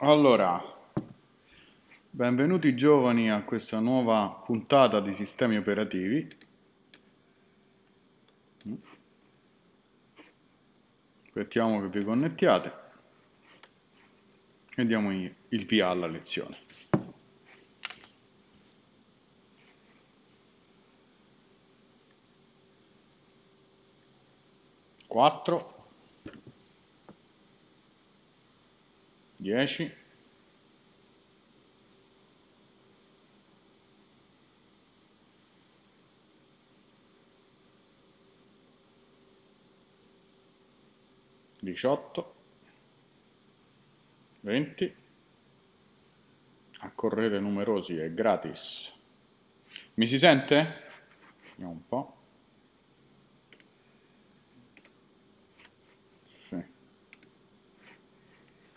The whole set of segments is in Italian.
Allora, benvenuti giovani a questa nuova puntata di sistemi operativi. Aspettiamo che vi connettiate e diamo il via alla lezione. Quattro. 10 18 20 accorrete numerosi è gratis mi si sente? vediamo un po'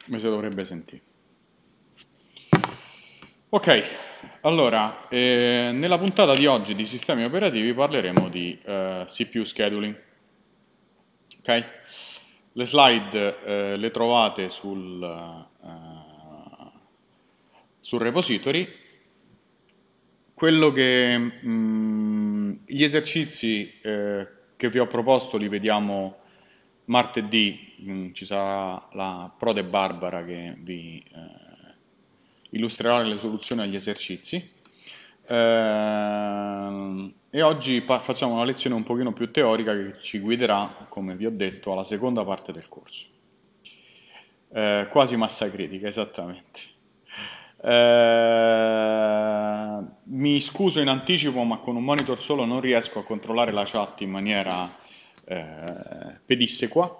come si dovrebbe sentire. Ok, allora, eh, nella puntata di oggi di sistemi operativi parleremo di eh, CPU scheduling. Okay? Le slide eh, le trovate sul, eh, sul repository. Che, mh, mm, gli esercizi eh, che vi ho proposto li vediamo Martedì mh, mm, ci sarà la Prode Barbara che vi eh, illustrerà le soluzioni agli esercizi. Eh, e oggi facciamo una lezione un pochino più teorica che ci guiderà, come vi ho detto, alla seconda parte del corso. Eh, quasi massa critica, esattamente. Eh, mi scuso in anticipo, ma con un monitor solo non riesco a controllare la chat in maniera eh, pedissequa,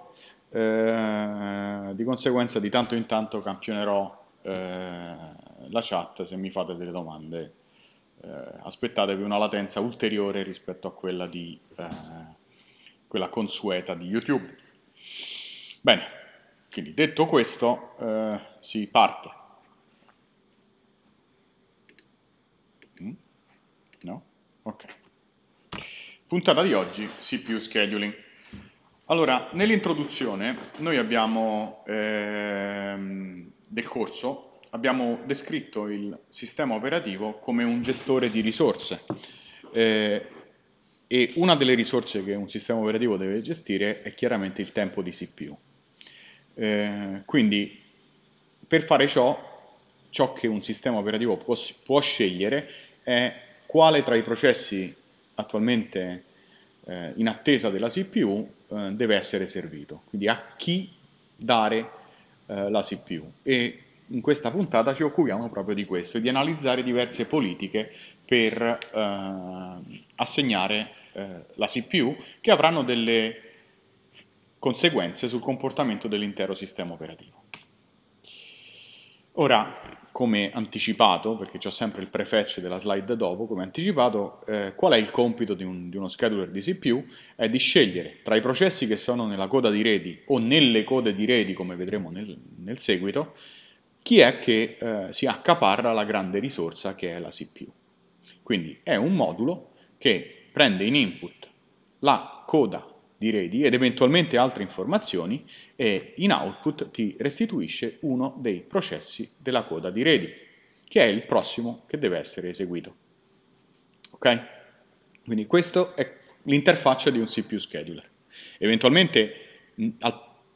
eh, di conseguenza di tanto in tanto campionerò eh, la chat se mi fate delle domande. Eh, aspettatevi una latenza ulteriore rispetto a quella, di, eh, quella consueta di YouTube. Bene, quindi detto questo si parte. Mm? No? Ok. Puntata di oggi, CPU Scheduling. Allora, nell'introduzione noi abbiamo, ehm, del corso, abbiamo descritto il sistema operativo come un gestore di risorse eh, e una delle risorse che un sistema operativo deve gestire è chiaramente il tempo di CPU. Eh, quindi, per fare ciò, ciò che un sistema operativo può, può scegliere è quale tra i processi attualmente eh, in attesa della CPU eh, deve essere servito, quindi a chi dare eh, la CPU. E in questa puntata ci occupiamo proprio di questo, di analizzare diverse politiche per eh, assegnare eh, la CPU che avranno delle conseguenze sul comportamento dell'intero sistema operativo. Ora, come anticipato, perché ho sempre il prefetch della slide dopo, come anticipato, eh, qual è il compito di, un, di, uno scheduler di CPU? È di scegliere tra i processi che sono nella coda di reti o nelle code di reti, come vedremo nel, nel seguito, chi è che eh, si accaparra la grande risorsa che è la CPU. Quindi è un modulo che prende in input la coda di ready ed eventualmente altre informazioni e in output ti restituisce uno dei processi della coda di ready, che è il prossimo che deve essere eseguito. Ok? Quindi questa è l'interfaccia di un CPU scheduler. Eventualmente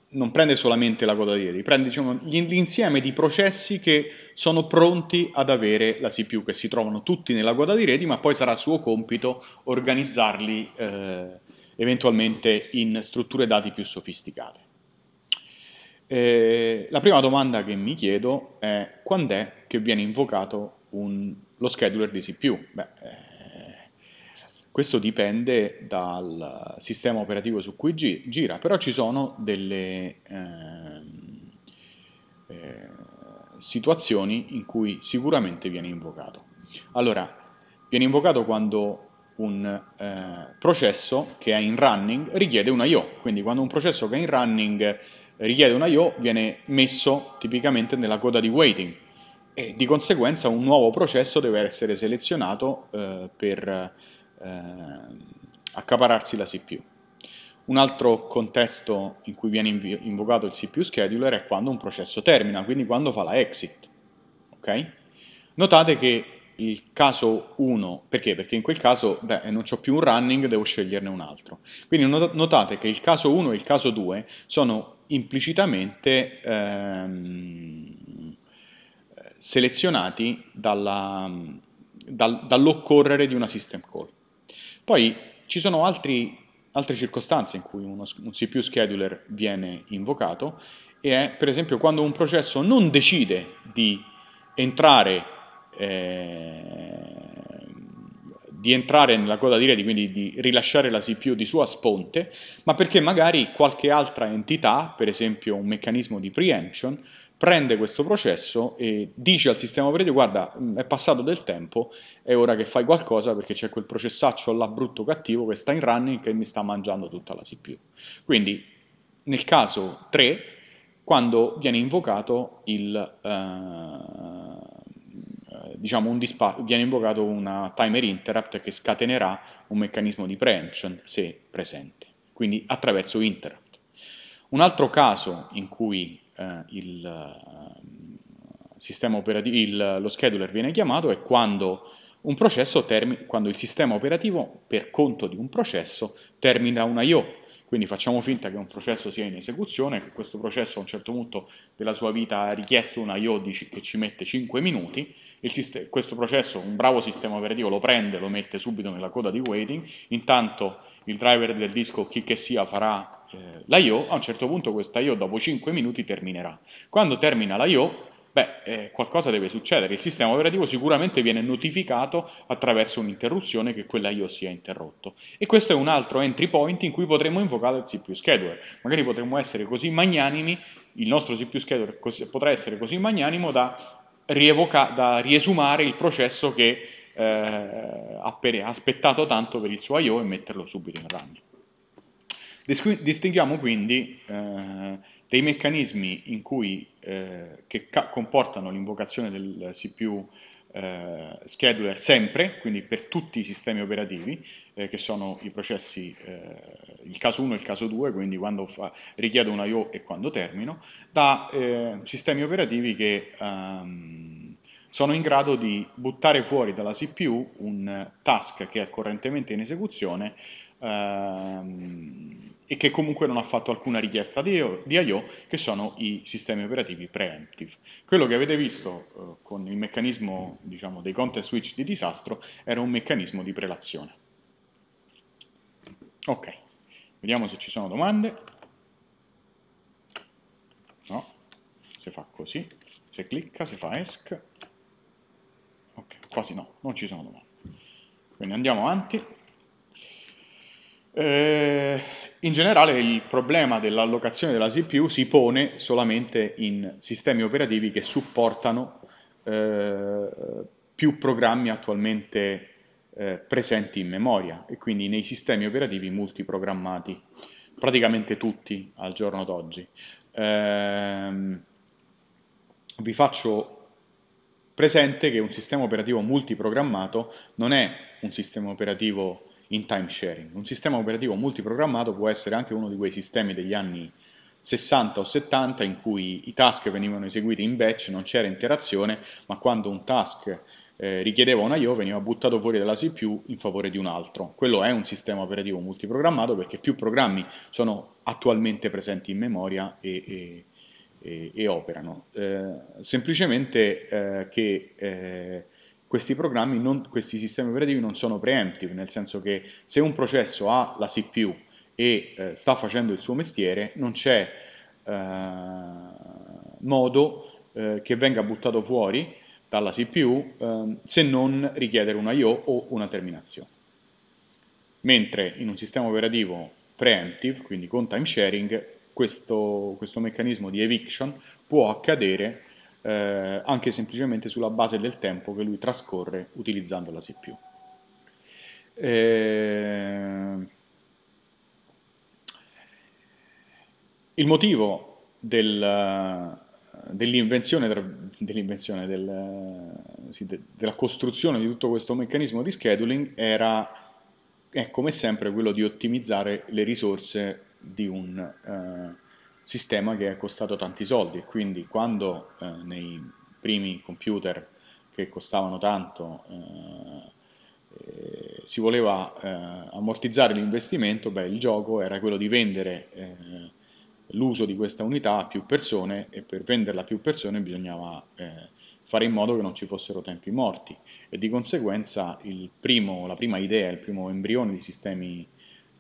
non prende solamente la coda di ready, prende diciamo, l'insieme di processi che sono pronti ad avere la CPU, che si trovano tutti nella coda di ready, ma poi sarà suo compito organizzarli eh, eventualmente in strutture dati più sofisticate. Eh, la prima domanda che mi chiedo è quando è che viene invocato un, lo scheduler di CPU? Beh, eh, questo dipende dal sistema operativo su cui gira, però ci sono delle ehm, eh, situazioni in cui sicuramente viene invocato. Allora, viene invocato quando un eh, processo che è in running richiede una IO, quindi quando un processo che è in running eh, richiede una IO viene messo tipicamente nella coda di waiting e di conseguenza un nuovo processo deve essere selezionato eh, per eh, accapararsi la CPU. Un altro contesto in cui viene inv invocato il CPU scheduler è quando un processo termina, quindi quando fa la exit. Okay? Notate che il caso 1, perché? Perché in quel caso beh, non ho più un running, devo sceglierne un altro. Quindi notate che il caso 1 e il caso 2 sono implicitamente ehm, selezionati dal, dall'occorrere di una system call. Poi ci sono altri, altre circostanze in cui uno, un CPU scheduler viene invocato e è per esempio quando un processo non decide di entrare Ehm, di entrare nella coda di rete, quindi di rilasciare la CPU di sua sponte, ma perché magari qualche altra entità, per esempio un meccanismo di preemption, prende questo processo e dice al sistema operativo guarda è passato del tempo, è ora che fai qualcosa perché c'è quel processaccio là brutto cattivo che sta in running che mi sta mangiando tutta la CPU. Quindi nel caso 3, quando viene invocato il... Eh, diciamo un dispa- viene invocato una timer interrupt che scatenerà un meccanismo di preemption se presente, quindi attraverso interrupt. Un altro caso in cui eh, il, ehm, il, lo scheduler viene chiamato è quando, termi- quando il sistema operativo per conto di un processo termina un I.O., quindi facciamo finta che un processo sia in esecuzione, che questo processo a un certo punto della sua vita ha richiesto una IO che ci mette 5 minuti, sist- questo processo, un bravo sistema operativo lo prende, lo mette subito nella coda di waiting, intanto il driver del disco, chi che sia, farà eh, l'IO, a un certo punto questa IO dopo 5 minuti terminerà. Quando termina l'IO, beh, eh, qualcosa deve succedere, il sistema operativo sicuramente viene notificato attraverso un'interruzione che quella IO sia interrotto. E questo è un altro entry point in cui potremmo invocare il CPU scheduler. Magari potremmo essere così magnanimi, il nostro CPU scheduler potrà essere così magnanimo da rievoca- da riesumare il processo che eh, ha per- aspettato tanto per il suo I.O. e metterlo subito in run. Disqui- distinguiamo quindi eh, dei meccanismi cui, eh, che ca- comportano l'invocazione del CPU eh, scheduler sempre, quindi per tutti i sistemi operativi, eh, che sono i processi, eh, il caso 1 e il caso 2, quindi quando fa, richiedo un I.O. e quando termino, da eh, sistemi operativi che ehm, sono in grado di buttare fuori dalla CPU un task che è correntemente in esecuzione ehm, e che comunque non ha fatto alcuna richiesta di, di I.O., che sono i sistemi operativi preemptive. Quello che avete visto eh, con il meccanismo diciamo, dei content switch di disastro era un meccanismo di prelazione. Ok, vediamo se ci sono domande. No, se fa così, se clicca, se fa ESC. Ok, quasi no, non ci sono domande. Quindi andiamo avanti. Eh, in generale il problema dell'allocazione della CPU si pone solamente in sistemi operativi che supportano eh, più programmi attualmente eh, presenti in memoria e quindi nei sistemi operativi multiprogrammati, praticamente tutti al giorno d'oggi. Eh, vi faccio presente che un sistema operativo multiprogrammato non è un sistema operativo in time sharing. Un sistema operativo multiprogrammato può essere anche uno di quei sistemi degli anni 60 o 70 in cui i task venivano eseguiti in batch, non c'era interazione, ma quando un task eh, richiedeva un IO veniva buttato fuori dalla CPU in favore di un altro. Quello è un sistema operativo multiprogrammato perché più programmi sono attualmente presenti in memoria e, e e, e, operano. Eh, semplicemente eh, che eh, questi programmi, non, questi sistemi operativi non sono preemptive, nel senso che se un processo ha la CPU e eh, sta facendo il suo mestiere, non c'è eh, modo eh, che venga buttato fuori dalla CPU ehm, se non richiedere una IO o una terminazione. Mentre in un sistema operativo preemptive, quindi con time sharing, questo, questo meccanismo di eviction può accadere eh, anche semplicemente sulla base del tempo che lui trascorre utilizzando la CPU. Eh, il motivo del, dell'invenzione, dell del, sì, de, della costruzione di tutto questo meccanismo di scheduling era, è come sempre quello di ottimizzare le risorse di un... Eh, sistema che è costato tanti soldi e quindi quando eh, nei primi computer che costavano tanto eh, eh si voleva eh, ammortizzare l'investimento, beh, il gioco era quello di vendere eh, l'uso di questa unità a più persone e per venderla a più persone bisognava fare in modo che non ci fossero tempi morti e di conseguenza primo, la prima idea, il primo embrione di sistemi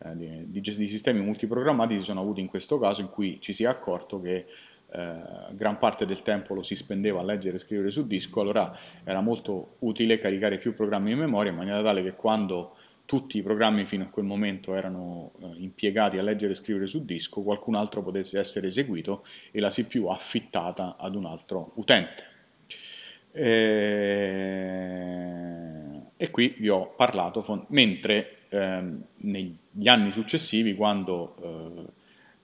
eh, di, di, di, sistemi multiprogrammati si sono avuti in questo caso in cui ci si è accorto che eh, gran parte del tempo lo si spendeva a leggere e scrivere su disco, allora era molto utile caricare più programmi in memoria in maniera tale che quando tutti i programmi fino a quel momento erano eh, impiegati a leggere e scrivere su disco, qualcun altro potesse essere eseguito e la CPU affittata ad un altro utente. E, eh, e qui vi ho parlato, mentre ehm, negli anni successivi, quando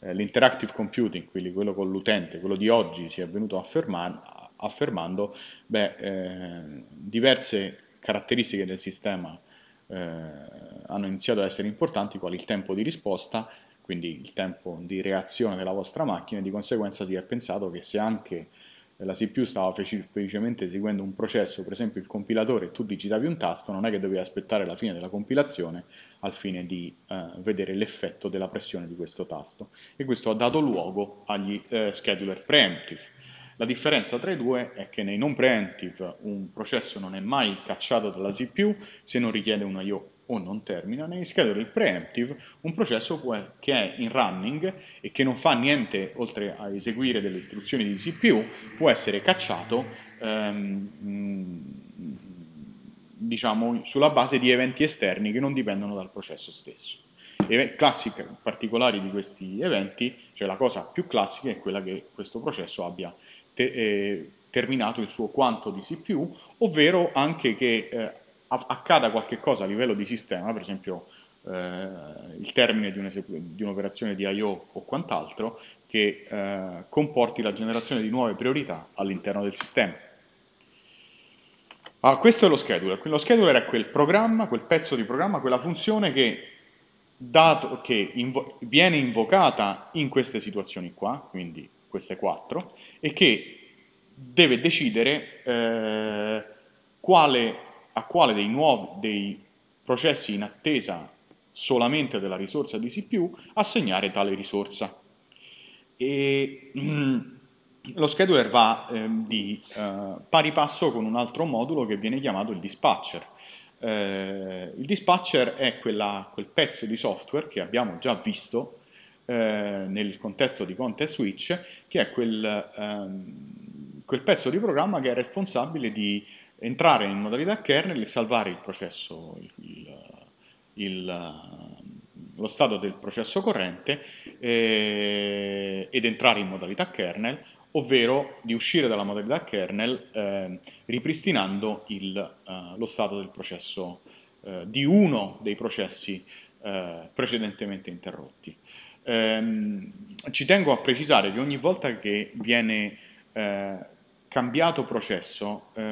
eh, eh, l'interactive computing, quindi quello con l'utente, quello di oggi, si è venuto afferma affermando, beh, eh, diverse caratteristiche del sistema eh, hanno iniziato ad essere importanti, quali il tempo di risposta, quindi il tempo di reazione della vostra macchina, e di conseguenza si è pensato che se anche della CPU stava felicemente eseguendo un processo, per esempio il compilatore, tu digitavi un tasto, non è che dovevi aspettare la fine della compilazione al fine di eh, vedere l'effetto della pressione di questo tasto. E questo ha dato luogo agli eh, scheduler preemptive. La differenza tra i due è che nei non preemptive un processo non è mai cacciato dalla CPU se non richiede un IO o non termina, nei schedule preemptive un processo che è in running e che non fa niente oltre a eseguire delle istruzioni di CPU può essere cacciato ehm, mm, diciamo, sulla base di eventi esterni che non dipendono dal processo stesso. E classiche particolari di questi eventi, cioè la cosa più classica è quella che questo processo abbia te, eh, terminato il suo quanto di CPU, ovvero anche che eh, accada qualche cosa a livello di sistema, per esempio eh, il termine di, un'operazione di I.O. o quant'altro, che eh, comporti la generazione di nuove priorità all'interno del sistema. Ah, questo è lo scheduler. Lo scheduler è quel programma, quel pezzo di programma, quella funzione che, dato, che invo viene invocata in queste situazioni qua, quindi queste quattro, e che deve decidere eh, quale a quale dei, nuovi, dei processi in attesa solamente della risorsa di CPU assegnare tale risorsa. E, mm, lo scheduler va eh, di eh, pari passo con un altro modulo che viene chiamato il dispatcher. Eh, il dispatcher è quella, quel pezzo di software che abbiamo già visto eh, nel contesto di Contest Switch, che è quel, ehm, quel, pezzo di programma che è responsabile di entrare in modalità kernel e salvare il processo, il, il, lo stato del processo corrente eh, ed entrare in modalità kernel, ovvero di uscire dalla modalità kernel eh, ripristinando il, eh, lo stato del processo eh, di uno dei processi eh, precedentemente interrotti. Ehm, ci tengo a precisare che ogni volta che viene eh, cambiato processo eh,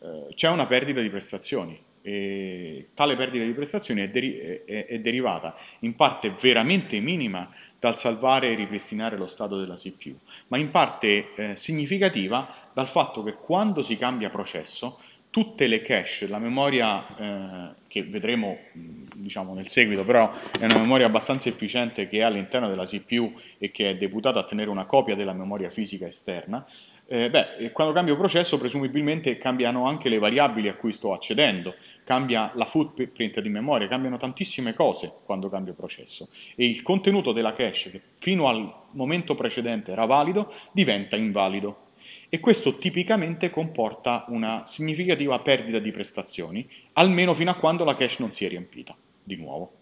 eh, c'è una perdita di prestazioni e tale perdita di prestazioni è, deri- è, è, derivata in parte veramente minima dal salvare e ripristinare lo stato della CPU, ma in parte eh, significativa dal fatto che quando si cambia processo tutte le cache, la memoria eh, che vedremo mm, diciamo, nel seguito, però è una memoria abbastanza efficiente che è all'interno della CPU e che è deputata a tenere una copia della memoria fisica esterna, eh, beh, quando cambio processo presumibilmente cambiano anche le variabili a cui sto accedendo, cambia la footprint di memoria, cambiano tantissime cose quando cambio processo e il contenuto della cache che fino al momento precedente era valido diventa invalido e questo tipicamente comporta una significativa perdita di prestazioni, almeno fino a quando la cache non si è riempita di nuovo.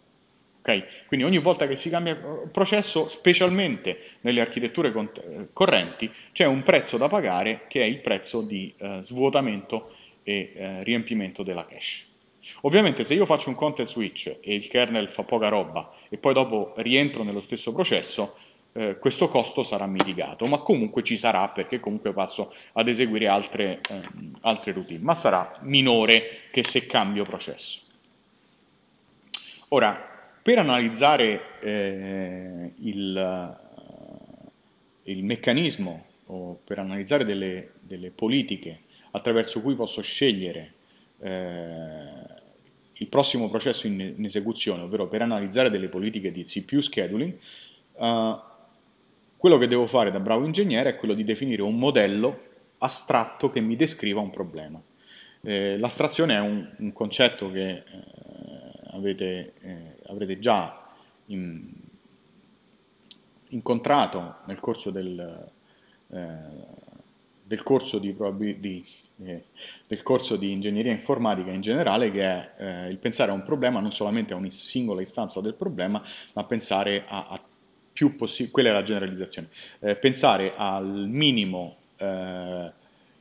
Okay? Quindi ogni volta che si cambia eh, processo, specialmente nelle architetture eh, correnti, c'è un prezzo da pagare che è il prezzo di eh, svuotamento e eh, riempimento della cache. Ovviamente se io faccio un content switch e il kernel fa poca roba e poi dopo rientro nello stesso processo, eh, questo costo sarà mitigato, ma comunque ci sarà perché comunque passo ad eseguire altre, ehm, altre routine, ma sarà minore che se cambio processo. Ora, per analizzare eh, il, il, meccanismo o per analizzare delle, delle politiche attraverso cui posso scegliere eh, il prossimo processo in, in, esecuzione, ovvero per analizzare delle politiche di CPU scheduling, eh, quello che devo fare da bravo ingegnere è quello di definire un modello astratto che mi descriva un problema. Eh, l'astrazione è un, un concetto che eh, avete, eh, avrete già in, incontrato nel corso del, eh, del corso di, di, eh, del corso di ingegneria informatica in generale che è eh, il pensare a un problema non solamente a una singola istanza del problema ma pensare a, a più possibile, quella è la generalizzazione, eh, pensare al minimo eh,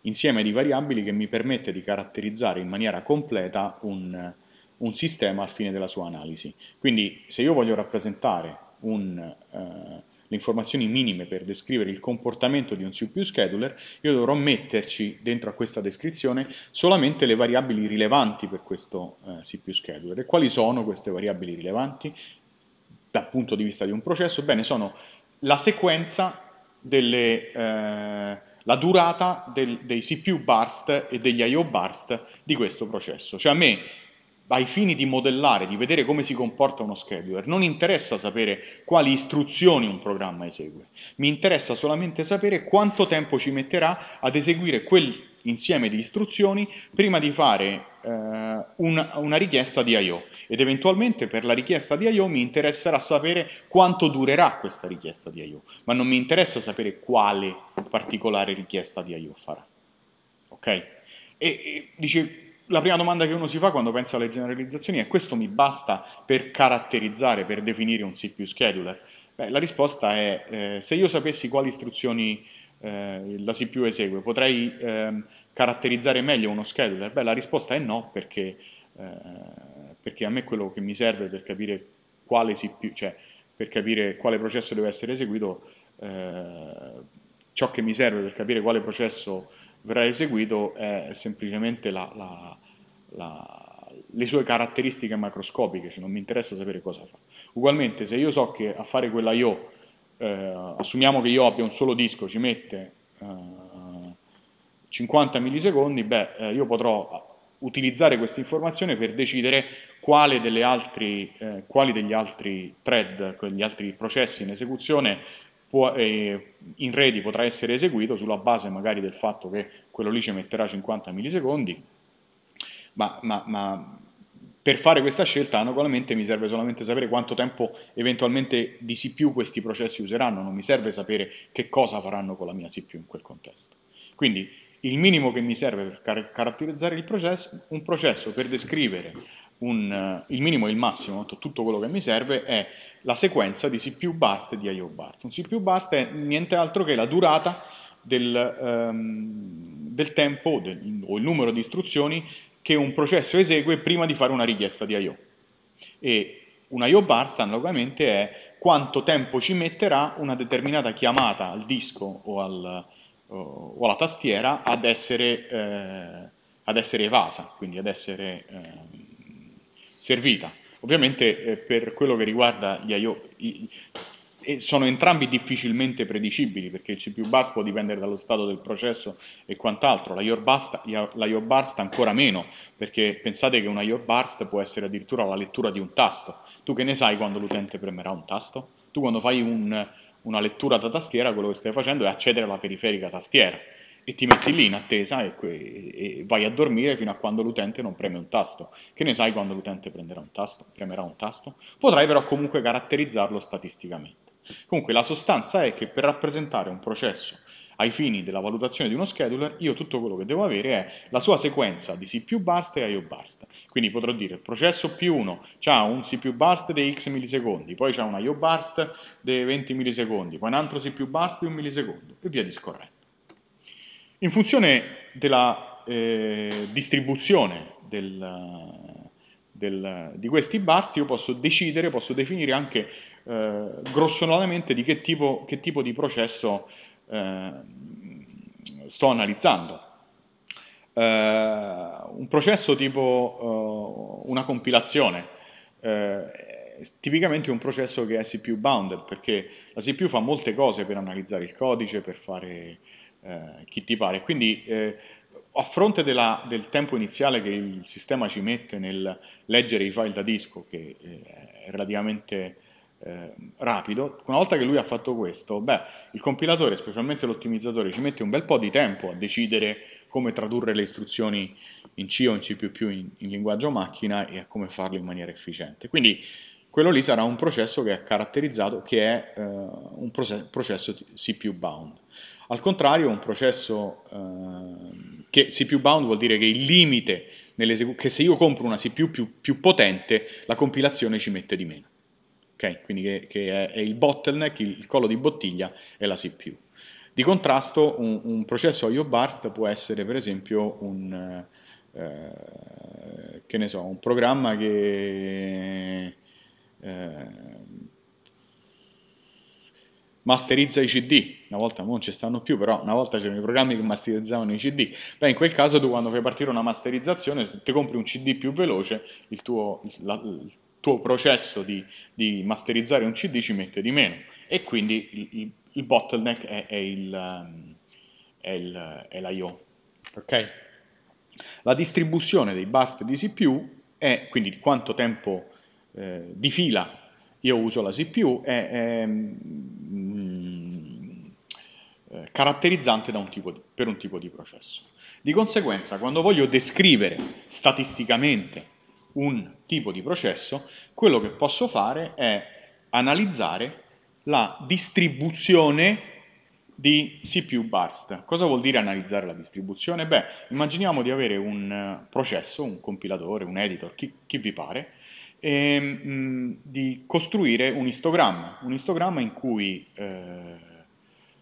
insieme di variabili che mi permette di caratterizzare in maniera completa un, un, sistema al fine della sua analisi. Quindi se io voglio rappresentare un, eh, le informazioni minime per descrivere il comportamento di un CPU scheduler, io dovrò metterci dentro a questa descrizione solamente le variabili rilevanti per questo eh, CPU scheduler. E quali sono queste variabili rilevanti? dal punto di vista di un processo, bene, sono la sequenza delle, eh, la durata del, dei CPU burst e degli IO burst di questo processo. Cioè a me, ai fini di modellare, di vedere come si comporta uno scheduler, non interessa sapere quali istruzioni un programma esegue, mi interessa solamente sapere quanto tempo ci metterà ad eseguire quel insieme di istruzioni prima di fare eh, una, una richiesta di I.O. ed eventualmente per la richiesta di I.O. mi interesserà sapere quanto durerà questa richiesta di I.O., ma non mi interessa sapere quale particolare richiesta di I.O. farà. Ok? E, e dice, la prima domanda che uno si fa quando pensa alle generalizzazioni è questo mi basta per caratterizzare, per definire un CPU scheduler? Beh, la risposta è eh, se io sapessi quali istruzioni eh, la CPU esegue, potrei eh, caratterizzare meglio uno scheduler? Beh, la risposta è no, perché, eh, perché, a me quello che mi serve per capire quale CPU, cioè per capire quale processo deve essere eseguito, eh, ciò che mi serve per capire quale processo verrà eseguito è semplicemente la, la, la le sue caratteristiche macroscopiche, cioè non mi interessa sapere cosa fa. Ugualmente, se io so che a fare quella IO eh, assumiamo che io abbia un solo disco, ci mette eh, 50 millisecondi, beh, eh, io potrò eh, utilizzare questa informazione per decidere quali, altri, eh, quali degli altri thread, degli altri processi in esecuzione può, in rete potrà essere eseguito sulla base magari del fatto che quello lì ci metterà 50 millisecondi, ma, ma, ma per fare questa scelta naturalmente mi serve solamente sapere quanto tempo eventualmente di CPU questi processi useranno, non mi serve sapere che cosa faranno con la mia CPU in quel contesto. Quindi il minimo che mi serve per car caratterizzare processo, un processo per descrivere un, uh, il minimo e il massimo, tutto quello che mi serve è la sequenza di CPU bust e di IO bust. Un CPU bust è niente altro che la durata del, um, del tempo del, o il numero di istruzioni che un processo esegue prima di fare una richiesta di I.O. E un I.O. bar analogamente è quanto tempo ci metterà una determinata chiamata al disco o, al, o alla tastiera ad essere, eh, ad essere, evasa, quindi ad essere eh, servita. Ovviamente eh, per quello che riguarda gli IO, e sono entrambi difficilmente predicibili perché il CPU bus può dipendere dallo stato del processo e quant'altro, la IOR burst, la IOR burst ancora meno perché pensate che una IOR burst può essere addirittura la lettura di un tasto, tu che ne sai quando l'utente premerà un tasto? Tu quando fai un, una lettura da tastiera quello che stai facendo è accedere alla periferica tastiera e ti metti lì in attesa e, e vai a dormire fino a quando l'utente non preme un tasto. Che ne sai quando l'utente prenderà un tasto, premerà un tasto? Potrai però comunque caratterizzarlo statisticamente. Comunque la sostanza è che per rappresentare un processo ai fini della valutazione di uno scheduler, io tutto quello che devo avere è la sua sequenza di C più basta e io basta. Quindi potrò dire il processo p 1 ha un C più basta di x millisecondi, poi ha un io basta di 20 millisecondi, poi un altro C più basta di 1 millisecondo e via discorrendo. In funzione della eh, distribuzione del, del, di questi basti io posso decidere, posso definire anche eh, grossolanamente di che tipo, che tipo, di processo eh, sto analizzando. Eh, un processo tipo eh, una compilazione eh, tipicamente è un processo che è CPU bounded perché la CPU fa molte cose per analizzare il codice, per fare eh, chi ti pare, quindi a fronte della, del tempo iniziale che il sistema ci mette nel leggere i file da disco, che è relativamente eh, rapido, una volta che lui ha fatto questo, beh, il compilatore, specialmente l'ottimizzatore, ci mette un bel po' di tempo a decidere come tradurre le istruzioni in C o in C++ in, in linguaggio macchina e a come farlo in maniera efficiente. Quindi quello lì sarà un processo che è caratterizzato, che è eh, un processo CPU bound. Al contrario, un processo eh, che CPU bound vuol dire che il limite, che se io compro una CPU più, più potente, la compilazione ci mette di meno quindi che, che, è, il bottleneck, il, collo di bottiglia è la CPU. Di contrasto un, un processo IO burst può essere per esempio un, eh, che ne so, un programma che eh, masterizza i CD, una volta non ci stanno più, però una volta c'erano i programmi che masterizzavano i CD. Beh, in quel caso tu quando fai partire una masterizzazione, se ti compri un CD più veloce, il tuo, la, tuo processo di, di masterizzare un CD ci mette di meno e quindi il, il, il bottleneck è, è, il, um, è, il, è l'IO. Okay? La distribuzione dei bust di CPU è quindi quanto tempo eh, di fila io uso la CPU è, è mm, eh, caratterizzante un di, per un tipo di processo. Di conseguenza, quando voglio descrivere statisticamente un tipo di processo, quello che posso fare è analizzare la distribuzione di CPU burst. Cosa vuol dire analizzare la distribuzione? Beh, immaginiamo di avere un eh, processo, un compilatore, un editor, chi, chi vi pare, e, ehm, mh, mm, di costruire un istogramma, un istogramma in cui eh,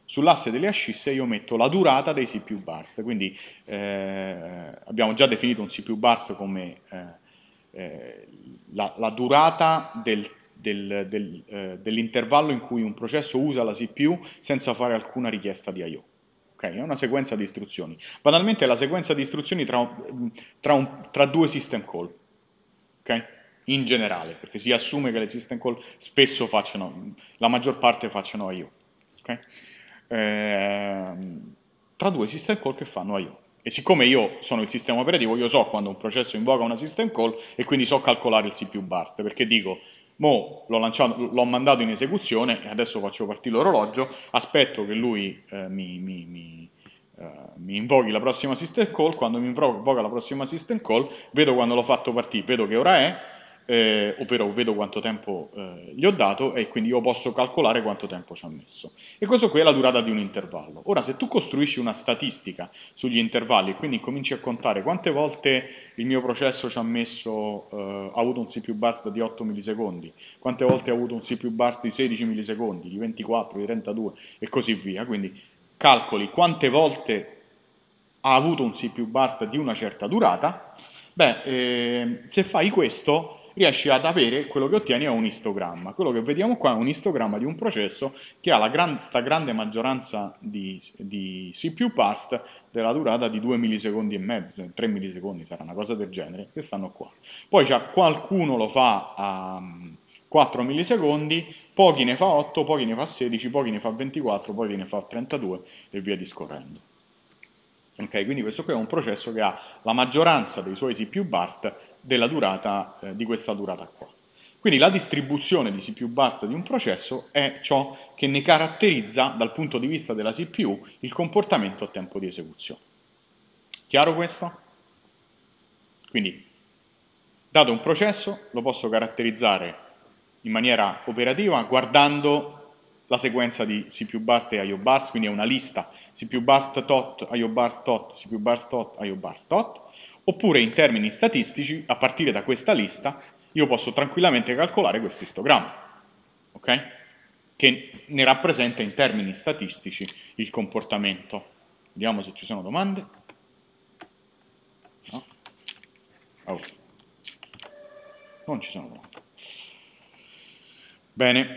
sull'asse delle ascisse io metto la durata dei CPU burst, quindi eh, abbiamo già definito un CPU burst come eh, eh, la, la, durata del, del, del, eh, dell'intervallo in cui un processo usa la CPU senza fare alcuna richiesta di I.O. Okay? È una sequenza di istruzioni. Banalmente è la sequenza di istruzioni tra, tra, un, tra due system call. Okay? In generale, perché si assume che le system call spesso facciano, la maggior parte facciano I.O. Okay? Eh, tra due system call che fanno I.O. E siccome io sono il sistema operativo, io so quando un processo invoca una system call e quindi so calcolare il C più basta, perché dico, mo l'ho, lanciato, l'ho mandato in esecuzione e adesso faccio partire l'orologio, aspetto che lui eh, mi, mi, mi, eh, mi, invochi la prossima system call, quando mi invoca la prossima system call vedo quando l'ho fatto partire, vedo che ora è, eh, ovvero vedo quanto tempo eh, gli ho dato e quindi io posso calcolare quanto tempo ci ha messo. E questo qui è la durata di un intervallo. Ora, se tu costruisci una statistica sugli intervalli, e quindi cominci a contare quante volte il mio processo ci ha messo, eh, ha avuto un CPU burst di 8 millisecondi, quante volte ha avuto un CPU burst di 16 millisecondi, di 24, di 32 e così via, quindi calcoli quante volte ha avuto un CPU burst di una certa durata, beh, ehm, se fai questo riesci ad avere quello che ottieni è un istogramma. Quello che vediamo qua è un istogramma di un processo che ha la gran, grande maggioranza di, di CPU past della durata di 2 millisecondi e mezzo, 3 millisecondi sarà una cosa del genere, che stanno qua. Poi c'è qualcuno lo fa a 4 millisecondi, pochi ne fa 8, pochi ne fa 16, pochi ne fa 24, pochi ne fa 32 e via discorrendo. Ok, quindi questo qui è un processo che ha la maggioranza dei suoi CPU burst della durata, eh, di questa durata qua. Quindi la distribuzione di CPU basta di un processo è ciò che ne caratterizza dal punto di vista della CPU il comportamento a tempo di esecuzione. Chiaro questo? Quindi, dato un processo, lo posso caratterizzare in maniera operativa guardando la sequenza di CPU bust e IO bust, quindi è una lista CPU bust tot, IO bust tot, CPU bust tot, IO bust tot, Oppure in termini statistici, a partire da questa lista, io posso tranquillamente calcolare questo istogramma, okay? che ne rappresenta in termini statistici il comportamento. Vediamo se ci sono domande. No? Oh. Non ci sono domande. Bene.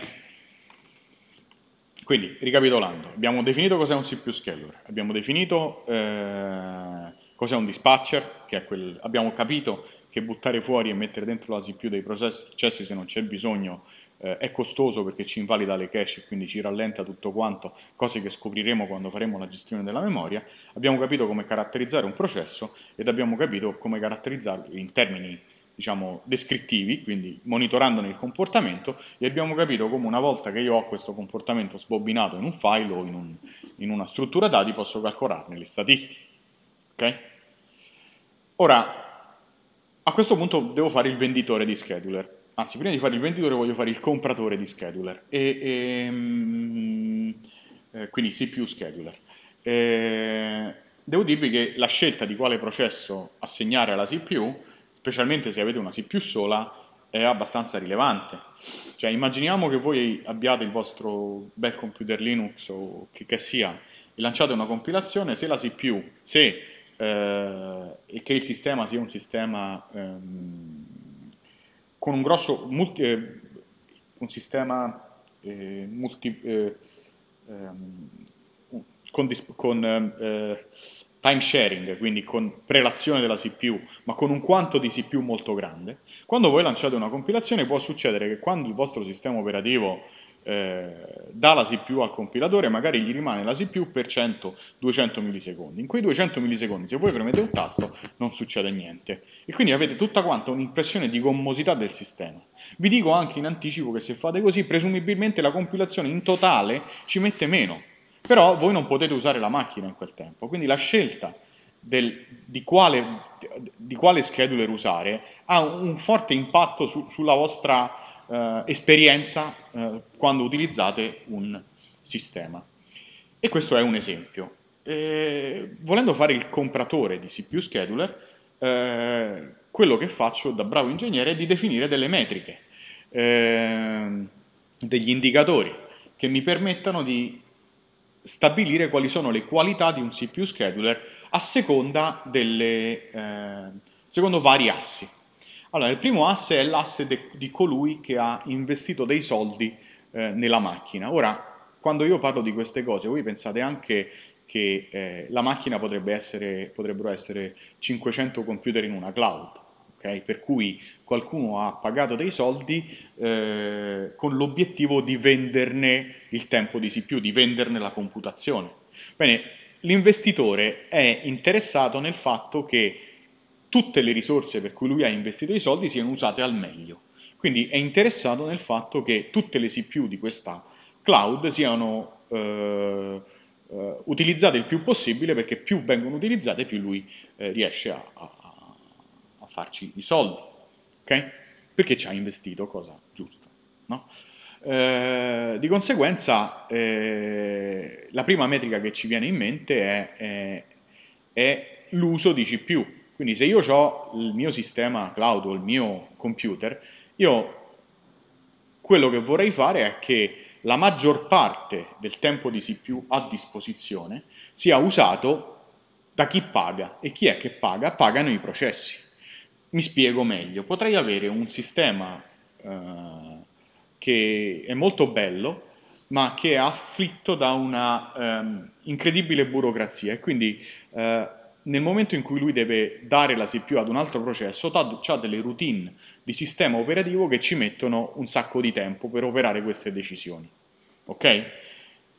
Quindi, ricapitolando, abbiamo definito cos'è un C scheduler, abbiamo definito eh, Cos'è un dispatcher? Quel, abbiamo capito che buttare fuori e mettere dentro la CPU dei processi se non c'è bisogno eh, è costoso perché ci invalida le cache e quindi ci rallenta tutto quanto, cose che scopriremo quando faremo la gestione della memoria. Abbiamo capito come caratterizzare un processo ed abbiamo capito come caratterizzarlo in termini diciamo, descrittivi, quindi monitorandone il comportamento, e abbiamo capito come una volta che io ho questo comportamento sbobbinato in un file o in, un, in una struttura dati posso calcolarne le statistiche. Okay? Ora, a questo punto devo fare il venditore di scheduler. Anzi, prima di fare il venditore voglio fare il compratore di scheduler. E, e, mm, eh, quindi CPU scheduler. Eh, devo dirvi che la scelta di quale processo assegnare alla CPU, specialmente se avete una CPU sola, è abbastanza rilevante. Cioè, immaginiamo che voi abbiate il vostro bel computer Linux o che, che sia e lanciate una compilazione, se la CPU, se eh, e che il sistema sia un sistema ehm, con un grosso multi, eh, un sistema eh, multi, eh, ehm, con, con ehm, eh, time sharing, quindi con prelazione della CPU, ma con un quanto di CPU molto grande, quando voi lanciate una compilazione può succedere che quando il vostro sistema operativo eh, dà la CPU al compilatore, magari gli rimane la CPU per 100-200 millisecondi. In quei 200 millisecondi, se voi premete un tasto, non succede niente. E quindi avete tutta quanta un'impressione di gommosità del sistema. Vi dico anche in anticipo che se fate così, presumibilmente la compilazione in totale ci mette meno. Però voi non potete usare la macchina in quel tempo. Quindi la scelta del, di, quale, quale, scheduler usare ha un forte impatto su, sulla vostra eh, esperienza eh, quando utilizzate un sistema. E questo è un esempio. E, volendo fare il compratore di CPU Scheduler, eh, quello che faccio da bravo ingegnere è di definire delle metriche, ehm, degli indicatori che mi permettano di stabilire quali sono le qualità di un CPU scheduler a seconda delle, eh, secondo vari assi. Allora, il primo asse è l'asse di colui che ha investito dei soldi eh, nella macchina. Ora, quando io parlo di queste cose, voi pensate anche che eh, la macchina potrebbe essere, potrebbero essere 500 computer in una cloud, okay? per cui qualcuno ha pagato dei soldi eh, con l'obiettivo di venderne il tempo di CPU, di venderne la computazione. Bene, l'investitore è interessato nel fatto che tutte le risorse per cui lui ha investito i soldi siano usate al meglio. Quindi è interessato nel fatto che tutte le CPU di questa cloud siano eh, eh, utilizzate il più possibile perché più vengono utilizzate più lui eh, riesce a, a, a, farci i soldi, okay? perché ci ha investito cosa giusta. No? Eh, di conseguenza eh, la prima metrica che ci viene in mente è, è, è l'uso di CPU, quindi se io ho il mio sistema cloud o il mio computer, io quello che vorrei fare è che la maggior parte del tempo di CPU a disposizione sia usato da chi paga. E chi è che paga? Pagano i processi. Mi spiego meglio. Potrei avere un sistema eh, che è molto bello, ma che è afflitto da una eh, incredibile burocrazia e quindi eh, nel momento in cui lui deve dare la CPU ad un altro processo, TAD ha delle routine di sistema operativo che ci mettono un sacco di tempo per operare queste decisioni. Ok?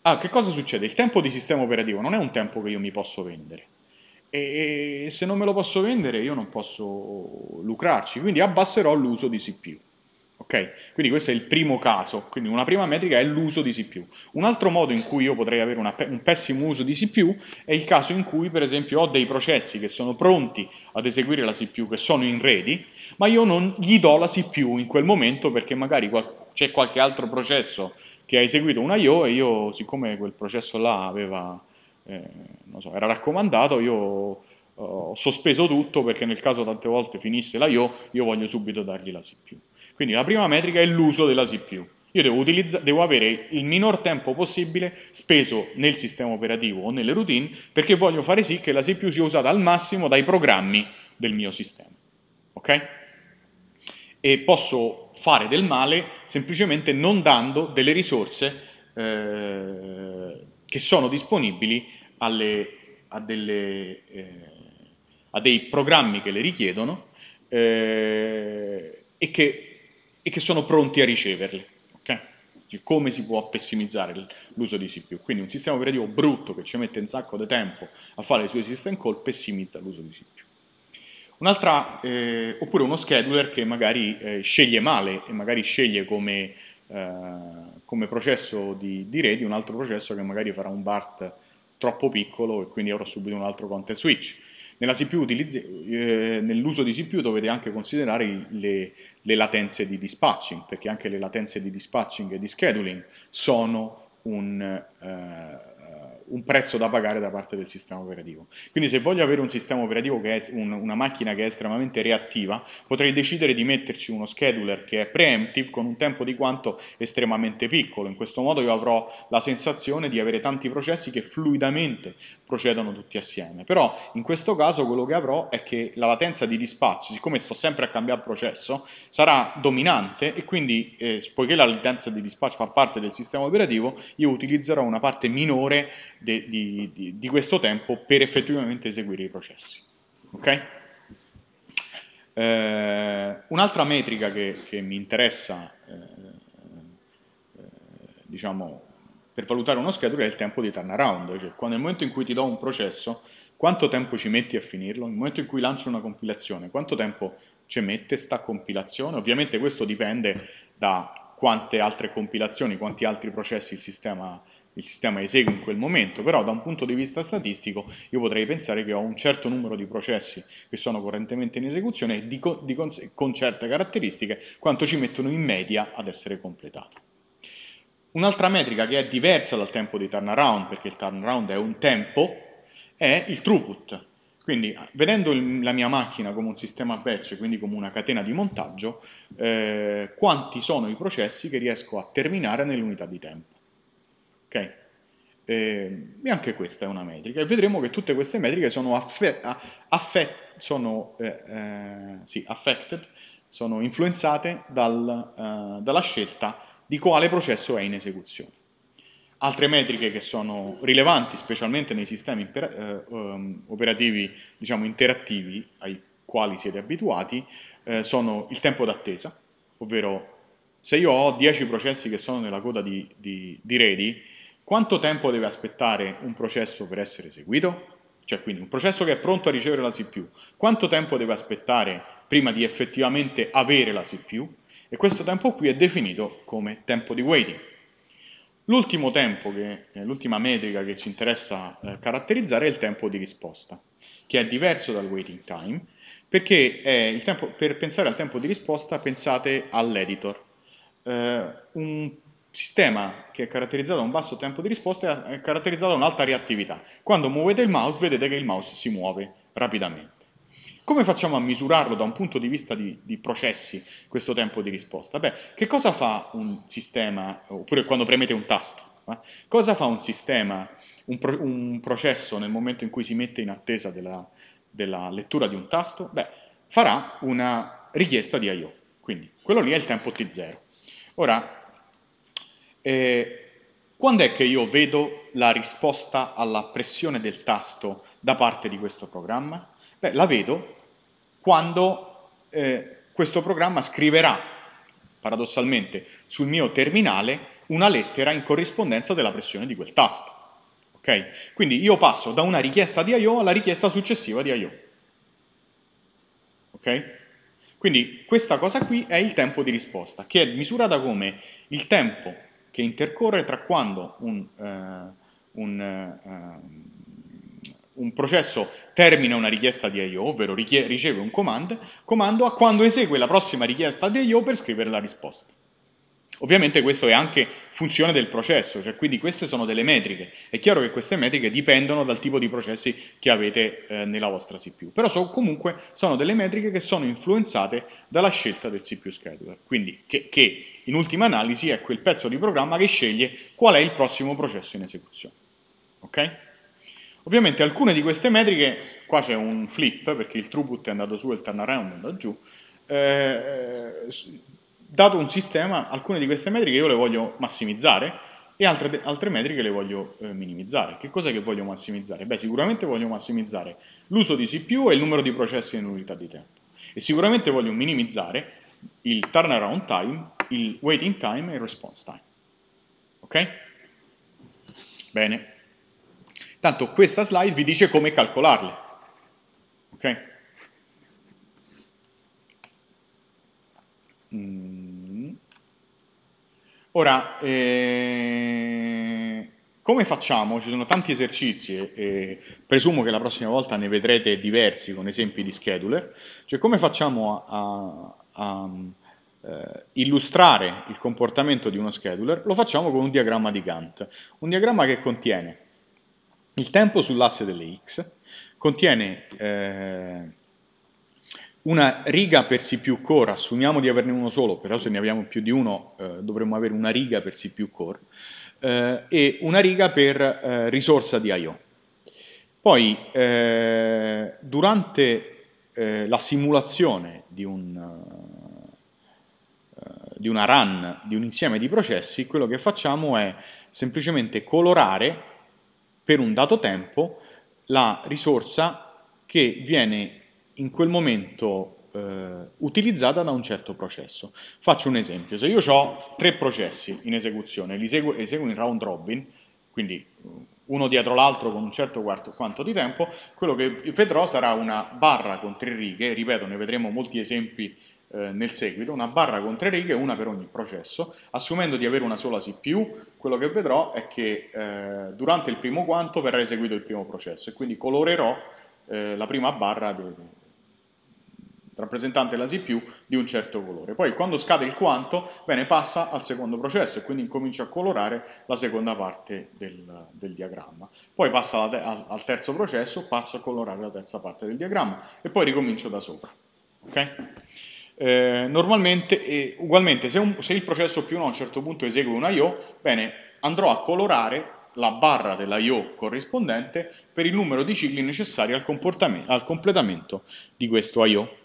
Ah, che cosa succede? Il tempo di sistema operativo non è un tempo che io mi posso vendere. e se non me lo posso vendere, io non posso lucrarci, quindi abbasserò l'uso di CPU. Okay? Quindi questo è il primo caso, quindi una prima metrica è l'uso di CPU. Un altro modo in cui io potrei avere una, un pessimo uso di CPU è il caso in cui per esempio ho dei processi che sono pronti ad eseguire la CPU, che sono in ready, ma io non gli do la CPU in quel momento perché magari c'è qualche altro processo che ha eseguito un IO e io siccome quel processo là aveva, eh, so, era raccomandato, io eh, ho sospeso tutto perché nel caso tante volte finisse la l'IO io voglio subito dargli la CPU. Quindi la prima metrica è l'uso della CPU. Io devo, devo, avere il minor tempo possibile speso nel sistema operativo o nelle routine perché voglio fare sì che la CPU sia usata al massimo dai programmi del mio sistema. Ok? E posso fare del male semplicemente non dando delle risorse eh, che sono disponibili alle, a, delle, eh, a, dei programmi che le richiedono eh, e che e che sono pronti a riceverle. Okay? Cioè, come si può pessimizzare l'uso di CPU? Quindi un sistema operativo brutto che ci mette un sacco di tempo a fare le sue system call pessimizza l'uso di CPU. Un'altra, eh, oppure uno scheduler che magari eh, sceglie male e magari sceglie come, eh, come processo di, di ready un altro processo che magari farà un burst troppo piccolo e quindi avrò subito un altro content switch utilizzi, eh, nell'uso di CPU dovete anche considerare le, le latenze di dispatching, perché anche le latenze di dispatching e di scheduling sono un... Eh, un prezzo da pagare da parte del sistema operativo. Quindi se voglio avere un sistema operativo che è un, una macchina che è estremamente reattiva, potrei decidere di metterci uno scheduler che è preemptive con un tempo di quanto estremamente piccolo. In questo modo io avrò la sensazione di avere tanti processi che fluidamente procedono tutti assieme. Però in questo caso quello che avrò è che la latenza di dispaccio, siccome sto sempre a cambiare processo, sarà dominante e quindi eh, poiché la latenza di dispaccio fa parte del sistema operativo, io utilizzerò una parte minore de, di, di, di, questo tempo per effettivamente eseguire i processi. Okay? Eh, un'altra metrica che, che mi interessa eh, eh diciamo, per valutare uno schedule è il tempo di turnaround, cioè nel momento in cui ti do un processo, quanto tempo ci metti a finirlo? Nel momento in cui lancio una compilazione, quanto tempo ci mette sta compilazione? Ovviamente questo dipende da quante altre compilazioni, quanti altri processi il sistema ha il sistema esegue in quel momento, però da un punto di vista statistico io potrei pensare che ho un certo numero di processi che sono correntemente in esecuzione e di, di con, con certe caratteristiche quanto ci mettono in media ad essere completati. Un'altra metrica che è diversa dal tempo di turnaround, perché il turnaround è un tempo, è il throughput. Quindi vedendo il, la mia macchina come un sistema batch, quindi come una catena di montaggio, eh, quanti sono i processi che riesco a terminare nell'unità di tempo. Okay? Ehm, e, anche questa è una metrica. E vedremo che tutte queste metriche sono, affe affet sono, eh, eh, sì, affected, sono influenzate dal, eh, dalla scelta di quale processo è in esecuzione. Altre metriche che sono rilevanti, specialmente nei sistemi eh, ehm, operativi diciamo, interattivi ai quali siete abituati, eh, sono il tempo d'attesa, ovvero se io ho 10 processi che sono nella coda di, di, di ready, quanto tempo deve aspettare un processo per essere eseguito? Cioè quindi un processo che è pronto a ricevere la CPU, quanto tempo deve aspettare prima di effettivamente avere la CPU? E questo tempo qui è definito come tempo di waiting. L'ultimo tempo, eh, l'ultima metrica che ci interessa eh, caratterizzare è il tempo di risposta, che è diverso dal waiting time, perché tempo, per pensare al tempo di risposta pensate all'editor. Eh, un sistema che è caratterizzato da un basso tempo di risposta è caratterizzato da un'alta reattività. Quando muovete il mouse vedete che il mouse si muove rapidamente. Come facciamo a misurarlo da un punto di vista di, di processi, questo tempo di risposta? Beh, che cosa fa un sistema, oppure quando premete un tasto, eh? cosa fa un sistema, un, pro, un, processo nel momento in cui si mette in attesa della, della lettura di un tasto? Beh, farà una richiesta di I.O. Quindi, quello lì è il tempo T0. Ora, eh, quando è che io vedo la risposta alla pressione del tasto da parte di questo programma? Beh, la vedo quando eh, questo programma scriverà, paradossalmente, sul mio terminale una lettera in corrispondenza della pressione di quel tasto. Okay? Quindi io passo da una richiesta di I.O. alla richiesta successiva di I.O. Okay? Quindi questa cosa qui è il tempo di risposta, che è misurata come il tempo che intercorre tra quando un, eh, un, eh, un processo termina una richiesta di I.O., ovvero riceve un comando, comando, a quando esegue la prossima richiesta di I.O. per scrivere la risposta. Ovviamente questo è anche funzione del processo, cioè quindi queste sono delle metriche. È chiaro che queste metriche dipendono dal tipo di processi che avete eh, nella vostra CPU, però so, comunque sono delle metriche che sono influenzate dalla scelta del CPU scheduler, quindi che, che in ultima analisi è ecco, quel pezzo di programma che sceglie qual è il prossimo processo in esecuzione. Okay? Ovviamente alcune di queste metriche, qua c'è un flip perché il throughput è andato su e il turnaround è andato giù, eh, dato un sistema, alcune di queste metriche io le voglio massimizzare e altre, altre metriche le voglio eh, minimizzare. Che cos'è che voglio massimizzare? Beh, sicuramente voglio massimizzare l'uso di CPU e il numero di processi in unità di tempo e sicuramente voglio minimizzare il turnaround time il waiting time e il response time. Ok? Bene. Tanto questa slide vi dice come calcolarle. Ok? Mm. Ora, eh, come facciamo? Ci sono tanti esercizi e presumo che la prossima volta ne vedrete diversi con esempi di scheduler. Cioè, come facciamo a, a, a eh, illustrare il comportamento di uno scheduler, lo facciamo con un diagramma di Gantt. Un diagramma che contiene il tempo sull'asse delle x, contiene eh, una riga per sì più core, assumiamo di averne uno solo, però se ne abbiamo più di uno eh, dovremmo avere una riga per sì più core, eh, e una riga per eh, risorsa di I.O. Poi, eh, durante eh, la simulazione di un di una run, di un insieme di processi, quello che facciamo è semplicemente colorare per un dato tempo la risorsa che viene in quel momento eh, utilizzata da un certo processo. Faccio un esempio, se io ho tre processi in esecuzione, li eseguo, eseguo in round robin, quindi eh, uno dietro l'altro con un certo quarto, quanto di tempo, quello che vedrò sarà una barra con tre righe, ripeto, ne vedremo molti esempi eh, nel seguito, una barra con tre righe, una per ogni processo, assumendo di avere una sola CPU, quello che vedrò è che eh, durante il primo quanto verrà eseguito il primo processo e quindi colorerò eh, la prima barra del rappresentante la CPU di un certo colore. Poi quando scade il quanto, bene, passa al secondo processo e quindi incomincio a colorare la seconda parte del, del diagramma. Poi passa te al terzo processo, passo a colorare la terza parte del diagramma e poi ricomincio da sopra. Okay? Eh, normalmente, eh, ugualmente, se, un, se, il processo più 1 a un certo punto esegue una IO, bene, andrò a colorare la barra della IO corrispondente per il numero di cicli necessari al, al completamento di questo IO.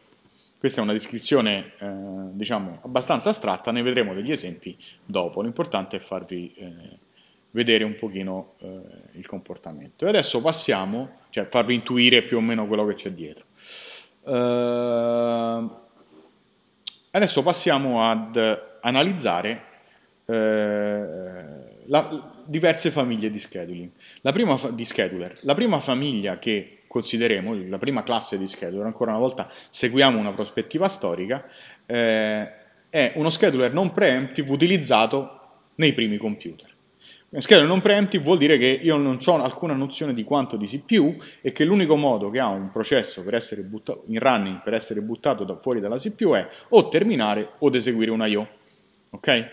Questa è una descrizione, eh, diciamo, abbastanza astratta, ne vedremo degli esempi dopo. L'importante è farvi eh, vedere un pochino eh, il comportamento. E adesso passiamo, cioè farvi intuire più o meno quello che c'è dietro. Uh, Adesso passiamo ad analizzare eh, la, diverse famiglie di scheduling. La prima, fa- di scheduler. la prima famiglia che consideremo, la prima classe di scheduler, ancora una volta seguiamo una prospettiva storica, eh, è uno scheduler non preemptive utilizzato nei primi computer. Schedule non preemptive vuol dire che io non ho alcuna nozione di quanto di CPU e che l'unico modo che ha un processo per essere buttato, in running per essere buttato da, fuori dalla CPU è o terminare o eseguire una IO. Okay?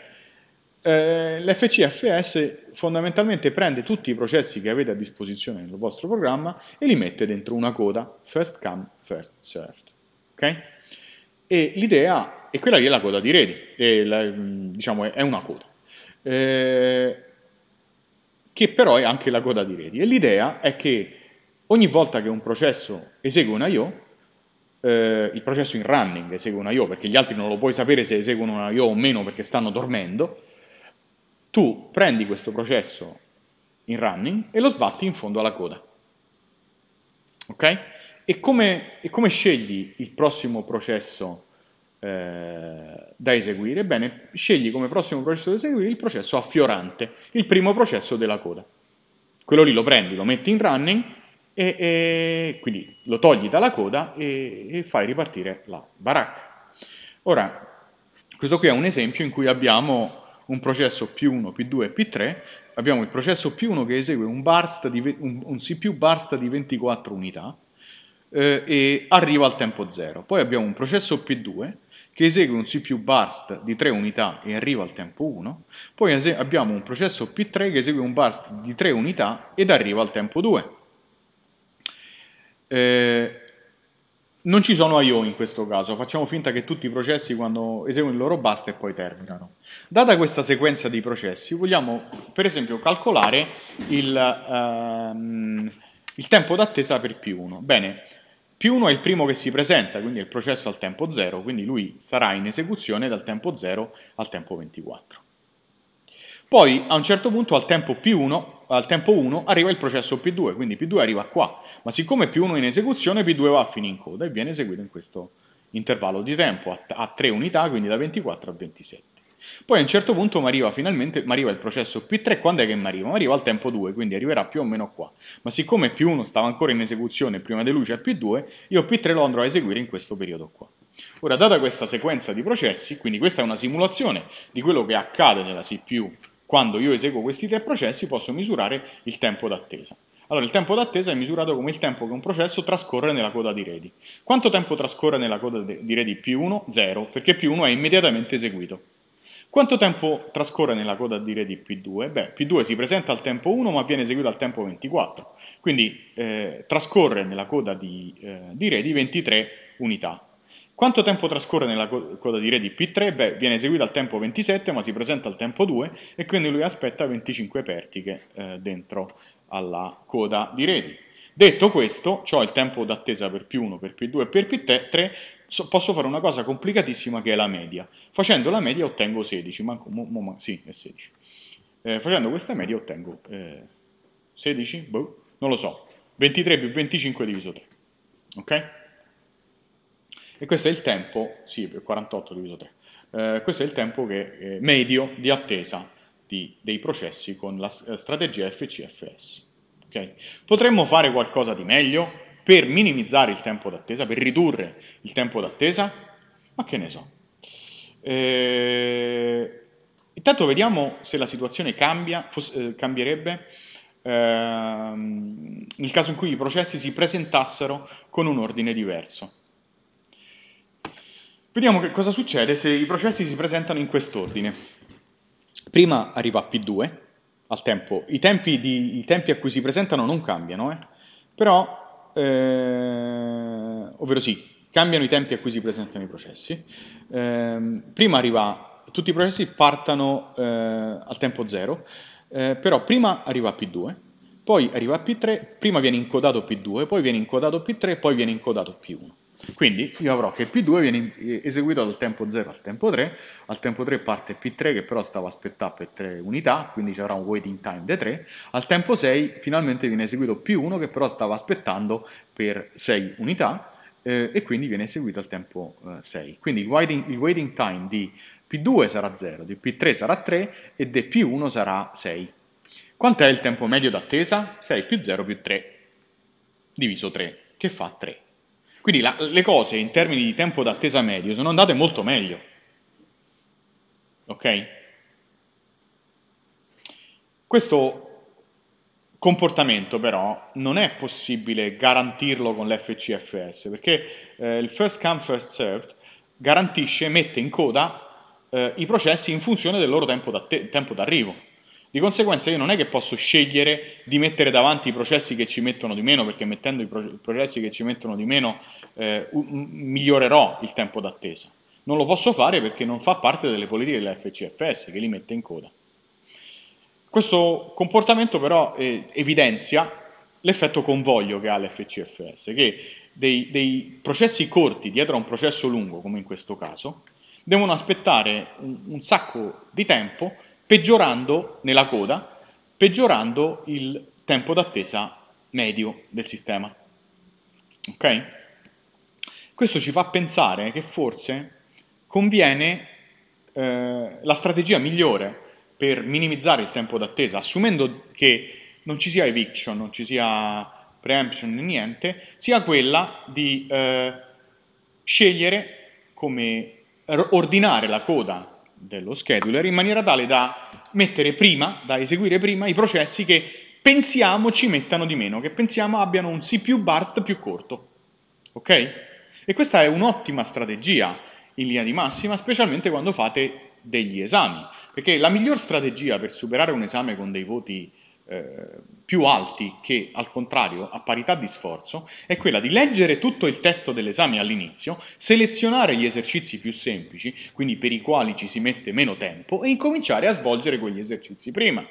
Eh, L'FCFS fondamentalmente prende tutti i processi che avete a disposizione nel vostro programma e li mette dentro una coda, first come, first served. Okay? E l'idea è quella che è la coda di Ready, diciamo è una coda. Eh, che però è anche la coda di reti. E l'idea è che ogni volta che un processo esegue una IO, eh, il processo in running esegue una IO, perché gli altri non lo puoi sapere se eseguono una IO o meno perché stanno dormendo, tu prendi questo processo in running e lo sbatti in fondo alla coda. Ok? E come, e come scegli il prossimo processo eh, da eseguire, bene, scegli come prossimo processo da eseguire il processo affiorante, il primo processo della coda. Quello lì lo prendi, lo metti in running e, e quindi lo togli dalla coda e, e fai ripartire la baracca. Ora, questo qui è un esempio in cui abbiamo un processo P1, P2 e P3, abbiamo il processo P1 che esegue un, burst di, un, un CPU burst di 24 unità eh, e arriva al tempo 0. Poi abbiamo un processo P2 che esegue un C più burst di 3 unità e arriva al tempo 1, poi abbiamo un processo P3 che esegue un burst di 3 unità ed arriva al tempo 2. Eh, non ci sono I.O. in questo caso, facciamo finta che tutti i processi quando eseguono il loro burst e poi terminano. Data questa sequenza di processi, vogliamo per esempio calcolare il, ehm, il tempo d'attesa per P1. Bene, più 1 è il primo che si presenta, quindi è il processo al tempo 0, quindi lui sarà in esecuzione dal tempo 0 al tempo 24. Poi a un certo punto al tempo, 1, al tempo 1 arriva il processo P2, quindi P2 arriva qua, ma siccome P1 è in esecuzione P2 va a fine in coda e viene eseguito in questo intervallo di tempo a 3 unità, quindi da 24 a 27. Poi a un certo punto mi arriva finalmente, mi arriva il processo P3, quando è che mi arriva? Mi arriva al tempo 2, quindi arriverà più o meno qua. Ma siccome P1 stava ancora in esecuzione prima di luce a P2, io P3 lo andrò a eseguire in questo periodo qua. Ora, data questa sequenza di processi, quindi questa è una simulazione di quello che accade nella CPU quando io eseguo questi tre processi, posso misurare il tempo d'attesa. Allora, il tempo d'attesa è misurato come il tempo che un processo trascorre nella coda di ready. Quanto tempo trascorre nella coda di ready P1? 0, perché P1 è immediatamente eseguito. Quanto tempo trascorre nella coda di dire P2? Beh, P2 si presenta al tempo 1 ma viene eseguito al tempo 24, quindi eh, trascorre nella coda di, eh, di Ready 23 unità. Quanto tempo trascorre nella co coda di Ready P3? Beh, viene eseguito al tempo 27 ma si presenta al tempo 2 e quindi lui aspetta 25 pertiche eh, dentro alla coda di Ready. Detto questo, ho il tempo d'attesa per P1, per P2 e per P3 so, posso fare una cosa complicatissima che è la media. Facendo la media ottengo 16, manco, mo, mo, sì, è 16. Eh, facendo questa media ottengo eh, 16, boh, non lo so, 23 più 25 diviso 3, ok? E questo è il tempo, sì, 48 diviso 3, eh, questo è il tempo che, eh, medio di attesa di, dei processi con la strategia FCFS, ok? Potremmo fare qualcosa di meglio? per minimizzare il tempo d'attesa, per ridurre il tempo d'attesa? Ma che ne so. Eh, intanto vediamo se la situazione cambia, fosse, eh, cambierebbe eh, nel caso in cui i processi si presentassero con un ordine diverso. Vediamo che cosa succede se i processi si presentano in quest'ordine. Prima arriva P2 al tempo. I tempi, di, i tempi a cui si presentano non cambiano, eh? però eh, ovvero sì, cambiano i tempi a cui si presentano i processi. Eh, prima arriva, tutti i processi partano eh, al tempo zero, eh, però prima arriva P2, poi arriva P3, prima viene incodato P2, poi viene incodato P3, poi viene incodato P1. Quindi io avrò che P2 viene eh, eseguito dal tempo 0 al tempo 3, al tempo 3 parte P3 che però stava aspettando per 3 unità, quindi ci avrà un waiting time di 3, al tempo 6 finalmente viene eseguito P1 che però stava aspettando per 6 unità eh, e quindi viene eseguito al tempo eh, 6. Quindi il waiting, il waiting time di P2 sarà 0, di P3 sarà 3 e di P1 sarà 6. Quant'è il tempo medio d'attesa? 6 più 0 più 3 diviso 3, che fa 3. Quindi la, le cose in termini di tempo d'attesa medio sono andate molto meglio. Ok? Questo comportamento però non è possibile garantirlo con l'FCFS perché eh, il first come first served garantisce, mette in coda eh, i processi in funzione del loro tempo d'arrivo. Di conseguenza io non è che posso scegliere di mettere davanti i processi che ci mettono di meno, perché mettendo i processi che ci mettono di meno eh, migliorerò il tempo d'attesa. Non lo posso fare perché non fa parte delle politiche della FCFS che li mette in coda. Questo comportamento però eh, evidenzia l'effetto convoglio che ha l'FCFS, che dei, dei, processi corti dietro a un processo lungo, come in questo caso, devono aspettare un, un sacco di tempo peggiorando nella coda, peggiorando il tempo d'attesa medio del sistema. Ok? Questo ci fa pensare che forse conviene eh, la strategia migliore per minimizzare il tempo d'attesa, assumendo che non ci sia eviction, non ci sia preemption niente, sia quella di eh, scegliere come ordinare la coda dello scheduler in maniera tale da mettere prima, da eseguire prima i processi che pensiamo ci mettano di meno, che pensiamo abbiano un CPU burst più corto. Ok? E questa è un'ottima strategia in linea di massima, specialmente quando fate degli esami, perché la miglior strategia per superare un esame con dei voti eh, più alti che al contrario a parità di sforzo è quella di leggere tutto il testo dell'esame all'inizio, selezionare gli esercizi più semplici, quindi per i quali ci si mette meno tempo, e incominciare a svolgere quegli esercizi prima.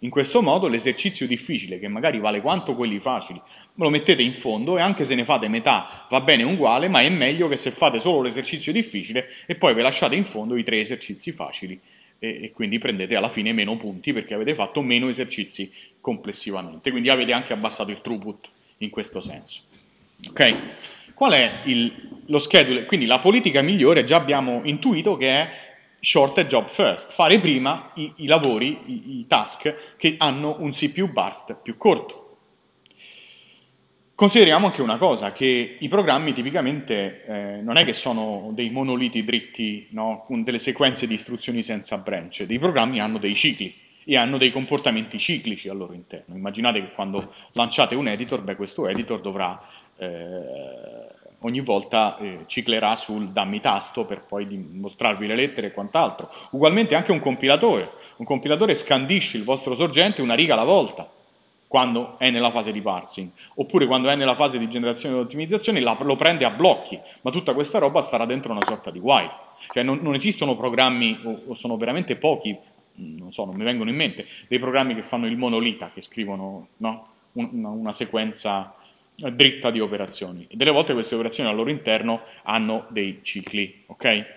In questo modo l'esercizio difficile, che magari vale quanto quelli facili, lo mettete in fondo e anche se ne fate metà va bene uguale, ma è meglio che se fate solo l'esercizio difficile e poi ve lasciate in fondo i tre esercizi facili e, e quindi prendete alla fine meno punti perché avete fatto meno esercizi complessivamente, quindi avete anche abbassato il throughput in questo senso. Ok? Qual è il, lo schedule? Quindi la politica migliore già abbiamo intuito che è short e job first, fare prima i, i lavori, i, i task che hanno un CPU burst più corto. Consideriamo anche una cosa, che i programmi tipicamente eh, non è che sono dei monoliti dritti, no? con delle sequenze di istruzioni senza branch, dei programmi hanno dei cicli e hanno dei comportamenti ciclici al loro interno. Immaginate che quando lanciate un editor, beh, questo editor dovrà eh, ogni volta eh, ciclerà sul dammi tasto per poi mostrarvi le lettere e quant'altro. Ugualmente anche un compilatore, un compilatore scandisce il vostro sorgente una riga alla volta quando è nella fase di parsing, oppure quando è nella fase di generazione e ottimizzazione la, lo prende a blocchi, ma tutta questa roba starà dentro una sorta di while. Cioè non, non esistono programmi, o, o, sono veramente pochi, mm, non so, non mi vengono in mente, dei programmi che fanno il monolita, che scrivono no, una, una sequenza dritta di operazioni. E delle volte queste operazioni al loro interno hanno dei cicli, ok?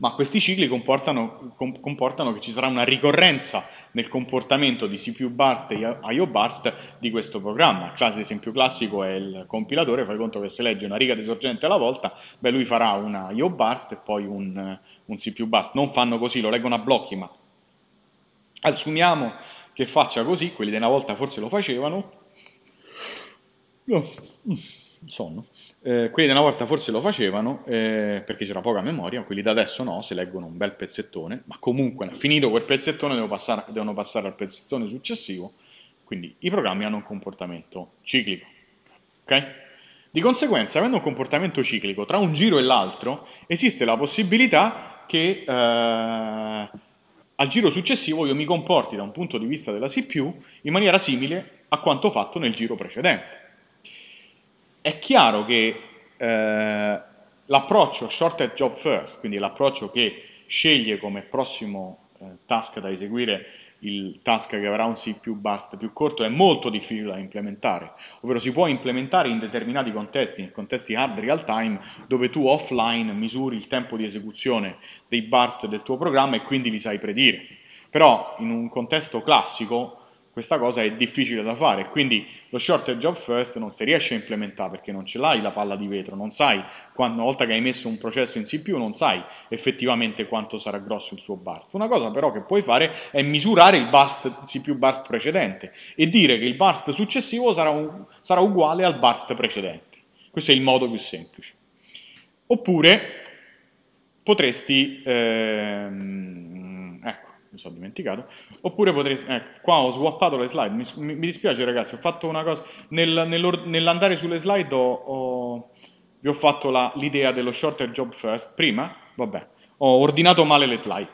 ma questi cicli comportano, com- comportano, che ci sarà una ricorrenza nel comportamento di CPU burst e IO burst di questo programma. Il classico esempio classico è il compilatore, fai conto che se legge una riga di sorgente alla volta, beh lui farà una IO burst e poi un, un CPU burst. Non fanno così, lo leggono a blocchi, ma assumiamo che faccia così, quelli di una volta forse lo facevano. No sonno. Eh, quelli di una volta forse lo facevano eh, perché c'era poca memoria, quelli da adesso no, se leggono un bel pezzettone, ma comunque finito quel pezzettone passare, devono passare al pezzettone successivo, quindi i programmi hanno un comportamento ciclico. Okay? Di conseguenza, avendo un comportamento ciclico tra un giro e l'altro, esiste la possibilità che eh, al giro successivo io mi comporti da un punto di vista della CPU in maniera simile a quanto fatto nel giro precedente è chiaro che eh, l'approccio short at job first, quindi l'approccio che sceglie come prossimo eh, task da eseguire il task che avrà un C più basta più corto è molto difficile da implementare, ovvero si può implementare in determinati contesti, in contesti hard real time, dove tu offline misuri il tempo di esecuzione dei burst del tuo programma e quindi li sai predire. Però in un contesto classico questa cosa è difficile da fare, quindi lo short job first non si riesce a implementare perché non ce l'hai la palla di vetro, non sai, quando, una volta che hai messo un processo in CPU non sai effettivamente quanto sarà grosso il suo burst. Una cosa però che puoi fare è misurare il burst, CPU burst precedente e dire che il burst successivo sarà, un, sarà uguale al burst precedente. Questo è il modo più semplice. Oppure potresti... Ehm, mi sono dimenticato, oppure potreste, eh, ecco, qua ho swappato le slide, mi, mi, dispiace ragazzi, ho fatto una cosa, nel, nel, nell'andare sulle slide ho, ho, vi ho fatto la, l'idea dello shorter job first, prima, vabbè, ho ordinato male le slide.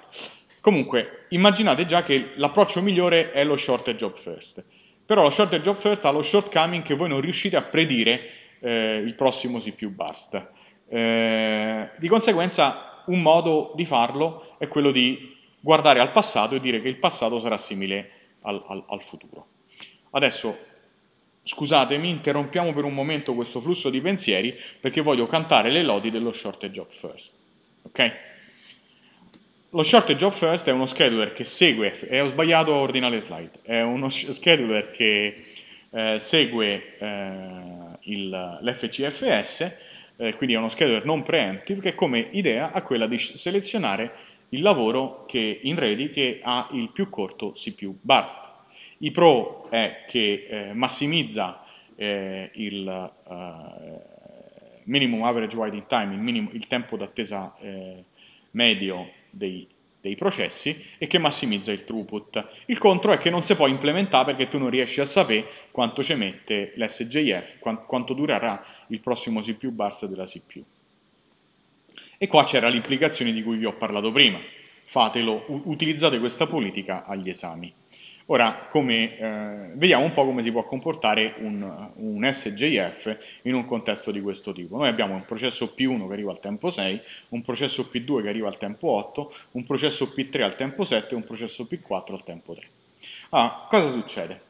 Comunque, immaginate già che l'approccio migliore è lo shorter job first, però lo shorter job first ha lo shortcoming che voi non riuscite a predire eh, il prossimo C++ burst. Eh, di conseguenza un modo di farlo è quello di guardare al passato e dire che il passato sarà simile al, al, al futuro. Adesso, scusatemi, interrompiamo per un momento questo flusso di pensieri perché voglio cantare le lodi dello short job first. Ok? Lo short job first è uno scheduler che segue, e eh, ho sbagliato a ordinare le slide, è uno scheduler che eh, segue eh, il, l'FCFS, eh, quindi è uno scheduler non preemptive che come idea ha quella di selezionare il lavoro che, in Ready che ha il più corto CPU burst. I pro è che eh, massimizza eh, il eh, minimum average waiting time, il, minimo, il tempo d'attesa eh, medio dei, dei, processi e che massimizza il throughput. Il contro è che non si può implementare perché tu non riesci a sapere quanto ci mette l'SJF, quanto durerà il prossimo CPU burst della CPU. E qua c'era l'implicazione di cui vi ho parlato prima. Fatelo, utilizzate questa politica agli esami. Ora, come, eh, vediamo un po' come si può comportare un, un, SJF in un contesto di questo tipo. Noi abbiamo un processo P1 che arriva al tempo 6, un processo P2 che arriva al tempo 8, un processo P3 al tempo 7 e un processo P4 al tempo 3. Ah, cosa succede?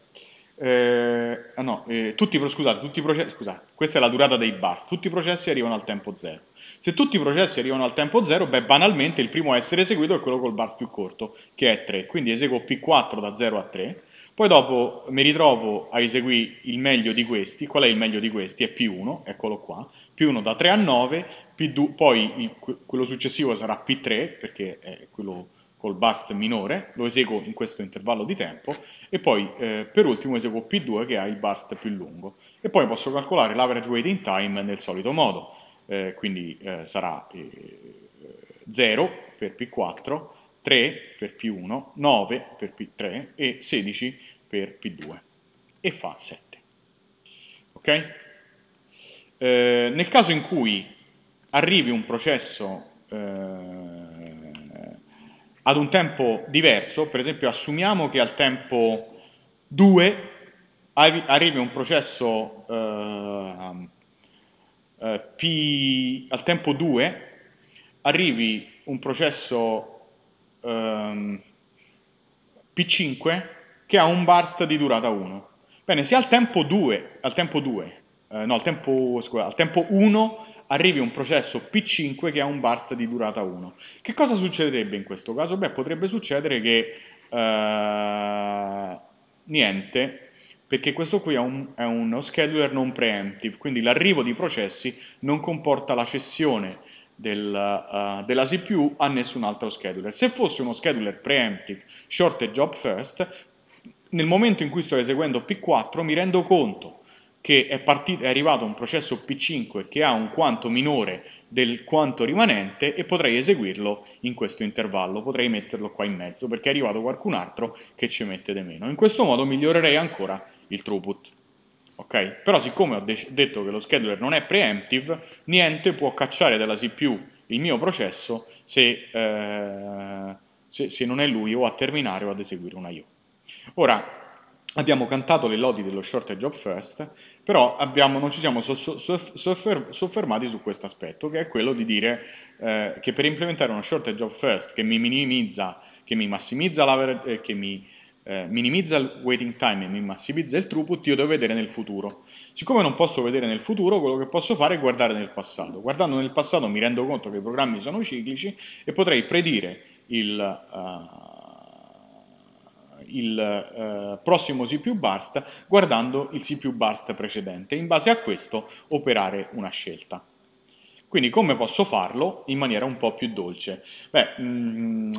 Eh, no, eh, tutti, scusate, tutti i processi, scusate, questa è la durata dei bars, tutti i processi arrivano al tempo zero. Se tutti i processi arrivano al tempo zero, beh, banalmente il primo a essere eseguito è quello col bar più corto, che è 3, quindi eseguo P4 da 0 a 3, poi dopo mi ritrovo a eseguire il meglio di questi, qual è il meglio di questi? È P1, eccolo qua, P1 da 3 a 9, P2, poi il, quello successivo sarà P3, perché è quello col bust minore, lo eseguo in questo intervallo di tempo e poi eh, per ultimo eseguo P2 che ha il bust più lungo e poi posso calcolare l'average waiting time nel solito modo, eh, quindi eh, sarà 0 eh, per P4, 3 per P1, 9 per P3 e 16 per P2 e fa 7. Ok? Eh, nel caso in cui arrivi un processo eh, ad un tempo diverso, per esempio assumiamo che al tempo 2 arrivi un processo eh, eh, P, al tempo 2 arrivi un processo eh, P5 che ha un burst di durata 1. Bene, se al tempo 2, al tempo 2, eh, no, al tempo, scusa, al tempo 1 arrivi un processo P5 che ha un burst di durata 1. Che cosa succederebbe in questo caso? Beh, potrebbe succedere che eh, niente, perché questo qui è, un, è uno scheduler non preemptive, quindi l'arrivo di processi non comporta la cessione del, uh, della CPU a nessun altro scheduler. Se fosse uno scheduler preemptive, short job first, nel momento in cui sto eseguendo P4 mi rendo conto che è, partito, è arrivato un processo P5 che ha un quanto minore del quanto rimanente e potrei eseguirlo in questo intervallo, potrei metterlo qua in mezzo perché è arrivato qualcun altro che ci mette di meno. In questo modo migliorerei ancora il throughput. Ok? Però siccome ho detto che lo scheduler non è preemptive, niente può cacciare dalla CPU il mio processo se, eh, se, se non è lui o a terminare o ad eseguire una IO. Ora, abbiamo cantato le lodi dello shortage of first, però abbiamo, non ci siamo soffermati su questo aspetto, che è quello di dire eh, che per implementare uno shortage of first che mi minimizza, che mi massimizza l'average, eh, che mi eh, minimizza il waiting time e mi massimizza il throughput, io devo vedere nel futuro. Siccome non posso vedere nel futuro, quello che posso fare è guardare nel passato. Guardando nel passato mi rendo conto che i programmi sono ciclici e potrei predire il... Eh, il eh, prossimo CPU burst guardando il CPU burst precedente in base a questo operare una scelta. Quindi come posso farlo in maniera un po' più dolce? Beh, mh, mm,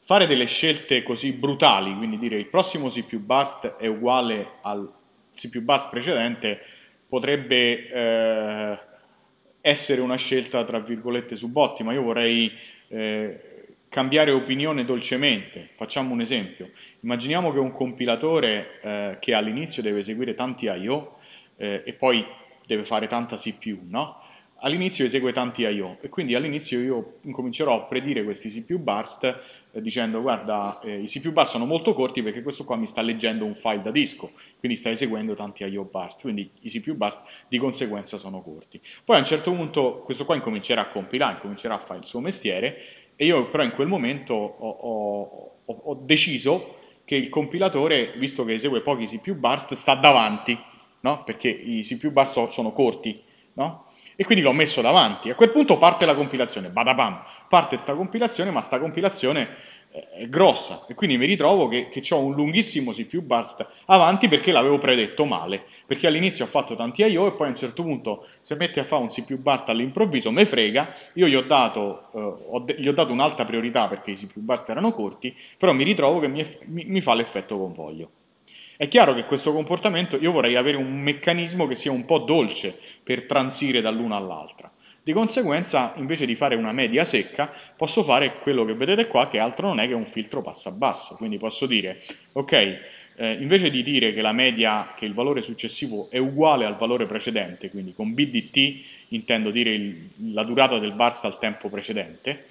fare delle scelte così brutali, quindi dire il prossimo CPU burst è uguale al CPU burst precedente, potrebbe eh, essere una scelta tra virgolette subottima. Io vorrei eh, cambiare opinione dolcemente. Facciamo un esempio. Immaginiamo che un compilatore eh, che all'inizio deve eseguire tanti I.O. Eh, e poi deve fare tanta CPU, no? All'inizio esegue tanti I.O. e quindi all'inizio io incomincerò a predire questi CPU burst eh, dicendo guarda eh, i CPU burst sono molto corti perché questo qua mi sta leggendo un file da disco, quindi sta eseguendo tanti I.O. burst, quindi i CPU burst di conseguenza sono corti. Poi a un certo punto questo qua incomincerà a compilare, incomincerà a fare il suo mestiere e io però in quel momento ho, ho, ho deciso che il compilatore, visto che esegue pochi C++ burst, sta davanti, no? perché i C++ burst sono corti, no? e quindi l'ho messo davanti. A quel punto parte la compilazione, badabam, parte sta compilazione, ma sta compilazione è grossa e quindi mi ritrovo che, che ho un lunghissimo sì più basta avanti perché l'avevo predetto male perché all'inizio ho fatto tanti IO e poi a un certo punto se mette a fare un sì più basta all'improvviso me frega io gli ho dato, eh, ho de- gli ho dato un'alta priorità perché i sì più basta erano corti però mi ritrovo che mi, eff- mi, mi fa l'effetto convoglio è chiaro che questo comportamento io vorrei avere un meccanismo che sia un po' dolce per transire dall'una all'altra di conseguenza, invece di fare una media secca, posso fare quello che vedete qua, che altro non è che un filtro passa basso. Quindi posso dire, ok, eh, invece di dire che la media, che il valore successivo è uguale al valore precedente, quindi con BDT intendo dire il, la durata del burst al tempo precedente,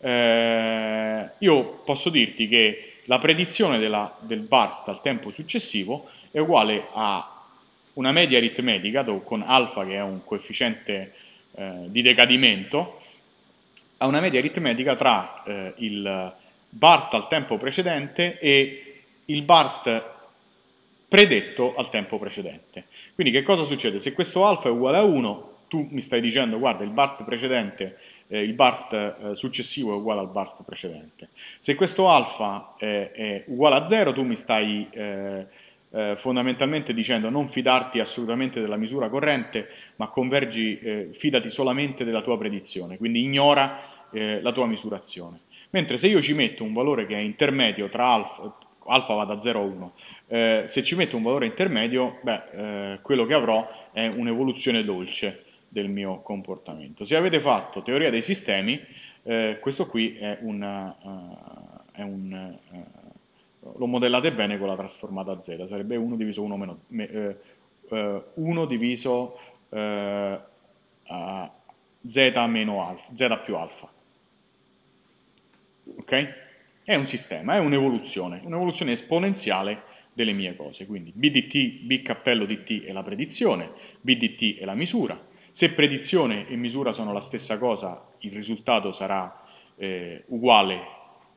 eh, io posso dirti che la predizione della, del burst al tempo successivo è uguale a una media aritmetica, con alfa che è un coefficiente eh, di decadimento a una media aritmetica tra eh, il burst al tempo precedente e il burst predetto al tempo precedente. Quindi che cosa succede? Se questo alfa è uguale a 1, tu mi stai dicendo guarda il burst precedente, eh, il burst eh, successivo è uguale al burst precedente. Se questo alfa eh, è uguale a 0, tu mi stai eh, eh, fondamentalmente dicendo non fidarti assolutamente della misura corrente, ma convergi, eh, fidati solamente della tua predizione, quindi ignora eh, la tua misurazione. Mentre se io ci metto un valore che è intermedio tra alfa, alfa va da 0 a 1, eh, se ci metto un valore intermedio, beh, eh, quello che avrò è un'evoluzione dolce del mio comportamento. Se avete fatto teoria dei sistemi, eh, questo qui è, una, uh, eh, è un, uh, lo modellate bene con la trasformata z, sarebbe 1 diviso 1 meno, me, eh, 1 eh, diviso eh, z meno alfa, z più alfa. Ok? È un sistema, è un'evoluzione, un'evoluzione esponenziale delle mie cose, quindi BDT, B cappello DT è la predizione, BDT è la misura. Se predizione e misura sono la stessa cosa, il risultato sarà eh, uguale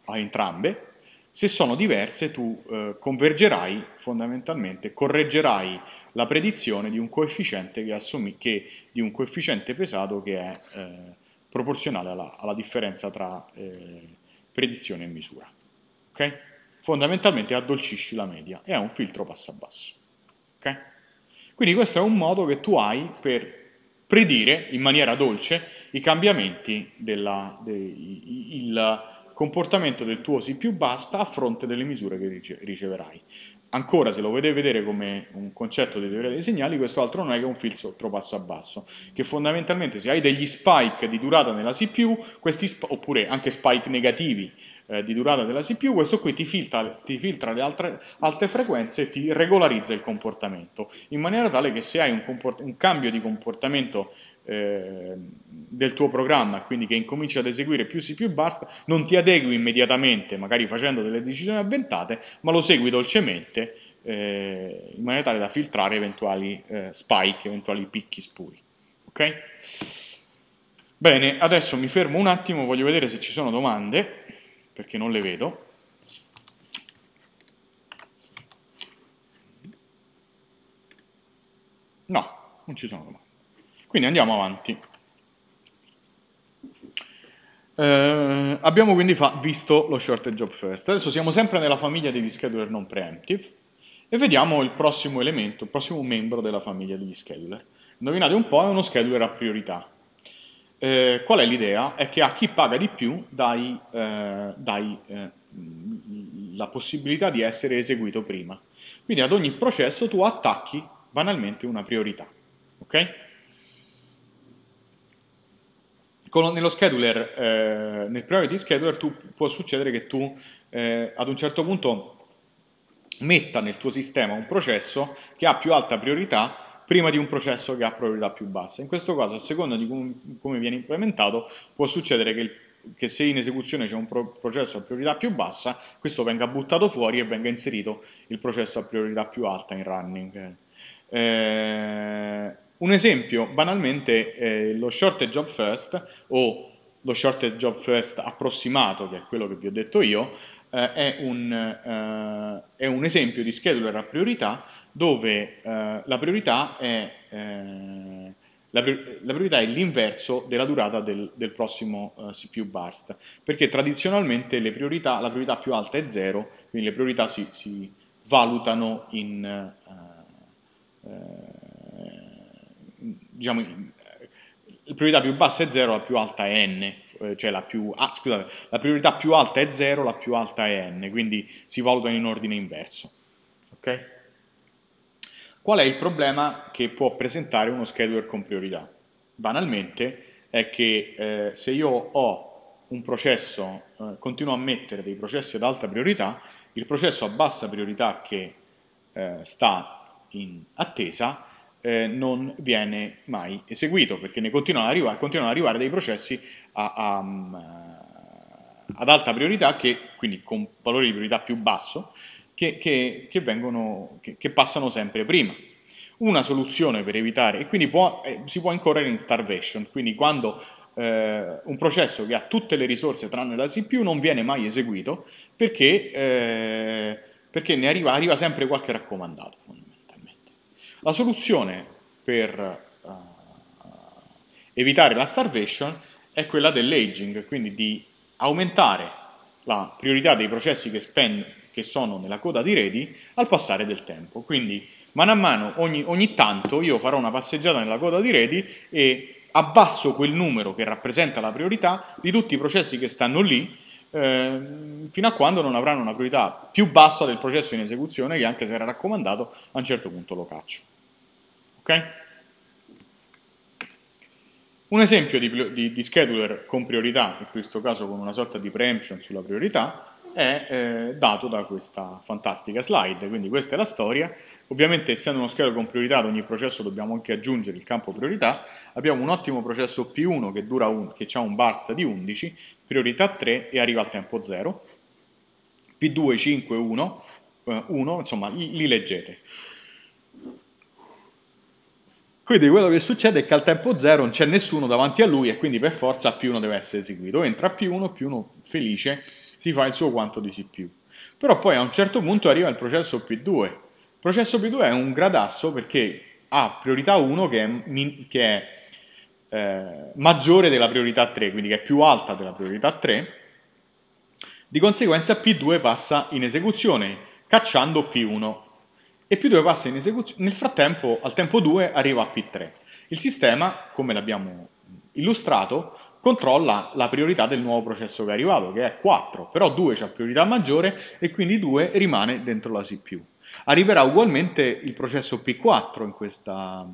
a entrambe, se sono diverse tu eh, convergerai fondamentalmente, correggerai la predizione di un coefficiente, che assumi, che, di un coefficiente pesato che è eh, proporzionale alla, alla, differenza tra eh, predizione e misura. Okay? Fondamentalmente addolcisci la media e è un filtro passo a basso. Okay? Quindi questo è un modo che tu hai per predire in maniera dolce i cambiamenti della, de, il, comportamento del tuo sì più basta a fronte delle misure che riceverai. Ancora, se lo vedete vedere come un concetto di teoria dei segnali, questo altro non è che un filtro troppo basso, che fondamentalmente se hai degli spike di durata nella CPU, sp- oppure anche spike negativi eh, di durata della CPU, questo qui ti filtra, ti filtra le altre, alte frequenze e ti regolarizza il comportamento, in maniera tale che se hai un, comport- un cambio di comportamento Ehm, del tuo programma, quindi che incominci ad eseguire più sì più basta, non ti adegui immediatamente, magari facendo delle decisioni avventate, ma lo segui dolcemente eh, in maniera tale da filtrare eventuali eh, spike, eventuali picchi spuri. Ok? Bene, adesso mi fermo un attimo, voglio vedere se ci sono domande, perché non le vedo. No, non ci sono domande. Quindi andiamo avanti. Eh, abbiamo quindi visto lo shortage job first. Adesso siamo sempre nella famiglia degli scheduler non preemptive e vediamo il prossimo elemento, il prossimo membro della famiglia degli scheduler. Indovinate un po', è uno scheduler a priorità. Eh, qual è l'idea? È che a chi paga di più dai, eh, dai eh, la possibilità di essere eseguito prima. Quindi ad ogni processo tu attacchi banalmente una priorità. Okay? con, nello scheduler, eh, nel priority scheduler, tu, può succedere che tu eh, ad un certo punto metta nel tuo sistema un processo che ha più alta priorità prima di un processo che ha priorità più bassa. In questo caso, a seconda di com come viene implementato, può succedere che, il, che se in esecuzione c'è un pro processo a priorità più bassa, questo venga buttato fuori e venga inserito il processo a priorità più alta in running. Eh, un esempio, banalmente, è lo short job first o lo short job first approssimato, che è quello che vi ho detto io, eh, è, un, eh, è, un, esempio di scheduler a priorità dove eh, la priorità è... Eh, la, la, priorità è l'inverso della durata del, del prossimo uh, eh, CPU burst, perché tradizionalmente priorità, la priorità più alta è 0, quindi le priorità si, si valutano in, uh, uh, diciamo, eh, la priorità più bassa è 0, la più alta è n, eh, cioè la più, ah, scusate, la priorità più alta è 0, la più alta è n, quindi si valutano in ordine inverso. Okay? Qual è il problema che può presentare uno scheduler con priorità? Banalmente è che eh, se io ho un processo, eh, continuo a mettere dei processi ad alta priorità, il processo a bassa priorità che eh, sta in attesa eh, non viene mai eseguito, perché ne continuano ad arrivare, continuano ad arrivare dei processi a, a, mm, eh, ad alta priorità, che, quindi con valore di priorità più basso, che, che, che, vengono, che passano sempre prima una soluzione per evitare, e quindi può, eh, si può incorrere in starvation, quindi quando eh, un processo che ha tutte le risorse tranne la CPU non viene mai eseguito perché, eh, perché ne arriva, arriva sempre qualche raccomandato. La soluzione per uh, evitare la starvation è quella dell'aging, quindi di aumentare la priorità dei processi che, spend, che, sono nella coda di redi al passare del tempo. Quindi, mano a mano, ogni, ogni tanto io farò una passeggiata nella coda di redi e abbasso quel numero che rappresenta la priorità di tutti i processi che stanno lì eh, fino a quando non avranno una priorità più bassa del processo in esecuzione che anche se era raccomandato a un certo punto lo caccio. Okay? Un esempio di, di, di, scheduler con priorità, in questo caso con una sorta di preemption sulla priorità, è eh, dato da questa fantastica slide, quindi questa è la storia. Ovviamente essendo uno scheduler con priorità ad ogni processo dobbiamo anche aggiungere il campo priorità, abbiamo un ottimo processo P1 che, dura un, che ha un burst di 11, priorità 3 e arriva al tempo 0, P2 5 1, 1 insomma li, li leggete. Quindi quello che succede è che al tempo zero non c'è nessuno davanti a lui e quindi per forza P1 deve essere eseguito. Entra P1, P1 felice, si fa il suo quanto di CPU. Però poi a un certo punto arriva il processo P2. Il processo P2 è un gradasso perché ha priorità 1 che è, che è eh, maggiore della priorità 3, quindi che è più alta della priorità 3. Di conseguenza P2 passa in esecuzione cacciando P1 e più 2 passa in esecuzione, nel frattempo al tempo 2 arriva P3. Il sistema, come l'abbiamo illustrato, controlla la priorità del nuovo processo che è arrivato, che è 4, però 2 ha priorità maggiore e quindi 2 rimane dentro la CPU. Arriverà ugualmente il processo P4 in questa,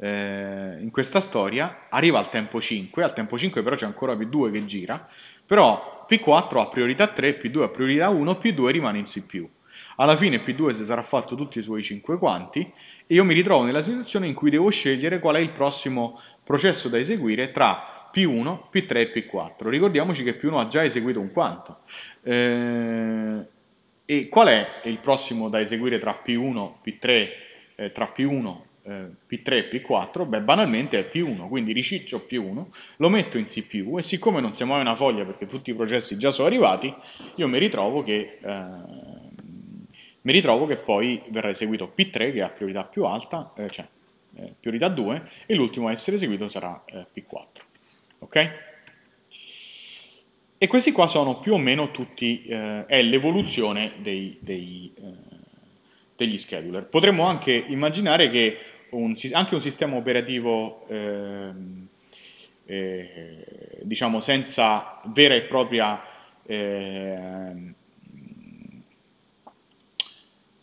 eh, in questa storia, arriva al tempo 5, al tempo 5 però c'è ancora P2 che gira, però P4 ha priorità 3, P2 ha priorità 1, P2 rimane in CPU. Alla fine P2 si sarà fatto tutti i suoi 5 quanti e io mi ritrovo nella situazione in cui devo scegliere qual è il prossimo processo da eseguire tra P1, P3 e P4. Ricordiamoci che P1 ha già eseguito un quanto. Eh, e qual è il prossimo da eseguire tra P1, P3, eh, tra P1, eh, P3 e P4? Beh, banalmente è P1, quindi riciccio P1, lo metto in CPU e siccome non si muove una foglia perché tutti i processi già sono arrivati, io mi ritrovo che eh, mi ritrovo che poi verrà eseguito P3 che ha priorità più alta, eh, cioè eh, priorità 2, e l'ultimo a essere eseguito sarà eh, P4. Okay? E questi qua sono più o meno tutti, eh, è l'evoluzione eh, degli scheduler. Potremmo anche immaginare che un, anche un sistema operativo ehm, eh, diciamo senza vera e propria ehm,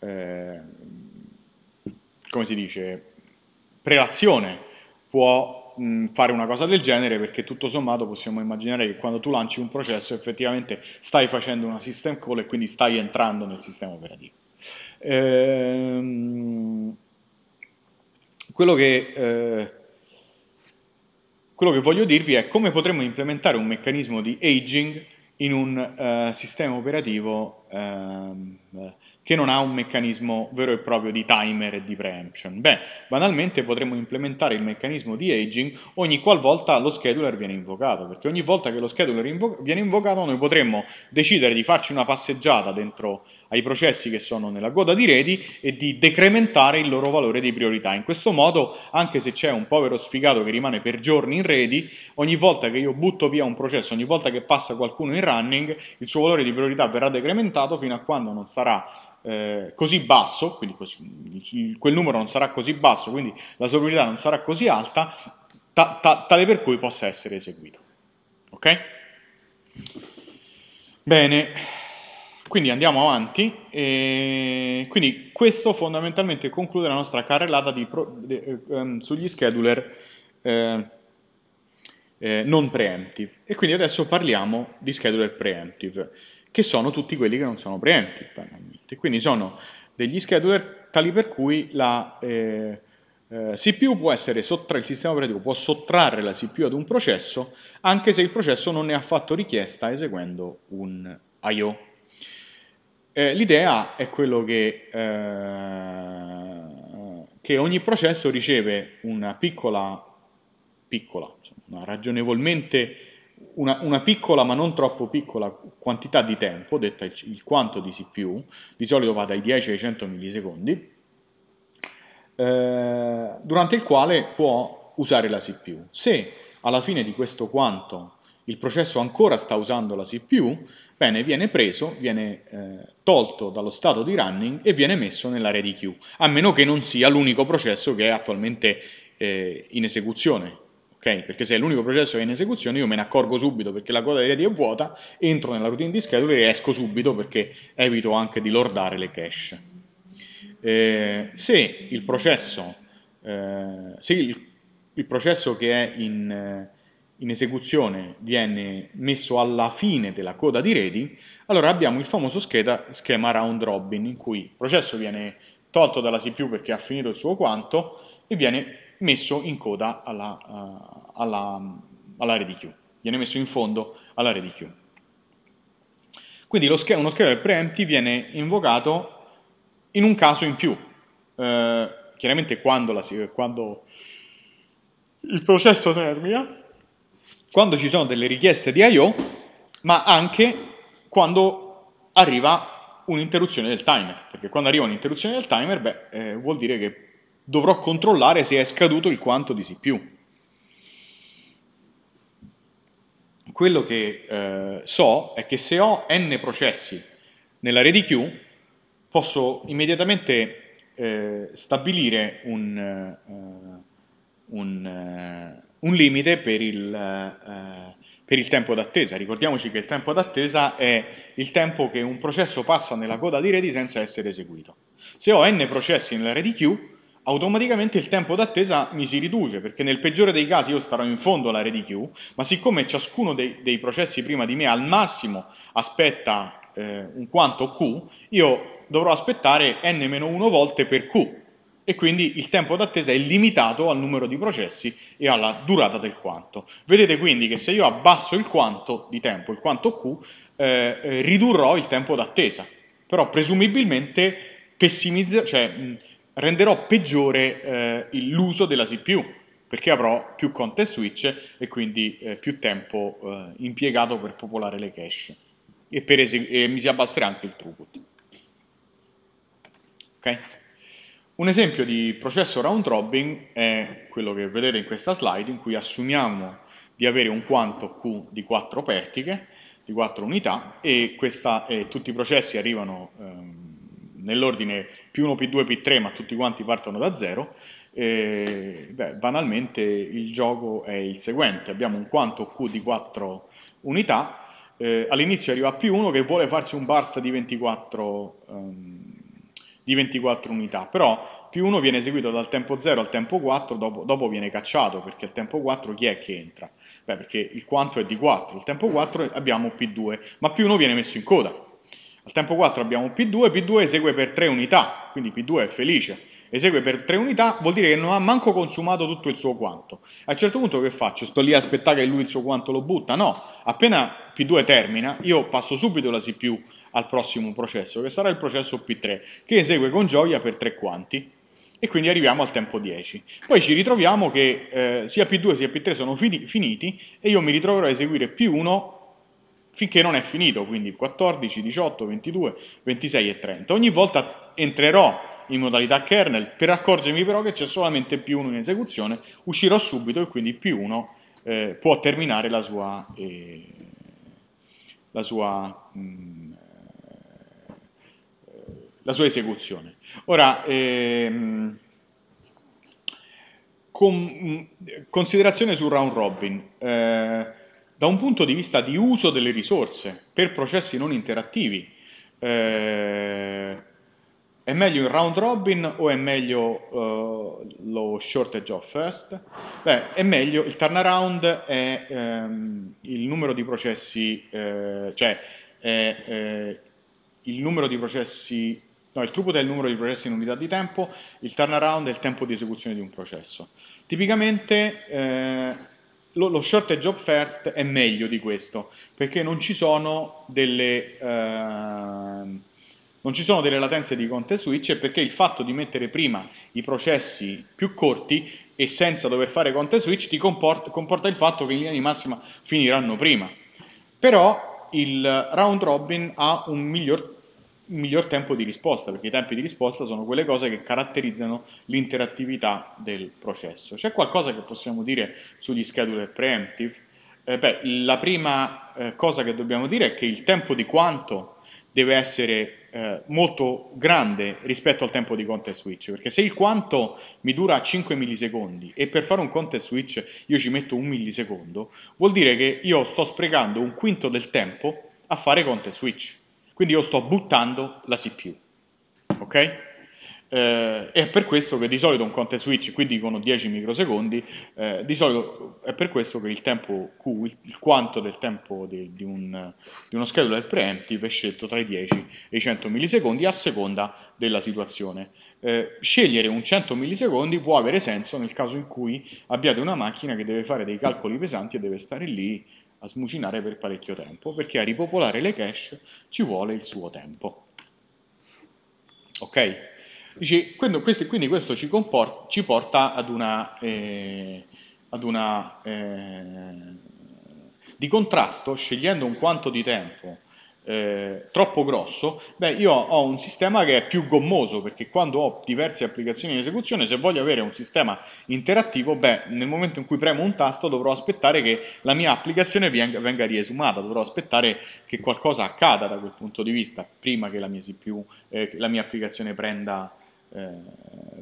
Ehm, come si dice, prelazione può mh, fare una cosa del genere perché tutto sommato possiamo immaginare che quando tu lanci un processo effettivamente stai facendo una system call e quindi stai entrando nel sistema operativo. Ehm, quello che... Eh, quello che voglio dirvi è come potremmo implementare un meccanismo di aging in un uh, sistema operativo uh, che non ha un meccanismo vero e proprio di timer e di preemption. Beh, banalmente potremmo implementare il meccanismo di aging ogni qualvolta lo scheduler viene invocato, perché ogni volta che lo scheduler invo viene invocato noi potremmo decidere di farci una passeggiata dentro ai processi che sono nella coda di reti e di decrementare il loro valore di priorità. In questo modo, anche se c'è un povero sfigato che rimane per giorni in reti, ogni volta che io butto via un processo, ogni volta che passa qualcuno in running, il suo valore di priorità verrà decrementato fino a quando non sarà eh, così basso, quindi così, quel numero non sarà così basso, quindi la sua priorità non sarà così alta, ta, ta, tale per cui possa essere eseguito. Ok? Bene. Quindi andiamo avanti, e quindi questo fondamentalmente conclude la nostra carrellata di, de, um, sugli scheduler eh, eh, non preemptive. E quindi adesso parliamo di scheduler preemptive, che sono tutti quelli che non sono preemptive. Quindi sono degli scheduler tali per cui la eh, eh CPU può essere sottra- il sistema operativo può sottrarre la CPU ad un processo anche se il processo non ne ha fatto richiesta eseguendo un I.O. Eh, l'idea è quello che, eh, che, ogni processo riceve una piccola, piccola una ragionevolmente, una, una, piccola ma non troppo piccola quantità di tempo, detta il, il quanto di CPU, di solito va dai 10 ai 100 millisecondi, eh, durante il quale può usare la CPU. Se alla fine di questo quanto il processo ancora sta usando la CPU, bene, viene preso, viene eh, tolto dallo stato di running e viene messo nell'area di queue, a meno che non sia l'unico processo che è attualmente eh, in esecuzione. Okay? Perché se è l'unico processo che è in esecuzione io me ne accorgo subito perché la coda di reti è vuota, entro nella routine di schedule e esco subito perché evito anche di lordare le cache. Eh, se il processo, eh, se il, il processo che è in eh, in esecuzione viene messo alla fine della coda di reti, allora abbiamo il famoso scheda, schema round robin in cui il processo viene tolto dalla CPU perché ha finito il suo quanto e viene messo in coda alla, uh, alla, alla rete Q, viene messo in fondo alla rete queue. Quindi schema, uno schema del preempti viene invocato in un caso in più, eh, chiaramente quando, la, quando il processo termina, quando ci sono delle richieste di I.O., ma anche quando arriva un'interruzione del timer, perché quando arriva un'interruzione del timer, beh, eh, vuol dire che dovrò controllare se è scaduto il quanto di CPU. Quello che eh, so è che se ho n processi nell'area di Q, posso immediatamente eh, stabilire un, eh, un eh, un limite per il, eh, per il tempo d'attesa. Ricordiamoci che il tempo d'attesa è il tempo che un processo passa nella coda di reti senza essere eseguito. Se ho n processi nella rete Q, automaticamente il tempo d'attesa mi si riduce, perché nel peggiore dei casi io starò in fondo alla rete Q, ma siccome ciascuno dei, dei processi prima di me al massimo aspetta eh, un quanto Q, io dovrò aspettare n-1 volte per Q, e quindi il tempo d'attesa è limitato al numero di processi e alla durata del quanto. Vedete quindi che se io abbasso il quanto di tempo, il quanto Q, eh, eh ridurrò il tempo d'attesa, però presumibilmente cioè, mh, renderò peggiore eh, l'uso della CPU, perché avrò più content switch e quindi eh, più tempo eh, impiegato per popolare le cache e, es- e mi si abbasserà anche il throughput. Ok? Un esempio di processo round robin è quello che vedete in questa slide in cui assumiamo di avere un quanto Q di 4 pertiche, di 4 unità e, questa, eh, tutti i processi arrivano ehm, nell'ordine P1, P2, P3 ma tutti quanti partono da 0 e, beh, banalmente il gioco è il seguente, abbiamo un quanto Q di 4 unità, eh, all'inizio arriva P1 che vuole farsi un burst di 24 ehm, di 24 unità, però più 1 viene eseguito dal tempo 0 al tempo 4, dopo, dopo viene cacciato, perché al tempo 4 chi è che entra? Beh, perché il quanto è di 4, al tempo 4 abbiamo P2, ma più 1 viene messo in coda. Al tempo 4 abbiamo P2, P2 esegue per 3 unità, quindi P2 è felice. Esegue per 3 unità, vuol dire che non ha manco consumato tutto il suo quanto. A un certo punto che faccio? Sto lì a aspettare che lui il suo quanto lo butta? No, appena P2 termina, io passo subito la CPU al prossimo processo, che sarà il processo P3, che esegue con gioia per tre quanti, e quindi arriviamo al tempo 10. Poi ci ritroviamo che eh, sia P2 sia P3 sono fini, finiti e io mi ritroverò a eseguire P1 finché non è finito, quindi 14, 18, 22, 26 e 30. Ogni volta entrerò in modalità kernel per accorgermi però che c'è solamente P1 in esecuzione, uscirò subito e quindi P1 eh, può terminare la sua, eh, la sua mh, mm, la sua esecuzione. Ora, ehm, con, mm, considerazione su round robin. Eh, da un punto di vista di uso delle risorse per processi non interattivi, eh, è meglio il round robin o è meglio eh, lo shortage of first? Beh, è meglio, il turnaround è ehm, il numero di processi, eh, cioè è, eh, il numero di processi No, il throughput è il numero di processi in unità di tempo, il turnaround è il tempo di esecuzione di un processo. Tipicamente eh, lo, lo short job first è meglio di questo, perché non ci sono delle... Eh, non ci sono delle latenze di contest switch e perché il fatto di mettere prima i processi più corti e senza dover fare contest switch ti comporta, comporta il fatto che in linea di massima finiranno prima. Però il round robin ha un miglior miglior tempo di risposta, perché i tempi di risposta sono quelle cose che caratterizzano l'interattività del processo. C'è qualcosa che possiamo dire sugli scheduler preemptive? Eh, beh, la prima eh, cosa che dobbiamo dire è che il tempo di quanto deve essere eh, molto grande rispetto al tempo di contest switch, perché se il quanto mi dura 5 millisecondi e per fare un contest switch io ci metto un millisecondo, vuol dire che io sto sprecando un quinto del tempo a fare contest switch quindi io sto buttando la CPU, ok? Eh, è per questo che di solito un context switch, qui dicono 10 microsecondi, eh, di solito è per questo che il tempo Q, il, quanto del tempo di, di, un, di uno scheduler preemptive è scelto tra i 10 e i 100 millisecondi a seconda della situazione. Eh, scegliere un 100 millisecondi può avere senso nel caso in cui abbiate una macchina che deve fare dei calcoli pesanti e deve stare lì a smucinare per parecchio tempo, perché a ripopolare le cache ci vuole il suo tempo. Ok? Dice, quindi questo ci, comporta, ci porta ad una... Eh, ad una eh, di contrasto, scegliendo un quanto di tempo eh, troppo grosso, beh, io ho un sistema che è più gommoso perché quando ho diverse applicazioni in esecuzione, se voglio avere un sistema interattivo, beh, nel momento in cui premo un tasto dovrò aspettare che la mia applicazione venga riesumata, dovrò aspettare che qualcosa accada da quel punto di vista prima che la mia, CPU, eh, la mia applicazione prenda. Eh,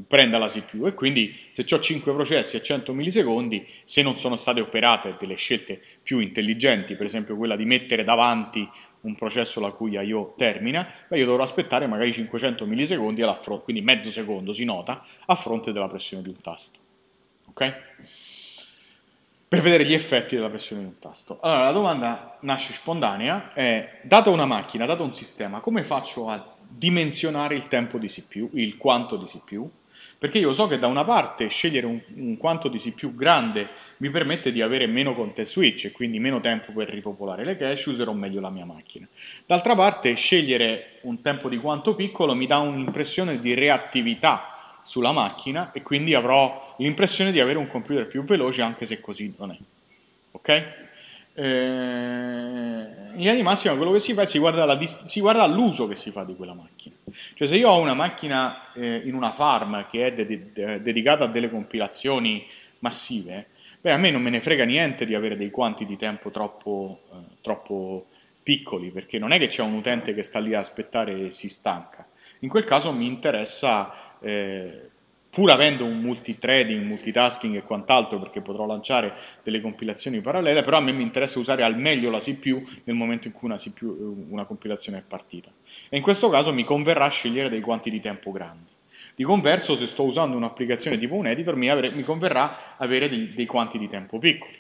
prenda la CPU e quindi se ho 5 processi a 100 millisecondi se non sono state operate delle scelte più intelligenti per esempio quella di mettere davanti un processo la cui IO termina, ma io dovrò aspettare magari 500 millisecondi, quindi mezzo secondo si nota, a fronte della pressione di un tasto. Okay? Per vedere gli effetti della pressione di un tasto. Allora, la domanda nasce spontanea, è, data una macchina, data un sistema, come faccio a dimensionare il tempo di CPU, il quanto di CPU? Perché io so che da una parte scegliere un, un quanto di sì più grande mi permette di avere meno contest switch e quindi meno tempo per ripopolare le cache, userò meglio la mia macchina. D'altra parte scegliere un tempo di quanto piccolo mi dà un'impressione di reattività sulla macchina e quindi avrò l'impressione di avere un computer più veloce anche se così non è. Ok? Eh, in linea di massima quello che si fa è si guarda, la, si guarda l'uso che si fa di quella macchina. Cioè se io ho una macchina eh, in una farm che è de- de- dedicata a delle compilazioni massive, beh a me non me ne frega niente di avere dei quanti di tempo troppo, eh, troppo piccoli, perché non è che c'è un utente che sta lì a aspettare e si stanca. In quel caso mi interessa... Eh, pur avendo un multithreading, multitasking e quant'altro, perché potrò lanciare delle compilazioni parallele, però a me mi interessa usare al meglio la CPU nel momento in cui una, CPU, eh, una compilazione è partita. E in questo caso mi converrà scegliere dei quanti di tempo grandi. Di converso, se sto usando un'applicazione tipo un editor, mi, avere, mi converrà avere dei, dei quanti di tempo piccoli.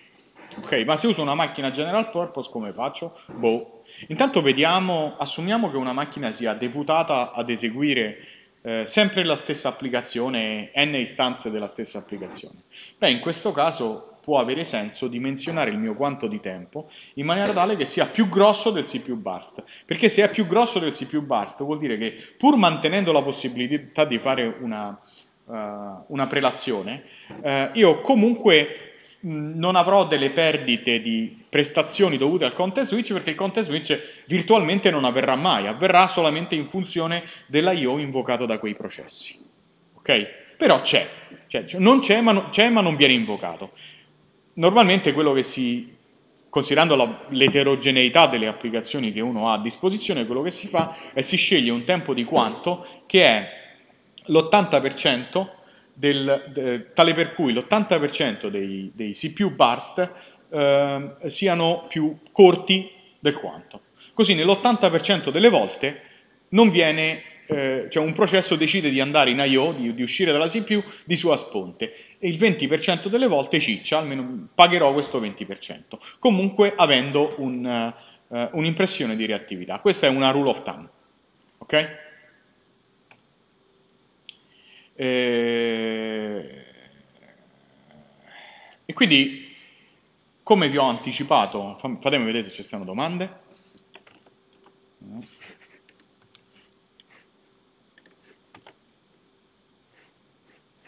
Ok, ma se uso una macchina general purpose come faccio? Boh. Intanto vediamo, assumiamo che una macchina sia deputata ad eseguire eh, sempre la stessa applicazione, n istanze della stessa applicazione. Beh, in questo caso può avere senso dimensionare il mio quanto di tempo in maniera tale che sia più grosso del CPU burst, perché se è più grosso del CPU burst vuol dire che pur mantenendo la possibilità di fare una, uh, una prelazione, uh, io comunque Mm, non avrò delle perdite di prestazioni dovute al content switch perché il content switch virtualmente non avverrà mai, avverrà solamente in funzione dell'IO invocato da quei processi. Ok? Però c'è, cioè, non c'è ma, non, c'è ma non viene invocato. Normalmente quello che si, considerando la, l'eterogeneità delle applicazioni che uno ha a disposizione, quello che si fa è si sceglie un tempo di quanto che è l'80% del, de, tale per cui l'80% dei, dei, CPU burst eh, siano più corti del quanto. Così nell'80% delle volte viene, eh, cioè un processo decide di andare in I.O., di, di, uscire dalla CPU di sua sponte e il 20% delle volte ciccia, almeno pagherò questo 20%, comunque avendo un, uh, un'impressione di reattività. Questa è una rule of thumb. Okay? E, e quindi, come vi ho anticipato, fatemi vedere se ci stanno domande.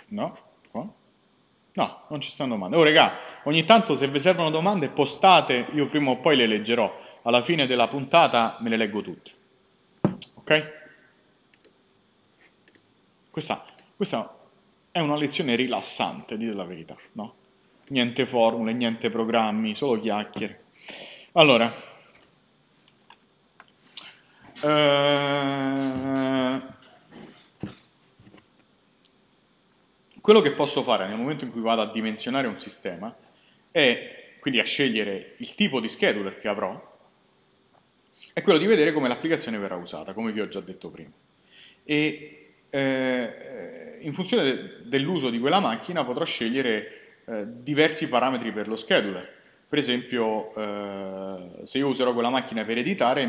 No? No, non ci stanno domande. Oh, regà, ogni tanto se vi servono domande postate, io prima o poi le leggerò. Alla fine della puntata me le leggo tutte. Ok? Questa questa è una lezione rilassante, dite la verità, no? Niente formule, niente programmi, solo chiacchiere. Allora, eh, quello che posso fare nel momento in cui vado a dimensionare un sistema è quindi a scegliere il tipo di scheduler che avrò, è quello di vedere come l'applicazione verrà usata, come vi ho già detto prima. E eh, in funzione de, dell'uso di quella macchina potrò scegliere eh, diversi parametri per lo scheduler. Per esempio, eh, se io userò quella macchina per editare,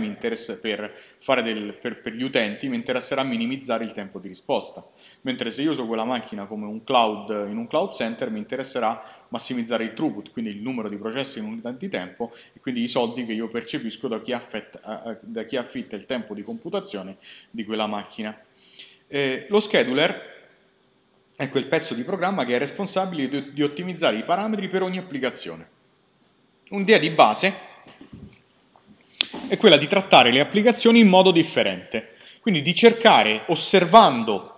per, del, per, per, gli utenti, mi interesserà minimizzare il tempo di risposta. Mentre se io uso quella macchina come un cloud, in un cloud center, mi interesserà massimizzare il throughput, quindi il numero di processi in unità di tempo e quindi i soldi che io percepisco da chi, affetta, da chi affitta il tempo di computazione di quella macchina. Eh, lo scheduler è quel pezzo di programma che è responsabile di ottimizzare i parametri per ogni applicazione. Un'idea di base è quella di trattare le applicazioni in modo differente, quindi di cercare, osservando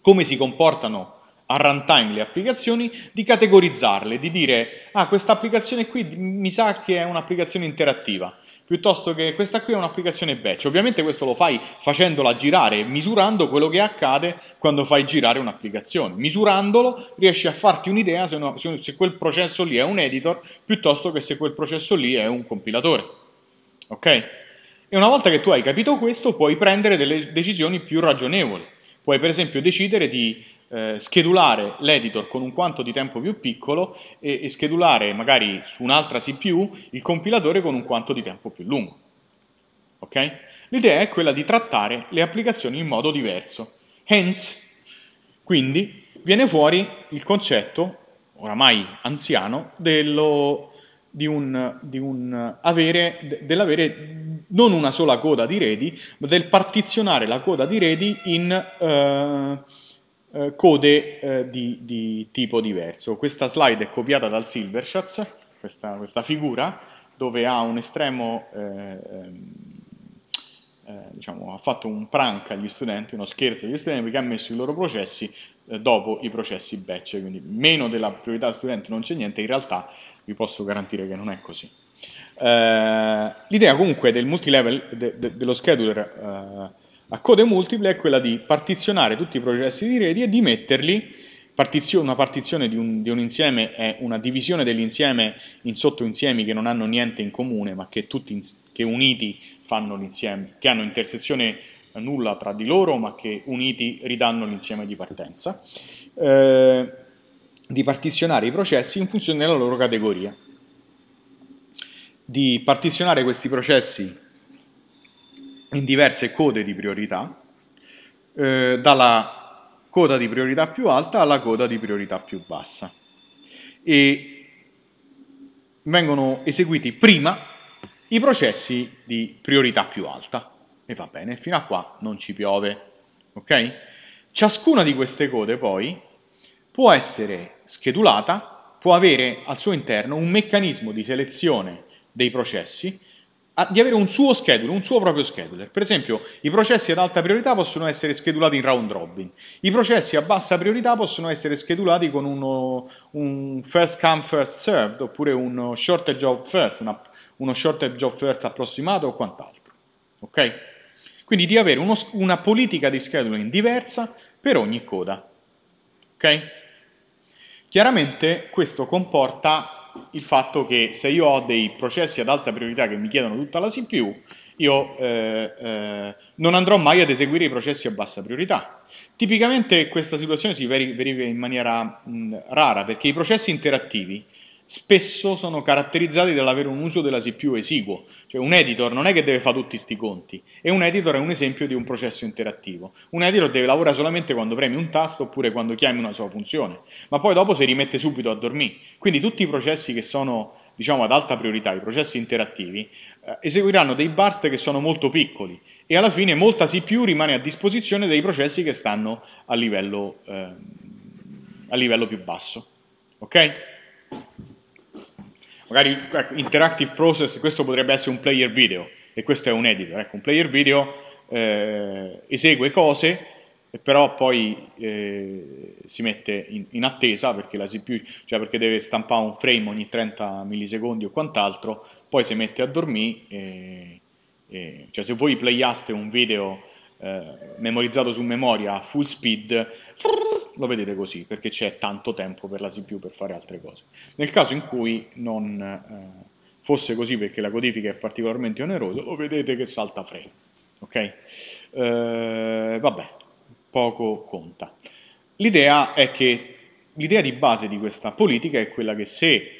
come si comportano a runtime le applicazioni, di categorizzarle, di dire, ah, questa applicazione qui mi sa che è un'applicazione interattiva, piuttosto che questa qui è un'applicazione batch. Ovviamente questo lo fai facendola girare, misurando quello che accade quando fai girare un'applicazione. Misurandolo riesci a farti un'idea se, no, se, se quel processo lì è un editor piuttosto che se quel processo lì è un compilatore. Ok? E una volta che tu hai capito questo, puoi prendere delle decisioni più ragionevoli. Puoi per esempio decidere di eh, schedulare l'editor con un quanto di tempo più piccolo e, e schedulare magari su un'altra CPU il compilatore con un quanto di tempo più lungo. Okay? L'idea è quella di trattare le applicazioni in modo diverso. Hence, quindi, viene fuori il concetto, oramai anziano, dello, di un, di un avere, dell'avere non una sola coda di redi, ma del partizionare la coda di redi in... Eh, eh, code eh, di, di, tipo diverso. Questa slide è copiata dal Silvershats, questa, questa figura, dove ha un estremo, eh, ehm, eh, diciamo, ha fatto un prank agli studenti, uno scherzo agli studenti, perché ha messo i loro processi eh, dopo i processi batch, quindi meno della priorità studente non c'è niente, in realtà vi posso garantire che non è così. Eh, l'idea comunque del multilevel, de, de, dello scheduler la code multiple è quella di partizionare tutti i processi di reti e di metterli, partizio, una partizione di un, di un, insieme è una divisione dell'insieme in sottoinsiemi che non hanno niente in comune, ma che, tutti, che uniti fanno l'insieme, che hanno intersezione eh, nulla tra di loro, ma che uniti ridanno l'insieme di partenza, eh, di partizionare i processi in funzione della loro categoria, di partizionare questi processi in diverse code di priorità, eh, dalla coda di priorità più alta alla coda di priorità più bassa. E vengono eseguiti prima i processi di priorità più alta. E va bene, fino a qua non ci piove. Ok? Ciascuna di queste code poi può essere schedulata, può avere al suo interno un meccanismo di selezione dei processi a, di avere un suo schedule, un suo proprio scheduler. Per esempio, i processi ad alta priorità possono essere schedulati in round robin, i processi a bassa priorità possono essere schedulati con uno, un first come first served oppure uno shortage of first, una, uno shortage of first approssimato o quant'altro. Ok? Quindi di avere uno, una politica di scheduling diversa per ogni coda. Ok? Chiaramente questo comporta il fatto che se io ho dei processi ad alta priorità che mi chiedono tutta la CPU, io eh, eh, non andrò mai ad eseguire i processi a bassa priorità. Tipicamente questa situazione si verifica in maniera mh, rara perché i processi interattivi spesso sono caratterizzati dall'avere un uso della CPU esiguo, cioè un editor non è che deve fare tutti questi conti e un editor è un esempio di un processo interattivo. Un editor deve lavorare solamente quando premi un tasto oppure quando chiami una sua funzione, ma poi dopo si rimette subito a dormire. Quindi tutti i processi che sono diciamo ad alta priorità, i processi interattivi, eh, eseguiranno dei burst che sono molto piccoli e alla fine molta CPU rimane a disposizione dei processi che stanno a livello, eh, a livello più basso. Ok? magari ecco, interactive process, questo potrebbe essere un player video e questo è un editor, ecco, un player video eh, esegue cose però poi eh, si mette in, in, attesa perché la CPU, cioè perché deve stampare un frame ogni 30 millisecondi o quant'altro, poi si mette a dormire, e, e, cioè se voi playaste un video eh, memorizzato su memoria a full speed, lo vedete così, perché c'è tanto tempo per la CPU per fare altre cose. Nel caso in cui non eh, fosse così perché la codifica è particolarmente onerosa, lo vedete che salta frame, ok? Eh, vabbè, poco conta. L'idea è che l'idea di base di questa politica è quella che se,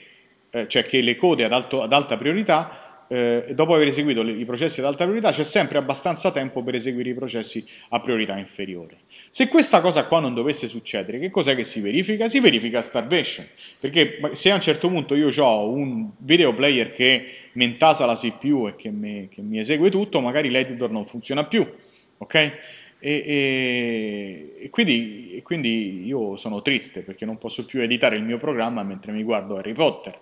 eh, cioè che le code ad, alto, ad alta priorità eh, dopo aver eseguito i processi ad alta priorità c'è sempre abbastanza tempo per eseguire i processi a priorità inferiore. Se questa cosa qua non dovesse succedere, che cos'è che si verifica? Si verifica starvation, perché se a un certo punto io ho un video player che mi mentasa la CPU e che, me, che mi esegue tutto, magari l'editor non funziona più, ok? E, e, e, quindi, e, quindi, io sono triste perché non posso più editare il mio programma mentre mi guardo Harry Potter.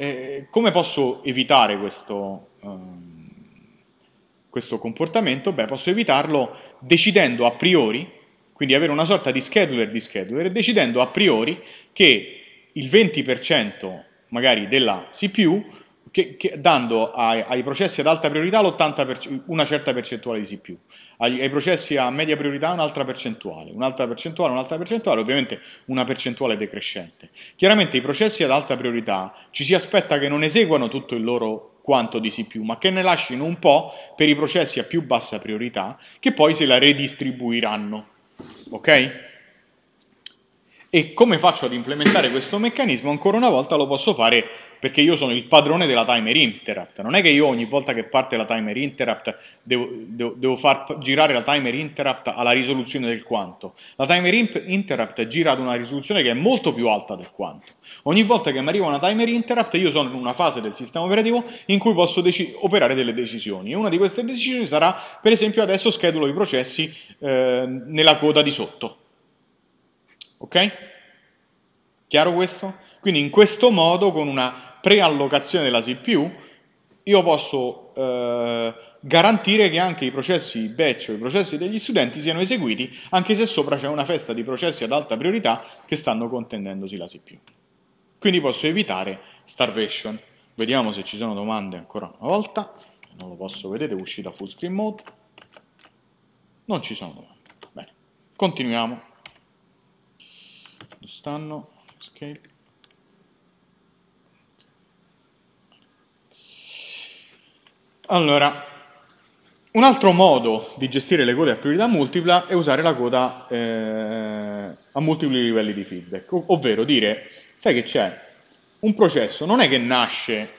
Eh, come posso evitare questo, um, questo comportamento? Beh, posso evitarlo decidendo a priori, quindi avere una sorta di scheduler di scheduler, decidendo a priori che il 20% magari della CPU che, che, dando ai, ai, processi ad alta priorità una certa percentuale di CPU, ai, ai, processi a media priorità un'altra percentuale, un'altra percentuale, un'altra percentuale, ovviamente una percentuale decrescente. Chiaramente i processi ad alta priorità ci si aspetta che non eseguano tutto il loro quanto di CPU, ma che ne lasciano un po' per i processi a più bassa priorità, che poi se la redistribuiranno. Ok? E come faccio ad implementare questo meccanismo? Ancora una volta lo posso fare perché io sono il padrone della timer interrupt. Non è che io ogni volta che parte la timer interrupt devo, devo, devo far girare la timer interrupt alla risoluzione del quanto. La timer interrupt gira ad una risoluzione che è molto più alta del quanto. Ogni volta che mi arriva una timer interrupt io sono in una fase del sistema operativo in cui posso operare delle decisioni. E una di queste decisioni sarà, per esempio, adesso schedulo i processi eh, nella coda di sotto Ok? Chiaro questo? Quindi in questo modo, con una preallocazione della CPU, io posso eh, garantire che anche i processi batch o i processi degli studenti siano eseguiti, anche se sopra c'è una festa di processi ad alta priorità che stanno contendendosi la CPU. Quindi posso evitare starvation. Vediamo se ci sono domande ancora una volta. Non lo posso vedere, è uscita full screen mode. Non ci sono domande. Bene, continuiamo stanno escape allora un altro modo di gestire le code a priorità multipla è usare la coda eh, a multipli livelli di feedback ovvero dire sai che c'è un processo non è che nasce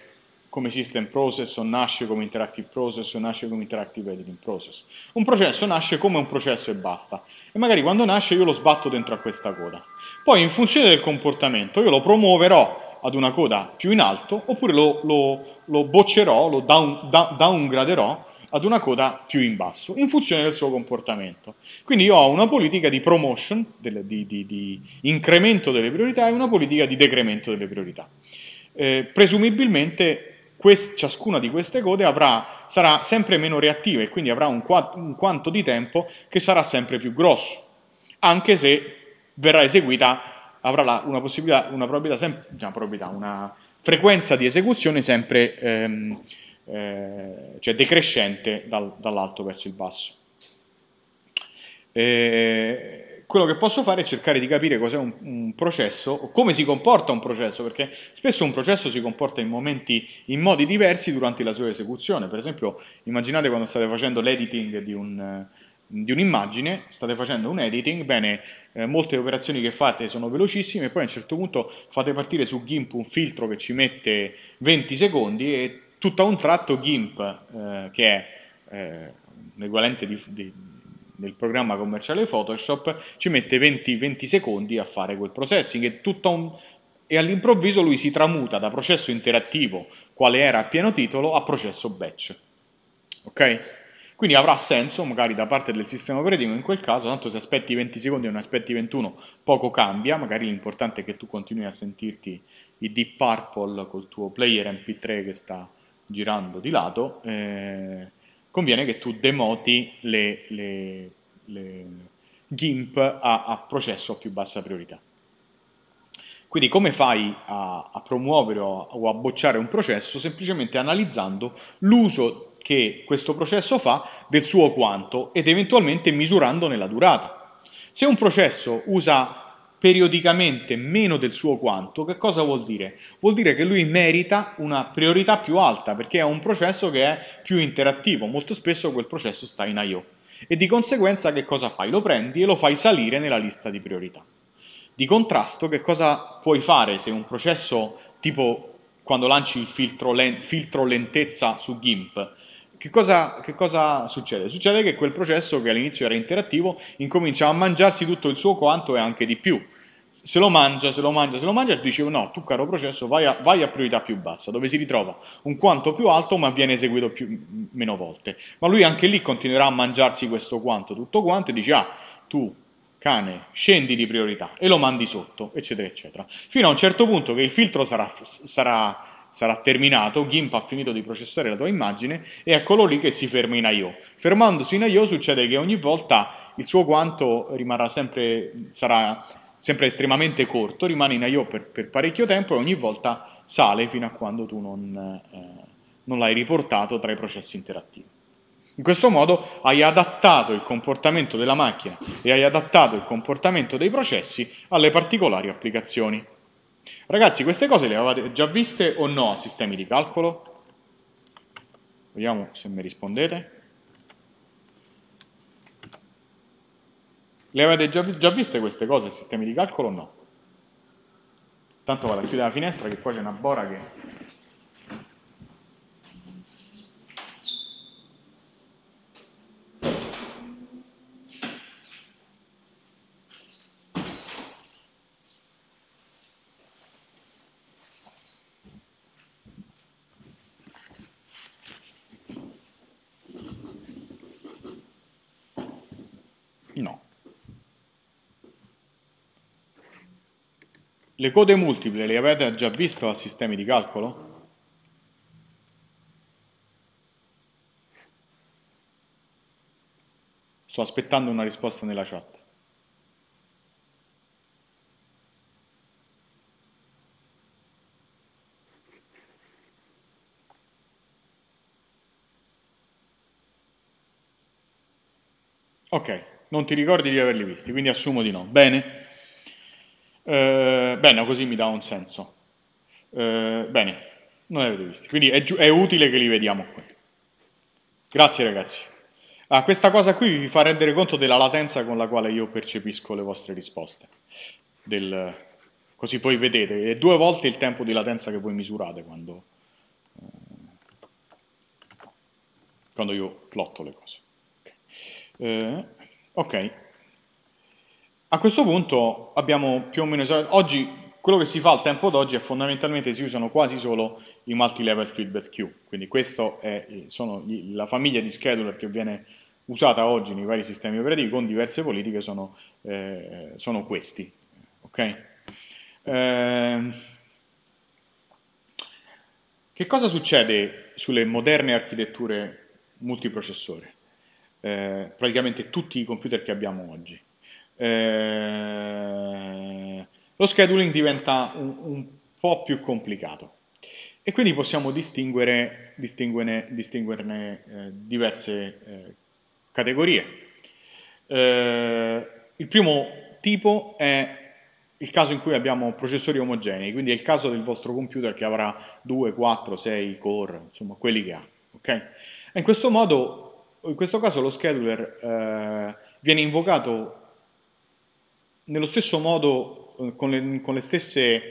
come system process o nasce come interactive process o nasce come interactive editing process. Un processo nasce come un processo e basta. E magari quando nasce io lo sbatto dentro a questa coda. Poi in funzione del comportamento io lo promuoverò ad una coda più in alto oppure lo, lo, lo boccerò, lo down, da, downgraderò ad una coda più in basso, in funzione del suo comportamento. Quindi io ho una politica di promotion, di, di, di incremento delle priorità e una politica di decremento delle priorità. Eh, presumibilmente quest, ciascuna di queste code avrà, sarà sempre meno reattiva e quindi avrà un, un quanto di tempo che sarà sempre più grosso, anche se verrà eseguita, avrà la, una, possibilità, una, probabilità, una, probabilità, una frequenza di esecuzione sempre ehm, eh, cioè decrescente dal, dall'alto verso il basso. Eh, quello che posso fare è cercare di capire cos'è un, un processo o come si comporta un processo, perché spesso un processo si comporta in momenti, in modi diversi durante la sua esecuzione. Per esempio, immaginate quando state facendo l'editing di un di un'immagine, state facendo un editing, bene, eh, molte operazioni che fate sono velocissime, poi a un certo punto fate partire su GIMP un filtro che ci mette 20 secondi e tutto a un tratto GIMP, eh, che è eh, l'equivalente di, di nel programma commerciale Photoshop ci mette 20, 20 secondi a fare quel processing e, un, e all'improvviso lui si tramuta da processo interattivo, quale era a pieno titolo, a processo batch. Ok? Quindi avrà senso, magari da parte del sistema operativo in quel caso, tanto se aspetti 20 secondi e non aspetti 21 poco cambia, magari l'importante è che tu continui a sentirti i Deep Purple col tuo player MP3 che sta girando di lato. Eh, conviene che tu demoti le, le, le GIMP a, a, processo a più bassa priorità. Quindi come fai a, a promuovere o a bocciare un processo? Semplicemente analizzando l'uso che questo processo fa del suo quanto ed eventualmente misurandone la durata. Se un processo usa periodicamente meno del suo quanto, che cosa vuol dire? Vuol dire che lui merita una priorità più alta perché è un processo che è più interattivo, molto spesso quel processo sta in I.O. E di conseguenza che cosa fai? Lo prendi e lo fai salire nella lista di priorità. Di contrasto, che cosa puoi fare se un processo tipo quando lanci il filtro, len- filtro lentezza su GIMP che cosa, che cosa, succede? Succede che quel processo che all'inizio era interattivo incomincia a mangiarsi tutto il suo quanto e anche di più. Se lo mangia, se lo mangia, se lo mangia, dice no, tu caro processo vai a, vai a priorità più bassa, dove si ritrova un quanto più alto ma viene eseguito più, meno volte. Ma lui anche lì continuerà a mangiarsi questo quanto, tutto quanto e dice ah, tu cane, scendi di priorità e lo mandi sotto, eccetera, eccetera. Fino a un certo punto che il filtro sarà, sarà sarà terminato, GIMP ha finito di processare la tua immagine e eccolo lì che si ferma in I.O. Fermandosi in I.O. succede che ogni volta il suo quanto rimarrà sempre, sarà sempre estremamente corto, rimane in I.O. Per, per, parecchio tempo e ogni volta sale fino a quando tu non, eh, non l'hai riportato tra i processi interattivi. In questo modo hai adattato il comportamento della macchina e hai adattato il comportamento dei processi alle particolari applicazioni. Ragazzi, queste cose le avevate già viste o no a sistemi di calcolo? Vediamo se mi rispondete. Le avete già, già viste queste cose a sistemi di calcolo o no? Tanto vado a chiudere la finestra che qua c'è una bora che Le code multiple le avete già visto a sistemi di calcolo? Sto aspettando una risposta nella chat. Ok, non ti ricordi di averli visti, quindi assumo di no. Bene. Eh, bene, così mi dà un senso. Eh, bene, non li avete visti, quindi è, è utile che li vediamo qui. Grazie ragazzi. Ah, questa cosa qui vi fa rendere conto della latenza con la quale io percepisco le vostre risposte. Del, così voi vedete, è due volte il tempo di latenza che voi misurate quando, eh, quando io plotto le cose. ok, eh, okay. A questo punto abbiamo più o meno esaurito. Oggi quello che si fa al tempo d'oggi è fondamentalmente si usano quasi solo i multi-level feedback queue, quindi questa è eh, gli, la famiglia di scheduler che viene usata oggi nei vari sistemi operativi con diverse politiche, sono, eh, sono questi. Okay? Eh, che cosa succede sulle moderne architetture multiprocessore? Eh, praticamente tutti i computer che abbiamo oggi. Eh, lo scheduling diventa un, un, po' più complicato e quindi possiamo distinguere, distinguerne, distinguerne eh, diverse eh, categorie. Eh, il primo tipo è il caso in cui abbiamo processori omogenei, quindi è il caso del vostro computer che avrà 2, 4, 6 core, insomma quelli che ha. Okay? in questo modo, in questo caso lo scheduler eh, viene invocato nello stesso modo, eh, con le, con le stesse,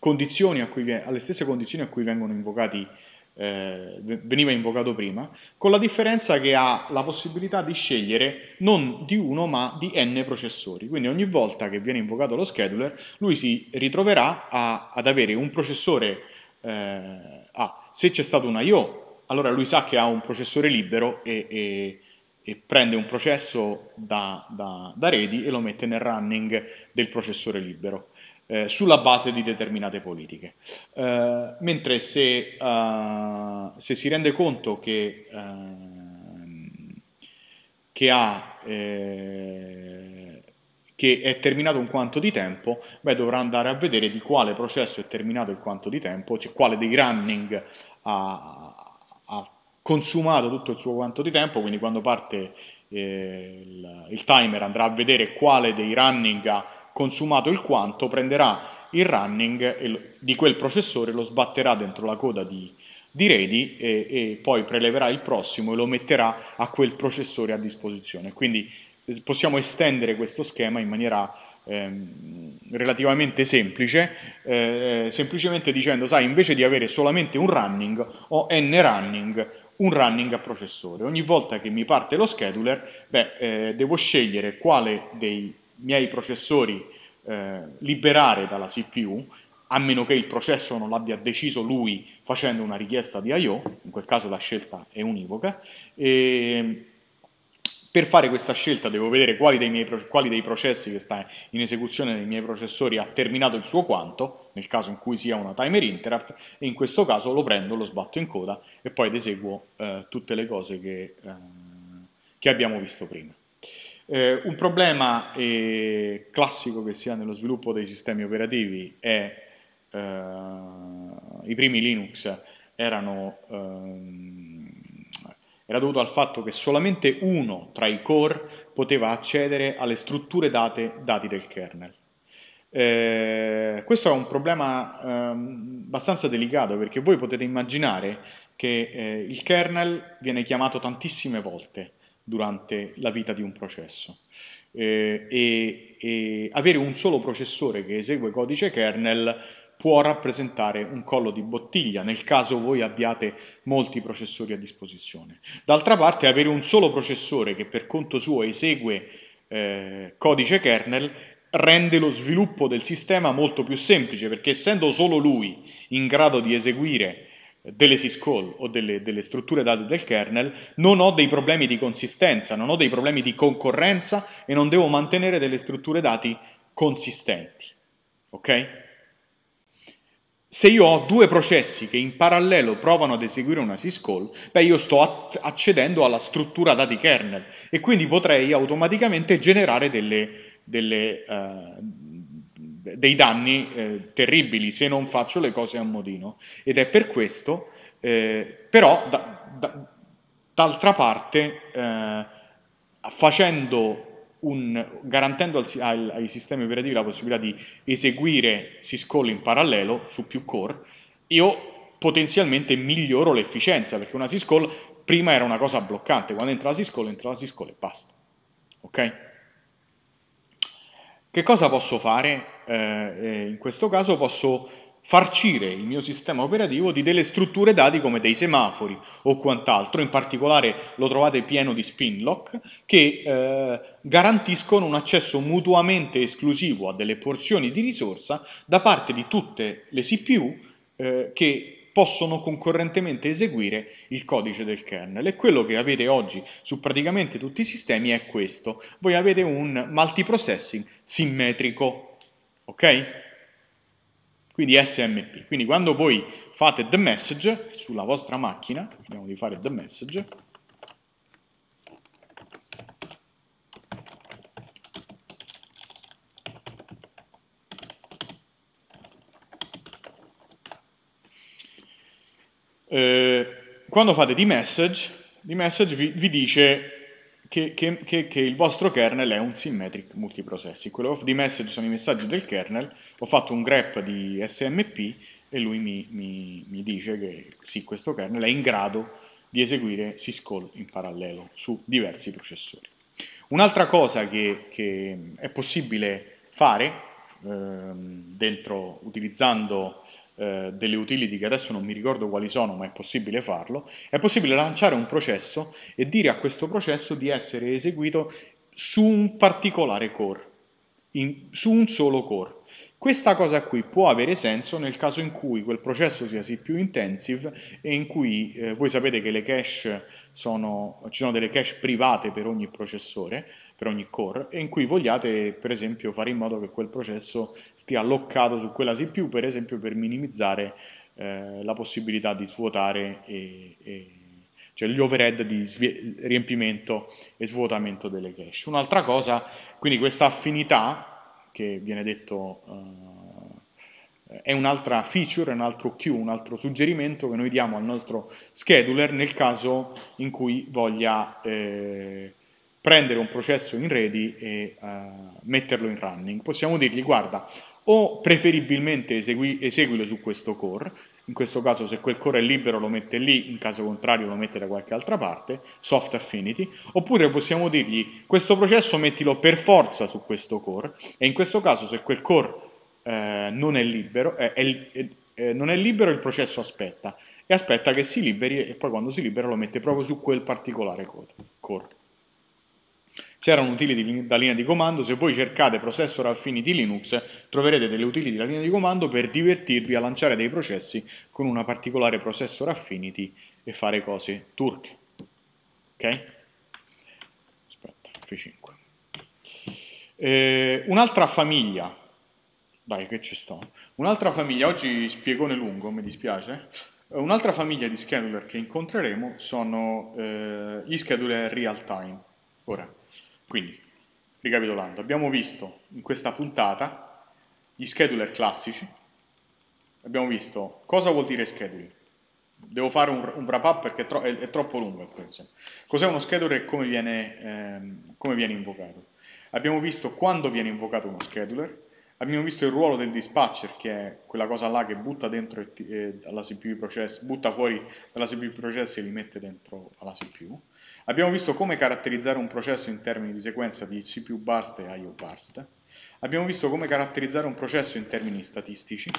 condizioni cui, alle stesse condizioni a cui vengono invocati eh, veniva invocato prima, con la differenza che ha la possibilità di scegliere non di uno ma di n processori. Quindi ogni volta che viene invocato lo scheduler, lui si ritroverà a, ad avere un processore eh, A. Se c'è stato un I.O., allora lui sa che ha un processore libero e, e, e prende un processo da, da, da Redi e lo mette nel running del processore libero eh, sulla base di determinate politiche. Eh, mentre se, eh, se, si rende conto che, ehm, che, ha, eh, che è terminato un quanto di tempo, beh, dovrà andare a vedere di quale processo è terminato il quanto di tempo, cioè quale dei running ha, consumato tutto il suo quanto di tempo, quindi quando parte eh, il, timer andrà a vedere quale dei running ha consumato il quanto, prenderà il running di quel processore, lo sbatterà dentro la coda di, di ready e, e, poi preleverà il prossimo e lo metterà a quel processore a disposizione. Quindi eh, possiamo estendere questo schema in maniera ehm, relativamente semplice, eh, semplicemente dicendo, sai, invece di avere solamente un running, ho n running un running a processore. Ogni volta che mi parte lo scheduler, beh, eh, devo scegliere quale dei miei processori eh, liberare dalla CPU, a meno che il processo non l'abbia deciso lui facendo una richiesta di I.O., in quel caso la scelta è univoca, e, per fare questa scelta devo vedere quali dei, miei, quali dei, processi che sta in esecuzione nei miei processori ha terminato il suo quanto, nel caso in cui sia una timer interrupt, e in questo caso lo prendo, lo sbatto in coda e poi ed eseguo eh, tutte le cose che, eh, che abbiamo visto prima. Eh, un problema eh, classico che si ha nello sviluppo dei sistemi operativi è eh, i primi Linux erano... Ehm, era dovuto al fatto che solamente uno tra i core poteva accedere alle strutture date, dati del kernel. Eh, questo è un problema eh, abbastanza delicato perché voi potete immaginare che eh, il kernel viene chiamato tantissime volte durante la vita di un processo eh, e, e avere un solo processore che esegue codice kernel può rappresentare un collo di bottiglia nel caso voi abbiate molti processori a disposizione. D'altra parte avere un solo processore che per conto suo esegue eh, codice kernel rende lo sviluppo del sistema molto più semplice perché essendo solo lui in grado di eseguire delle syscall o delle, delle, strutture date del kernel, non ho dei problemi di consistenza, non ho dei problemi di concorrenza e non devo mantenere delle strutture dati consistenti. Ok? se io ho due processi che in parallelo provano ad eseguire una syscall, beh io sto accedendo alla struttura dati kernel e quindi potrei automaticamente generare delle, delle, uh, dei danni eh, terribili se non faccio le cose a modino. Ed è per questo, eh, però da, da, d'altra parte, eh, facendo un, garantendo al, al, ai sistemi operativi la possibilità di eseguire syscall in parallelo su più core, io potenzialmente miglioro l'efficienza, perché una syscall prima era una cosa bloccante, quando entra la syscall, entra la syscall e basta. Okay? Che cosa posso fare? Eh, eh in questo caso posso farcire il mio sistema operativo di delle strutture dati come dei semafori o quant'altro, in particolare lo trovate pieno di spin lock, che eh, garantiscono un accesso mutuamente esclusivo a delle porzioni di risorsa da parte di tutte le CPU eh, che possono concorrentemente eseguire il codice del kernel e quello che avete oggi su praticamente tutti i sistemi è questo, voi avete un multiprocessing simmetrico, ok? quindi SMP. Quindi quando voi fate the message sulla vostra macchina, vediamo di fare the message, eh, quando fate the message, the message vi, vi dice che, che, che, che, il vostro kernel è un symmetric multiprocessing. Quello di message sono i messaggi del kernel, ho fatto un grep di SMP e lui mi, mi, mi dice che sì, questo kernel è in grado di eseguire syscall in parallelo su diversi processori. Un'altra cosa che, che, è possibile fare ehm, dentro, utilizzando eh, delle utility che adesso non mi ricordo quali sono, ma è possibile farlo, è possibile lanciare un processo e dire a questo processo di essere eseguito su un particolare core, in, su un solo core. Questa cosa qui può avere senso nel caso in cui quel processo sia CPU intensive e in cui eh, voi sapete che sono, ci sono delle cache private per ogni processore, per ogni core e in cui vogliate per esempio fare in modo che quel processo stia alloccato su quella CPU per esempio per minimizzare eh, la possibilità di svuotare e, e, cioè gli overhead di riempimento e svuotamento delle cache. Un'altra cosa, quindi questa affinità che viene detto eh, è un'altra feature, un altro Q, un altro suggerimento che noi diamo al nostro scheduler nel caso in cui voglia eh, prendere un processo in ready e uh, metterlo in running. Possiamo dirgli guarda o preferibilmente esegui, eseguilo su questo core, in questo caso se quel core è libero lo mette lì, in caso contrario lo mette da qualche altra parte, soft affinity, oppure possiamo dirgli questo processo mettilo per forza su questo core e in questo caso se quel core eh, non, è libero, eh, è, eh, non è libero il processo aspetta e aspetta che si liberi e poi quando si libera lo mette proprio su quel particolare core. C'era un utile da linea di comando, se voi cercate processor affinity Linux troverete delle utility da linea di comando per divertirvi a lanciare dei processi con una particolare processor affinity e fare cose turche. Ok? Aspetta, F5. Eh, un'altra famiglia, dai che ci sto, un'altra famiglia, oggi spiegone lungo, mi dispiace, eh, Un'altra famiglia di scheduler che incontreremo sono eh, gli scheduler real time. Ora, quindi, ricapitolando, abbiamo visto in questa puntata gli scheduler classici, abbiamo visto cosa vuol dire scheduling, devo fare un, un wrap up perché è, tro è, è troppo lungo cos'è uno scheduler e come viene, ehm, come viene invocato, abbiamo visto quando viene invocato uno scheduler, abbiamo visto il ruolo del dispatcher che è quella cosa là che butta dentro eh, alla CPU process, butta fuori dalla CPU process e li mette dentro alla CPU Abbiamo visto come caratterizzare un processo in termini di sequenza di CPU più e IO barst. Abbiamo visto come caratterizzare un processo in termini statistici.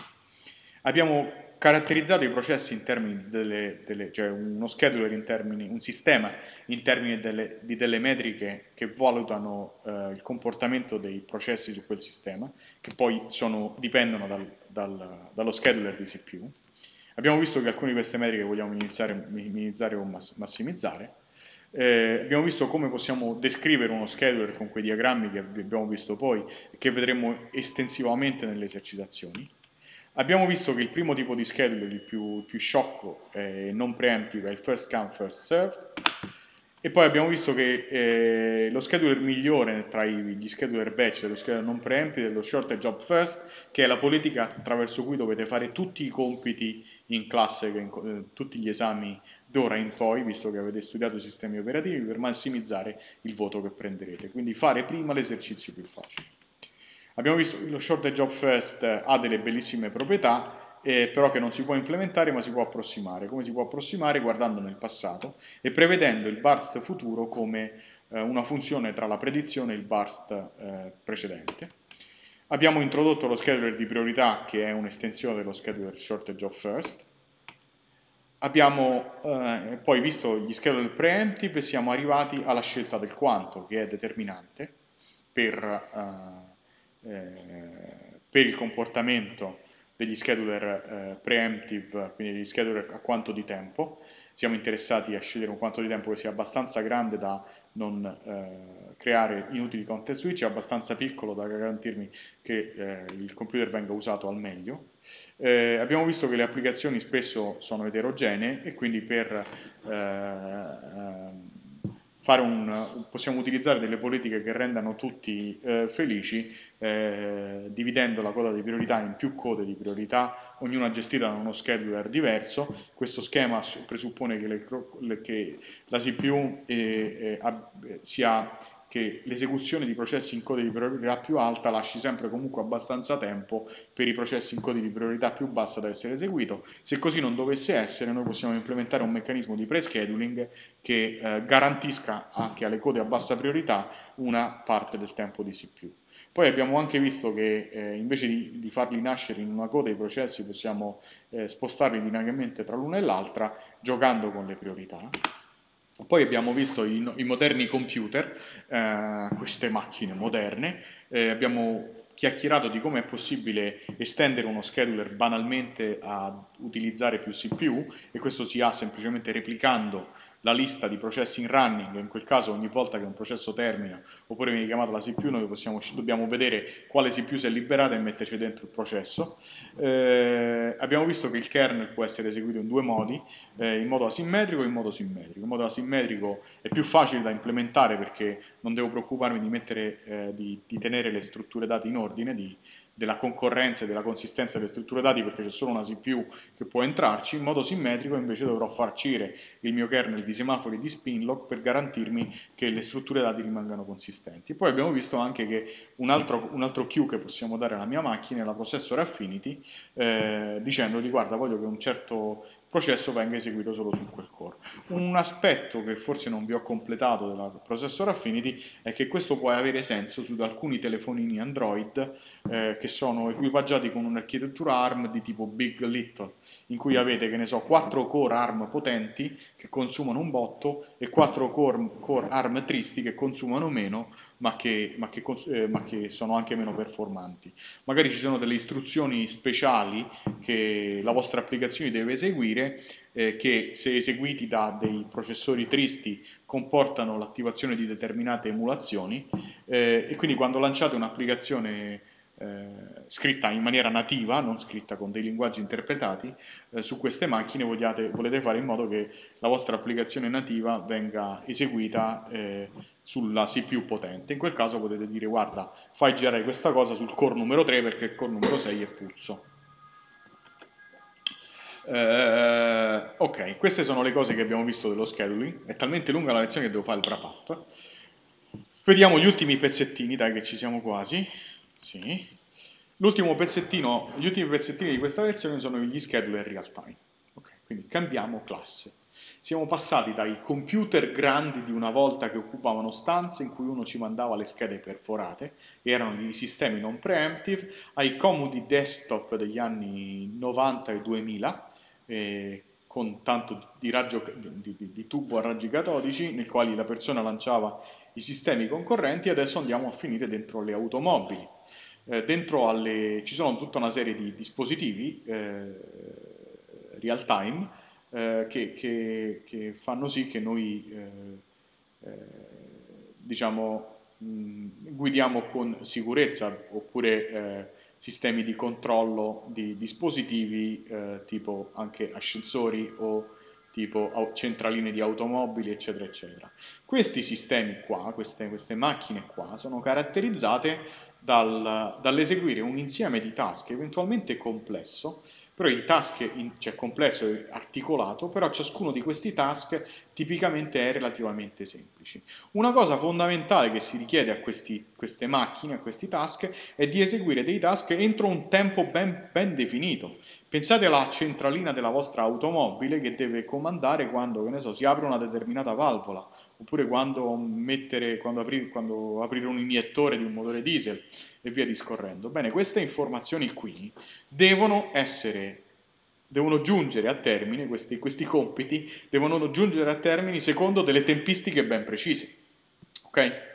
Abbiamo caratterizzato i processi in termini delle, delle cioè uno scheduler in termini, un sistema in termini delle, di delle metriche che valutano eh, il comportamento dei processi su quel sistema, che poi sono, dipendono dal, dal, dallo scheduler di CPU. Abbiamo visto che alcune di queste metriche vogliamo minimizzare o massimizzare. Eh, abbiamo visto come possiamo descrivere uno scheduler con quei diagrammi che abbiamo visto poi e che vedremo estensivamente nelle esercitazioni. Abbiamo visto che il primo tipo di scheduler, il più, più sciocco e eh, non preemptive, è il first come first served. E poi abbiamo visto che eh, lo scheduler migliore tra gli scheduler batch, lo scheduler non è lo short job first, che è la politica attraverso cui dovete fare tutti i compiti in classe, in, eh, tutti gli esami d'ora in poi, visto che avete studiato sistemi operativi, per massimizzare il voto che prenderete. Quindi fare prima l'esercizio più facile. Abbiamo visto che lo short job first ha delle bellissime proprietà, eh, però che non si può implementare ma si può approssimare. Come si può approssimare? Guardando nel passato e prevedendo il burst futuro come eh, una funzione tra la predizione e il burst eh, precedente. Abbiamo introdotto lo scheduler di priorità che è un'estensione dello scheduler short job first Abbiamo eh, poi visto gli schedule preemptive, siamo arrivati alla scelta del quanto, che è determinante per, eh, eh, per il comportamento degli scheduler eh, preemptive, quindi degli scheduler a quanto di tempo. Siamo interessati a scegliere un quanto di tempo che sia abbastanza grande da non eh, creare inutili context switch, abbastanza piccolo da garantirmi che eh, il computer venga usato al meglio. Eh, abbiamo visto che le applicazioni spesso sono eterogenee e quindi per, eh, ehm, un, possiamo utilizzare delle politiche che rendano tutti eh, felici eh, dividendo la coda di priorità in più code di priorità, ognuna gestita da uno scheduler diverso. Questo schema presuppone che, le, che la CPU eh, eh, sia che l'esecuzione di processi in code di priorità più alta lasci sempre comunque abbastanza tempo per i processi in code di priorità più bassa da essere eseguito. Se così non dovesse essere, noi possiamo implementare un meccanismo di pre-scheduling che eh, garantisca anche alle code a bassa priorità una parte del tempo di CPU. Poi abbiamo anche visto che eh, invece di, di, farli nascere in una coda i processi possiamo eh, spostarli dinamicamente tra l'una e l'altra giocando con le priorità. Poi abbiamo visto i, i moderni computer, eh, queste macchine moderne, eh, abbiamo chiacchierato di come è possibile estendere uno scheduler banalmente a utilizzare più CPU e questo si ha semplicemente replicando la lista di processi in running, in quel caso ogni volta che un processo termina oppure viene chiamata la CPU noi possiamo, dobbiamo vedere quale CPU si è liberata e metterci dentro il processo. Eh, abbiamo visto che il kernel può essere eseguito in due modi, eh, in modo asimmetrico e in modo simmetrico. In modo asimmetrico è più facile da implementare perché non devo preoccuparmi di, mettere, eh, di, di tenere le strutture dati in ordine, di, della concorrenza e della consistenza delle strutture dati perché c'è solo una CPU che può entrarci, in modo simmetrico invece dovrò farcire il mio kernel di semafori di Spinlock per garantirmi che le strutture dati rimangano consistenti. Poi abbiamo visto anche che un altro, un altro Q che possiamo dare alla mia macchina è la processor affinity eh, dicendogli guarda voglio che un certo processo venga eseguito solo su quel core. Un aspetto che forse non vi ho completato della processor Affinity è che questo può avere senso su alcuni telefonini Android eh, che sono equipaggiati con un'architettura ARM di tipo Big Little, in cui avete, che ne so, 4 core ARM potenti che consumano un botto e 4 core, core ARM tristi che consumano meno, ma che, ma, che, eh, ma che, sono anche meno performanti. Magari ci sono delle istruzioni speciali che la vostra applicazione deve eseguire eh, che se eseguiti da dei processori tristi comportano l'attivazione di determinate emulazioni eh, e quindi quando lanciate un'applicazione eh, scritta in maniera nativa, non scritta con dei linguaggi interpretati, eh, su queste macchine vogliate, volete fare in modo che la vostra applicazione nativa venga eseguita eh, sulla CPU potente. In quel caso potete dire guarda fai girare questa cosa sul core numero 3 perché il core numero 6 è pulso. Eh, ok, queste sono le cose che abbiamo visto dello scheduling, è talmente lunga la lezione che devo fare il wrap up. Vediamo gli ultimi pezzettini, dai che ci siamo quasi. Sì. L'ultimo pezzettino, gli ultimi pezzettini di questa versione sono gli scheduler real time. Okay. Quindi cambiamo classe. Siamo passati dai computer grandi di una volta che occupavano stanze in cui uno ci mandava le schede perforate, erano i sistemi non preemptive, ai comodi desktop degli anni 90 e 2000, eh, con tanto di, raggio, di, di, di, tubo a raggi catodici, nel quale la persona lanciava i sistemi concorrenti, adesso andiamo a finire dentro le automobili eh, dentro alle, ci sono tutta una serie di dispositivi eh, real time eh, che, che, che, fanno sì che noi eh, eh, diciamo, guidiamo con sicurezza oppure eh, sistemi di controllo di dispositivi tipo anche ascensori o tipo centraline di automobili, eccetera, eccetera. Questi sistemi qua, queste, queste macchine qua, sono caratterizzate dal, dall'eseguire un insieme di task eventualmente complesso, però il task è cioè complesso e articolato, però ciascuno di questi task tipicamente è relativamente semplice. Una cosa fondamentale che si richiede a questi, queste macchine, a questi task, è di eseguire dei task entro un tempo ben, ben definito. Pensate alla centralina della vostra automobile che deve comandare quando, so, si apre una determinata valvola oppure quando, mettere, quando, apri, quando aprire un iniettore di un motore diesel e via discorrendo. Bene, queste informazioni qui devono essere devono giungere a termine, questi, questi, compiti devono giungere a termine secondo delle tempistiche ben precise. Ok?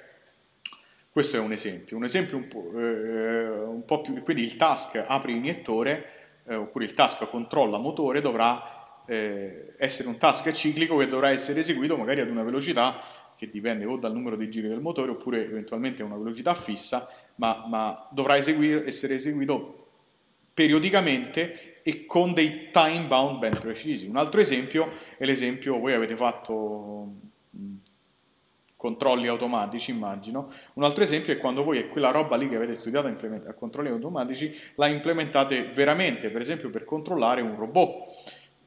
Questo è un esempio, un esempio un po', eh, un po più, quindi il task apri iniettore eh, oppure il task controlla motore dovrà eh, essere un task ciclico che dovrà essere eseguito magari ad una velocità che dipende o dal numero di giri del motore oppure eventualmente a una velocità fissa, ma, ma dovrà eseguir, essere eseguito periodicamente e con dei time bound ben precisi. Un altro esempio è l'esempio, voi avete fatto mm, controlli automatici, immagino. Un altro esempio è quando voi quella roba lì che avete studiato a controlli automatici la implementate veramente, per esempio per controllare un robot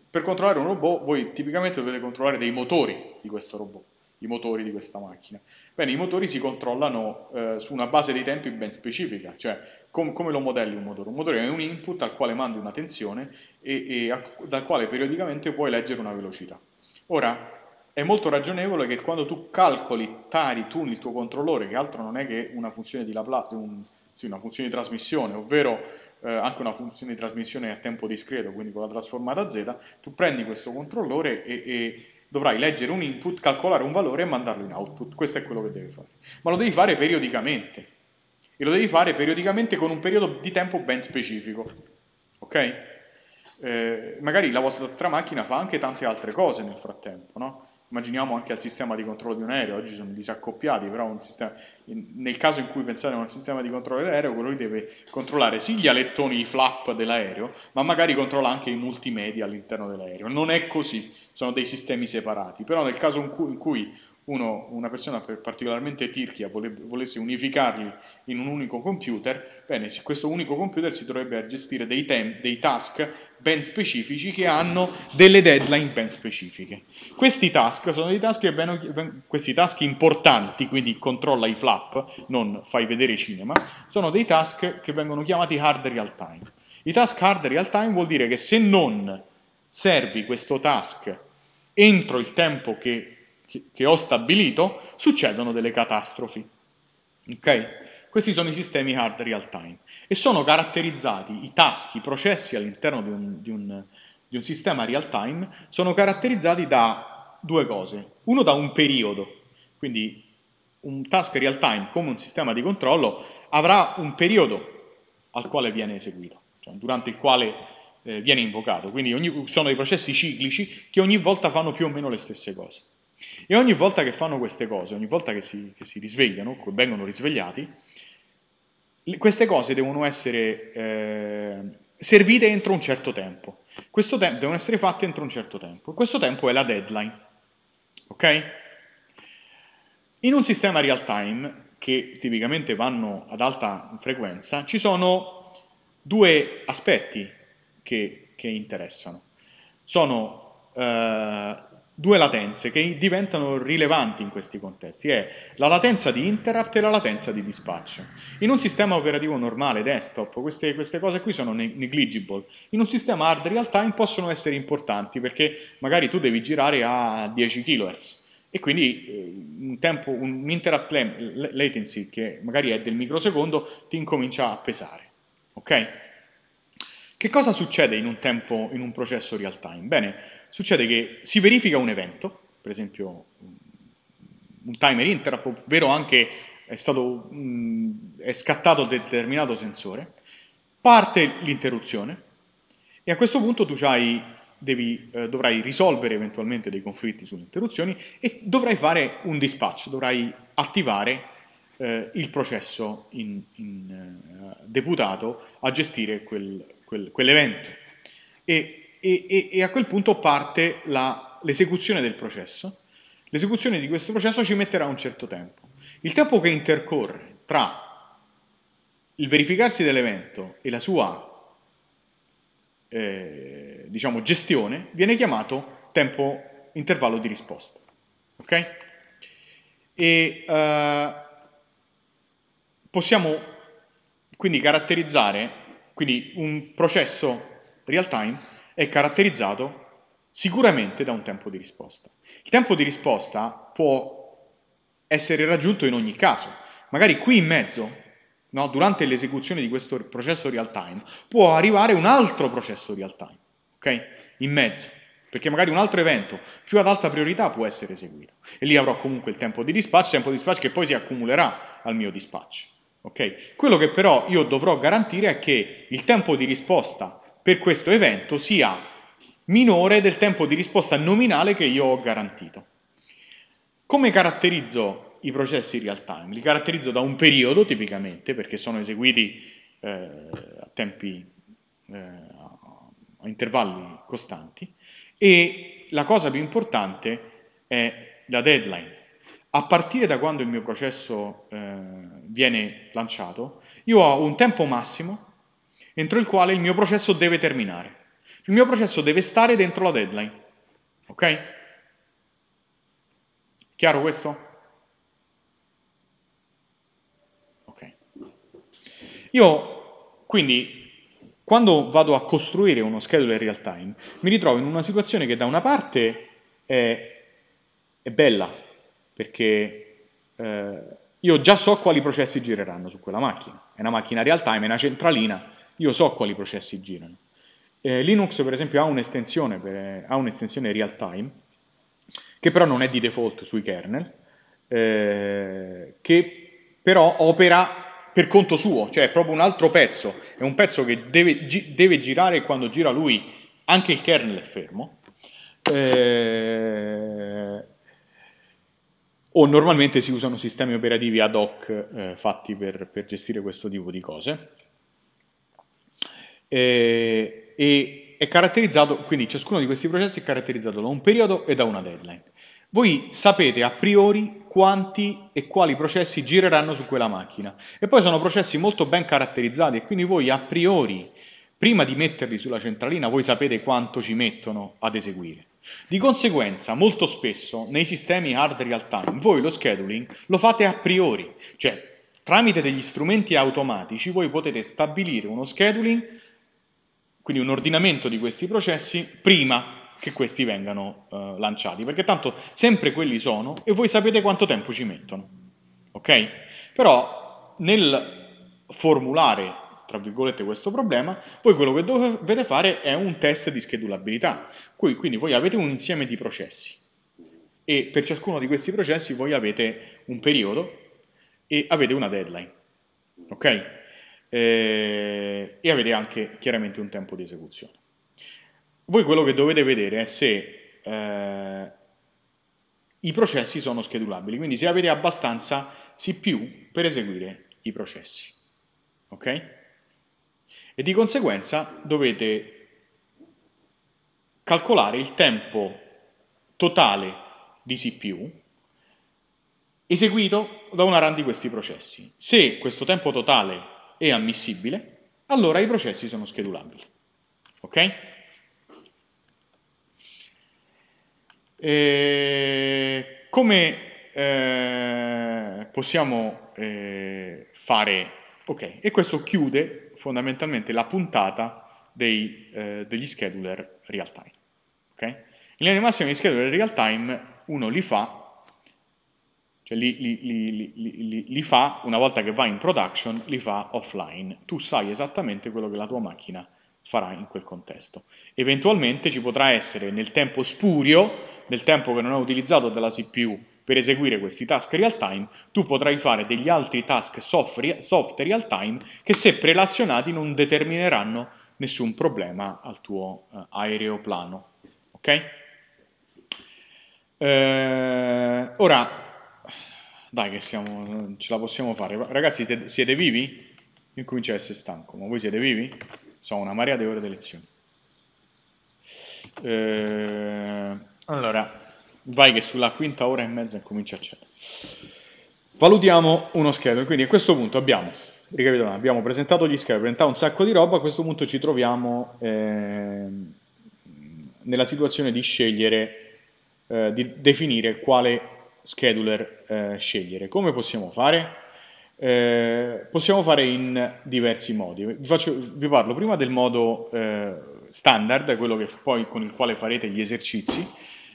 per controllare un robot voi tipicamente dovete controllare dei motori di questo robot, i motori di questa macchina. Bene, i motori si controllano eh, su una base dei tempi ben specifica, cioè com come lo modelli un motore? Un motore è un input al quale mandi una tensione e, e dal quale periodicamente puoi leggere una velocità. Ora, è molto ragionevole che quando tu calcoli, tari tu il tuo controllore, che altro non è che una funzione di, Laplace, un, sì, una funzione di trasmissione, ovvero eh, anche una funzione di trasmissione a tempo discreto, quindi con la trasformata Z, tu prendi questo controllore e, e dovrai leggere un input, calcolare un valore e mandarlo in output. Questo è quello che devi fare. Ma lo devi fare periodicamente. E lo devi fare periodicamente con un periodo di tempo ben specifico. Ok? Eh, magari la vostra macchina fa anche tante altre cose nel frattempo, no? Immaginiamo anche al sistema di controllo di un aereo, oggi sono disaccoppiati, però un sistema, nel caso in cui pensate a un sistema di controllo dell'aereo, quello deve controllare sì gli alettoni, i flap dell'aereo, ma magari controlla anche i multimedia all'interno dell'aereo. Non è così, sono dei sistemi separati, però nel caso in cui, in cui uno, una persona particolarmente tirchia volesse unificarli in un unico computer, bene, questo unico computer si dovrebbe gestire dei, tem- dei task ben specifici che hanno delle deadline ben specifiche. Questi task sono dei task, ben, questi task importanti, quindi controlla i flap, non fai vedere cinema, sono dei task che vengono chiamati hard real time. I task hard real time vuol dire che se non servi questo task entro il tempo che, che, che ho stabilito, succedono delle catastrofi. Okay? Questi sono i sistemi hard real time e sono caratterizzati, i task, i processi all'interno di un, di, un, di un sistema real time sono caratterizzati da due cose. Uno da un periodo, quindi un task real time come un sistema di controllo avrà un periodo al quale viene eseguito, cioè durante il quale eh, viene invocato. Quindi ogni, sono dei processi ciclici che ogni volta fanno più o meno le stesse cose. E ogni volta che fanno queste cose, ogni volta che si, che si risvegliano, vengono risvegliati, queste cose devono essere eh, servite entro un certo tempo. Questo te- devono essere fatte entro un certo tempo. Questo tempo è la deadline. Ok? In un sistema real time, che tipicamente vanno ad alta frequenza, ci sono due aspetti che, che interessano. Sono eh, due latenze che diventano rilevanti in questi contesti, è la latenza di interrupt e la latenza di dispatch. In un sistema operativo normale, desktop, queste, queste cose qui sono negligible, in un sistema hard real time possono essere importanti perché magari tu devi girare a 10 kHz e quindi eh, un, tempo, un interrupt latency che magari è del microsecondo ti incomincia a pesare. Okay? Che cosa succede in un, tempo, in un processo real time? Bene, succede che si verifica un evento, per esempio un timer interrupt, ovvero anche è, stato, è scattato determinato sensore, parte l'interruzione e a questo punto tu devi, eh, dovrai risolvere eventualmente dei conflitti sulle interruzioni e dovrai fare un dispatch, dovrai attivare eh, il processo in, in, eh, deputato a gestire quel, quel, quell'evento. E e, e, e a quel punto parte la, l'esecuzione del processo. L'esecuzione di questo processo ci metterà un certo tempo. Il tempo che intercorre tra il verificarsi dell'evento e la sua eh, diciamo, gestione viene chiamato tempo intervallo di risposta. Okay? E, eh, possiamo quindi caratterizzare quindi un processo real time è caratterizzato sicuramente da un tempo di risposta. Il tempo di risposta può essere raggiunto in ogni caso, magari qui in mezzo No, durante l'esecuzione di questo processo real time, può arrivare un altro processo real time, okay? In mezzo, perché magari un altro evento più ad alta priorità può essere eseguito. E lì avrò comunque il tempo di dispatch, tempo di dispatch che poi si accumulerà al mio dispatch, okay? Quello che però io dovrò garantire è che il tempo di risposta per questo evento sia minore del tempo di risposta nominale che io ho garantito. Come caratterizzo i processi real time? Li caratterizzo da un periodo tipicamente, perché sono eseguiti eh, a tempi, eh, a intervalli costanti, e la cosa più importante è la deadline. A partire da quando il mio processo eh, viene lanciato, io ho un tempo massimo entro il quale il mio processo deve terminare. Il mio processo deve stare dentro la deadline. Ok? Chiaro questo? Ok. Io quindi quando vado a costruire uno scheduler real time, mi ritrovo in una situazione che da una parte è, è bella, perché eh, io già so quali processi gireranno su quella macchina. È una macchina real time, è una centralina, io so quali processi girano. Eh, Linux, per esempio, ha un'estensione, per, ha un'estensione real-time, che però non è di default sui kernel, eh, che però opera per conto suo, cioè è proprio un altro pezzo, è un pezzo che deve, gi- deve girare e quando gira lui anche il kernel è fermo, eh, o normalmente si usano sistemi operativi ad hoc eh, fatti per, per gestire questo tipo di cose e, eh, e è caratterizzato, quindi ciascuno di questi processi è caratterizzato da un periodo e da una deadline. Voi sapete a priori quanti e quali processi gireranno su quella macchina e poi sono processi molto ben caratterizzati e quindi voi a priori, prima di metterli sulla centralina, voi sapete quanto ci mettono ad eseguire. Di conseguenza, molto spesso nei sistemi hard real time, voi lo scheduling lo fate a priori, cioè tramite degli strumenti automatici voi potete stabilire uno scheduling quindi un ordinamento di questi processi prima che questi vengano eh, lanciati, perché tanto sempre quelli sono e voi sapete quanto tempo ci mettono, ok? Però nel formulare, tra virgolette, questo problema, voi quello che dovete fare è un test di schedulabilità, quindi voi avete un insieme di processi e per ciascuno di questi processi voi avete un periodo e avete una deadline, ok? eh, e avete anche chiaramente un tempo di esecuzione. Voi quello che dovete vedere è se eh, i processi sono schedulabili, quindi se avete abbastanza CPU per eseguire i processi. Ok? E di conseguenza dovete calcolare il tempo totale di CPU eseguito da una RAM di questi processi. Se questo tempo totale è ammissibile, allora i processi sono schedulabili. Ok? E eh, come eh, possiamo eh, fare? Ok, e questo chiude fondamentalmente la puntata dei, eh, degli scheduler real time. Okay? In linea di massima gli scheduler real time uno li fa cioè li, li, li, li, fa, una volta che va in production, li fa offline. Tu sai esattamente quello che la tua macchina farà in quel contesto. Eventualmente ci potrà essere nel tempo spurio, nel tempo che non è utilizzato dalla CPU per eseguire questi task real time, tu potrai fare degli altri task soft real time che se prelazionati non determineranno nessun problema al tuo eh, aeroplano. Ok? Eh, ora, dai che siamo, ce la possiamo fare. Ragazzi, siete, siete vivi? Io a essere stanco, ma voi siete vivi? Sono una marea di ore di lezioni. Eh, allora, vai che sulla quinta ora e mezza comincia a cedere. Valutiamo uno schermo. quindi a questo punto abbiamo ricapitolando, abbiamo presentato gli schermi, presentato un sacco di roba, a questo punto ci troviamo eh, nella situazione di scegliere, eh, di definire quale scheduler eh, scegliere. Come possiamo fare? Eh, possiamo fare in diversi modi. Vi, faccio, vi parlo prima del modo eh, standard, quello poi, con il quale farete gli esercizi,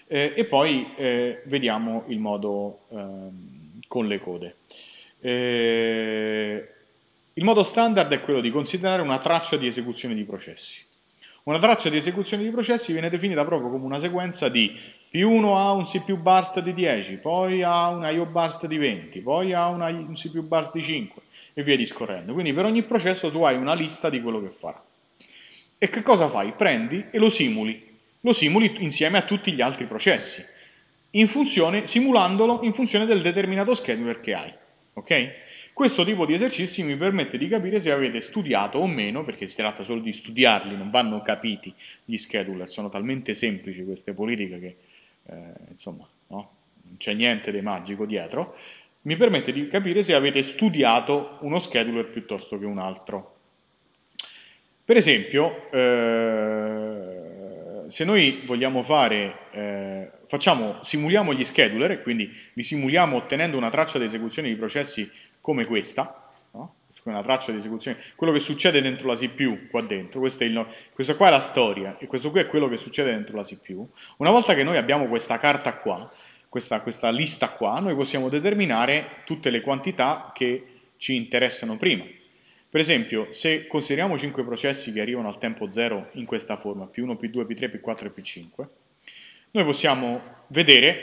eh, e poi eh, vediamo il modo ehm, con le code. Eh, il modo standard è quello di considerare una traccia di esecuzione di processi. Una traccia di esecuzione di processi viene definita proprio come una sequenza di P1 ha un CPU burst di 10, poi ha un IO burst di 20, poi ha una, un CPU burst di 5 e via discorrendo. Quindi per ogni processo tu hai una lista di quello che farà. E che cosa fai? Prendi e lo simuli. Lo simuli insieme a tutti gli altri processi, in funzione, simulandolo in funzione del determinato scheduler che hai. Ok? Questo tipo di esercizi mi permette di capire se avete studiato o meno, perché si tratta solo di studiarli, non vanno capiti gli scheduler, sono talmente semplici queste politiche che, eh, insomma, no? non c'è niente di magico dietro, mi permette di capire se avete studiato uno scheduler piuttosto che un altro. Per esempio, eh, se noi vogliamo fare, eh, facciamo, simuliamo gli scheduler, quindi li simuliamo ottenendo una traccia di esecuzione di processi come questa, no? una traccia di esecuzione, quello che succede dentro la CPU qua dentro, questa, il, questa qua è la storia e questo qui è quello che succede dentro la CPU. Una volta che noi abbiamo questa carta qua, questa, questa lista qua, noi possiamo determinare tutte le quantità che ci interessano prima. Per esempio, se consideriamo 5 processi che arrivano al tempo 0 in questa forma, P1, P2, P3, P4 e P5, noi possiamo vedere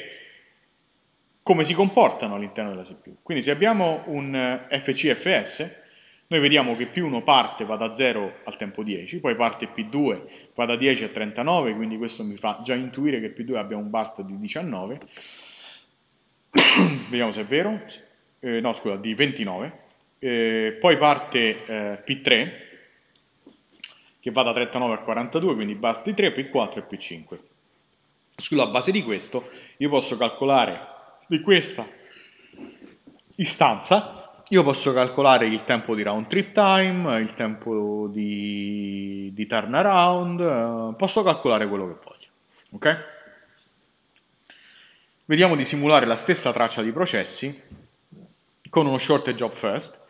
come si comportano all'interno della CPU. Quindi se abbiamo un eh, FCFS, noi vediamo che P1 parte, va da 0 al tempo 10, poi parte P2, va da 10 a 39, quindi questo mi fa già intuire che P2 abbia un burst di 19, vediamo se è vero, eh, no scusa, di 29, eh, poi parte eh, P3 che va da 39 a 42, quindi base di 3, P4 e P5. Sulla base di questo io posso calcolare di questa istanza, io posso calcolare il tempo di round trip time, il tempo di, di turnaround, eh, posso calcolare quello che voglio. Okay? Vediamo di simulare la stessa traccia di processi con uno short e job first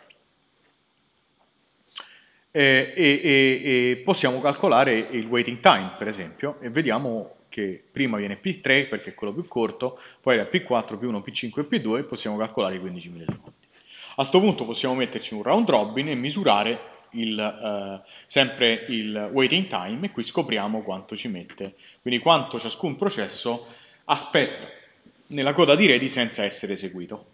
eh, e, e, e, possiamo calcolare il waiting time, per esempio, e vediamo che prima viene P3 perché è quello più corto, poi da P4, P1, P5 e P2 e possiamo calcolare i 15 millisecondi. A questo punto possiamo metterci un round robin e misurare il, eh, sempre il waiting time e qui scopriamo quanto ci mette, quindi quanto ciascun processo aspetta nella coda di Ready senza essere eseguito.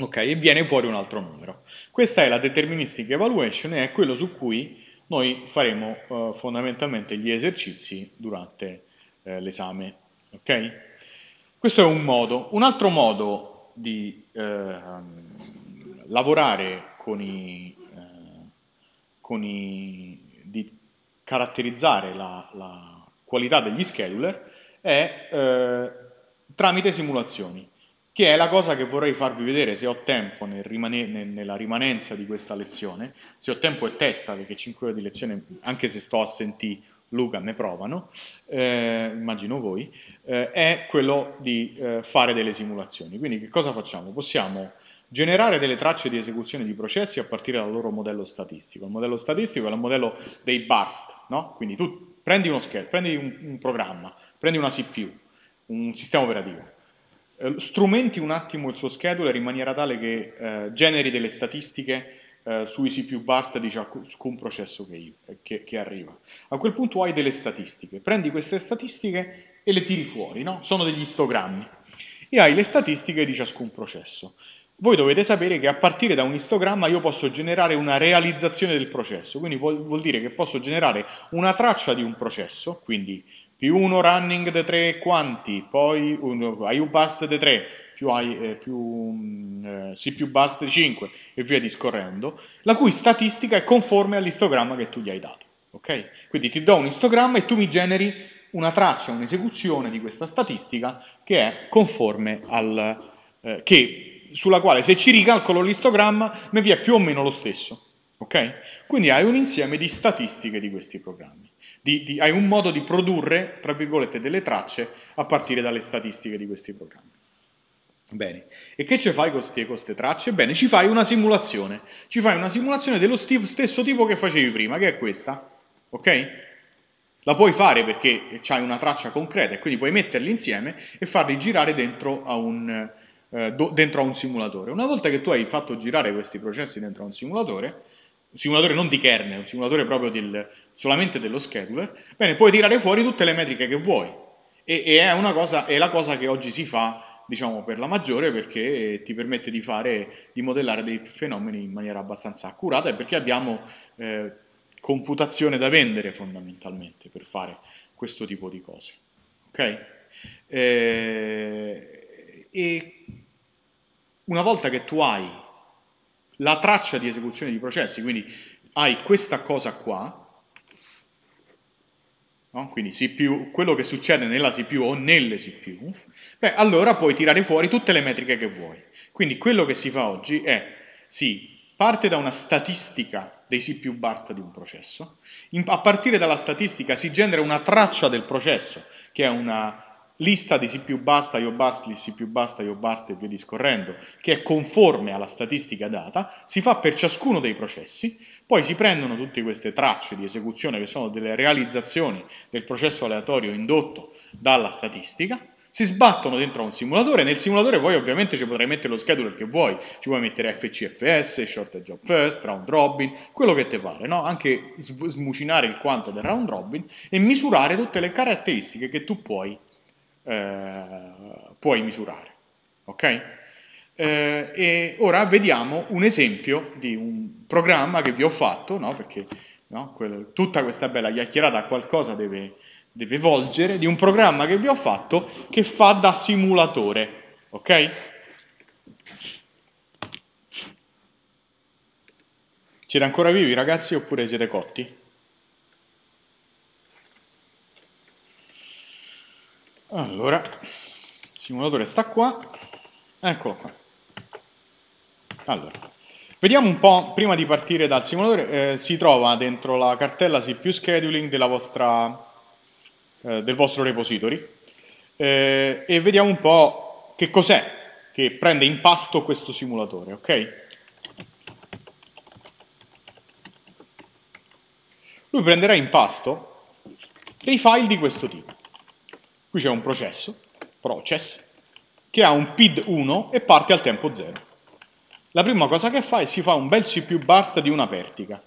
Ok, e viene fuori un altro numero. Questa è la deterministic evaluation e è quello su cui noi faremo eh, fondamentalmente gli esercizi durante eh, l'esame. Okay? Questo è un modo. Un altro modo di eh, lavorare con i, eh, con i di caratterizzare la, la, qualità degli scheduler è eh, tramite simulazioni che è la cosa che vorrei farvi vedere se ho tempo nel rimane- nella rimanenza di questa lezione, se ho tempo e testa, perché 5 ore di lezione, anche se sto a sentire Luca, ne provano, eh, immagino voi, eh, è quello di eh, fare delle simulazioni. Quindi che cosa facciamo? Possiamo generare delle tracce di esecuzione di processi a partire dal loro modello statistico. Il modello statistico è il modello dei burst, no? Quindi tu prendi uno schermo, prendi un, un programma, prendi una CPU, un sistema operativo, Ehm, strumenti un attimo il suo scheduler in maniera tale che eh, generi delle statistiche eh, sui CPU bar di ah, ciascun processo che, io, eh, che, che, arriva. A quel punto hai delle statistiche, prendi queste statistiche e le tiri fuori, no? sono degli istogrammi, e hai le statistiche di ciascun processo. Voi dovete sapere che a partire da un istogramma io posso generare una realizzazione del processo, quindi vuol, vuol dire che posso generare una traccia di un processo, quindi più 1 running de 3 quanti, poi un, IU bust de 3, più, hai eh, più mm, eh, C più bust de 5 e via discorrendo, la cui statistica è conforme all'istogramma che tu gli hai dato. Okay? Quindi ti do un istogramma e tu mi generi una traccia, un'esecuzione di questa statistica che è conforme al... Eh, che, sulla quale se ci ricalcolo l'istogramma mi viene più o meno lo stesso. Okay? Quindi hai un insieme di statistiche di questi programmi di, di, hai un modo di produrre, tra virgolette, delle tracce a partire dalle statistiche di questi programmi. Bene, e che ci fai con queste tracce? Bene, ci fai una simulazione, ci fai una simulazione dello st- stesso tipo che facevi prima, che è questa, ok? La puoi fare perché hai una traccia concreta e quindi puoi metterli insieme e farli girare dentro a un, eh, do, dentro a un simulatore. Una volta che tu hai fatto girare questi processi dentro a un simulatore, un simulatore non di kernel, un simulatore proprio del, solamente dello scheduler, bene, puoi tirare fuori tutte le metriche che vuoi. E, e è, una cosa, è la cosa che oggi si fa, diciamo, per la maggiore, perché ti permette di, fare, di modellare dei fenomeni in maniera abbastanza accurata e perché abbiamo eh, computazione da vendere fondamentalmente per fare questo tipo di cose. Ok? Eh, e una volta che tu hai la traccia di esecuzione di processi, quindi hai questa cosa qua, no? quindi CPU, quello che succede nella CPU o nelle CPU, beh, allora puoi tirare fuori tutte le metriche che vuoi. Quindi quello che si fa oggi è, si parte da una statistica dei CPU basta di un processo, In, a partire dalla statistica si genera una traccia del processo, che è una lista di sì più basta, io basta, sì più basta, io basta e via discorrendo, che è conforme alla statistica data, si fa per ciascuno dei processi, poi si prendono tutte queste tracce di esecuzione che sono delle realizzazioni del processo aleatorio indotto dalla statistica, si sbattono dentro a un simulatore, nel simulatore poi ovviamente ci potrai mettere lo scheduler che vuoi, ci puoi mettere FCFS, short job first, round robin, quello che ti pare, no? anche smucinare il quanto del round robin e misurare tutte le caratteristiche che tu puoi eh, puoi misurare. Ok? Eh, e ora vediamo un esempio di un programma che vi ho fatto, no? perché no? Quella, tutta questa bella chiacchierata a qualcosa deve, deve volgere, di un programma che vi ho fatto che fa da simulatore. ok? Siete ancora vivi ragazzi oppure siete cotti? Allora, il simulatore sta qua, eccolo qua. Allora, vediamo un po', prima di partire dal simulatore, eh, si trova dentro la cartella CPU Scheduling vostra, eh, del vostro repository eh, e vediamo un po' che cos'è che prende in pasto questo simulatore, ok? Lui prenderà in pasto dei file di questo tipo. Qui c'è un processo, process, che ha un PID 1 e parte al tempo 0. La prima cosa che fa è si fa un bel CPU burst di una pertica,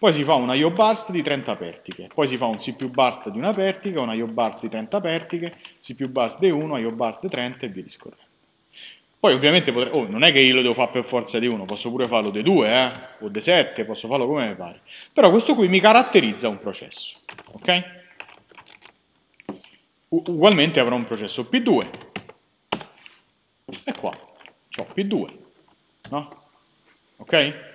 poi si fa un IO burst di 30 pertiche, poi si fa un CPU burst di una pertica, un IO burst di 30 pertiche, CPU burst di 1, IO burst di 30 e via discorrendo. Poi ovviamente potrei, oh, non è che io lo devo fare per forza di 1, posso pure farlo di 2, eh, o di 7, posso farlo come mi pare. Però questo qui mi caratterizza un processo, ok? U ugualmente avrò un processo P2 e qua ho P2, no? Ok?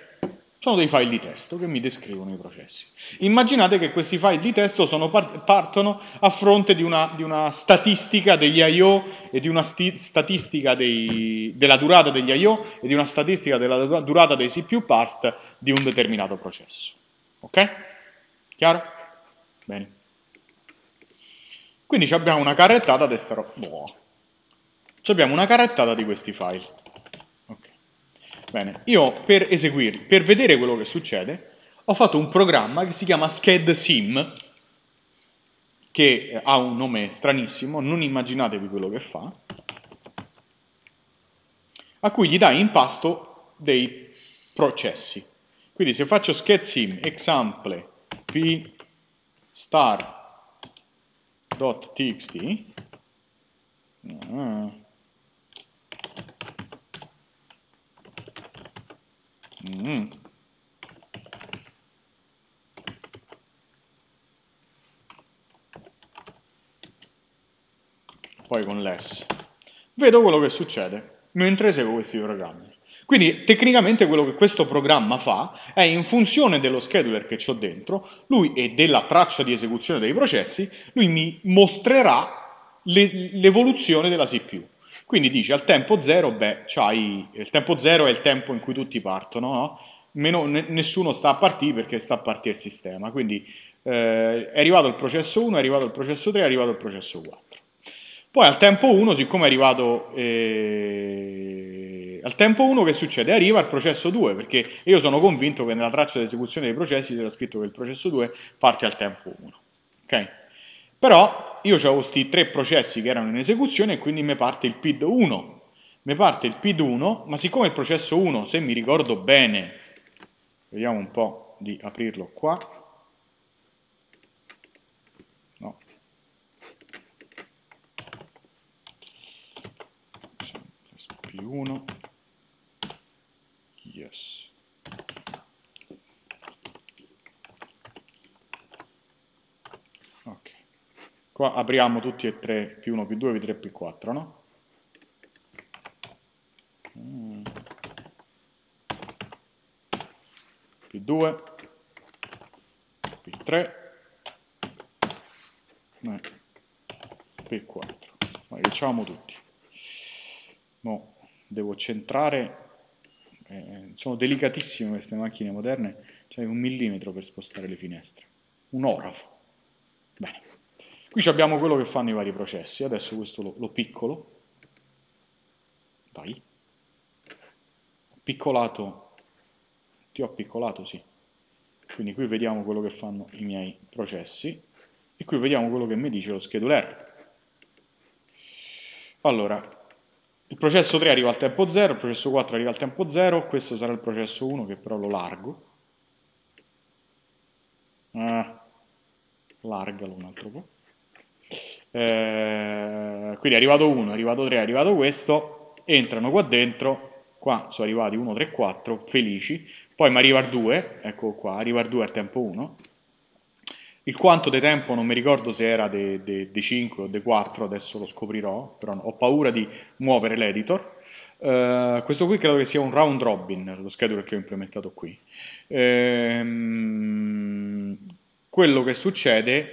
Sono dei file di testo che mi descrivono i processi. Immaginate che questi file di testo part partono a fronte di una, di una statistica degli I.O. e di una statistica dei, della durata degli I.O. e di una statistica della durata dei CPU parst di un determinato processo. Ok? Chiaro? Bene. Quindi abbiamo una carrettata destra. Boh. Abbiamo una carrettata di questi file. Okay. Bene, io per eseguirli, per vedere quello che succede, ho fatto un programma che si chiama SCADSIM, che eh, ha un nome stranissimo, non immaginatevi quello che fa, a cui gli dai in pasto dei processi. Quindi se faccio SCADSIM example p star txt mm. poi con less vedo quello che succede mentre eseguo questi programmi quindi tecnicamente quello che questo programma fa è in funzione dello scheduler che ho dentro lui e della traccia di esecuzione dei processi, lui mi mostrerà l'evoluzione della CPU. Quindi dice al tempo zero, beh, c'hai, il tempo zero è il tempo in cui tutti partono, no? Meno, nessuno sta a partire perché sta a partire il sistema, quindi eh, è arrivato il processo 1, è arrivato il processo 3, è arrivato il processo 4. Poi al tempo 1, siccome è arrivato eh, al tempo 1 che succede? Arriva al processo 2, perché io sono convinto che nella traccia di esecuzione dei processi c'era scritto che il processo 2 parte al tempo 1. Okay? Però io ho questi tre processi che erano in esecuzione e quindi mi parte il PID 1. Mi parte il PID 1, ma siccome il processo 1, se mi ricordo bene, vediamo un po' di aprirlo qua, più 1 yes. Ok. Qua apriamo tutti e tre, P1, P2, P3, P4, no? P2, P3, P4. Ma diciamo tutti. No, devo centrare eh, sono delicatissime queste macchine moderne, c'è cioè un millimetro per spostare le finestre, un orafo. Bene, qui abbiamo quello che fanno i vari processi, adesso questo lo, lo piccolo, vai, piccolato, ti ho piccolato, sì, quindi qui vediamo quello che fanno i miei processi e qui vediamo quello che mi dice lo scheduler. Allora, il processo 3 arriva al tempo 0, il processo 4 arriva al tempo 0, questo sarà il processo 1 che però lo largo. Ah, largalo un altro po'. Eh, quindi è arrivato 1, è arrivato 3, è arrivato questo, entrano qua dentro, qua sono arrivati 1, 3, 4, felici, poi mi arriva il 2, ecco qua, arriva il 2 al tempo 1, il quanto di tempo non mi ricordo se era dei de, de 5 o dei 4, adesso lo scoprirò, però ho paura di muovere l'editor. Uh, questo qui credo che sia un round robin, lo scheduler che ho implementato qui. Ehm, quello che succede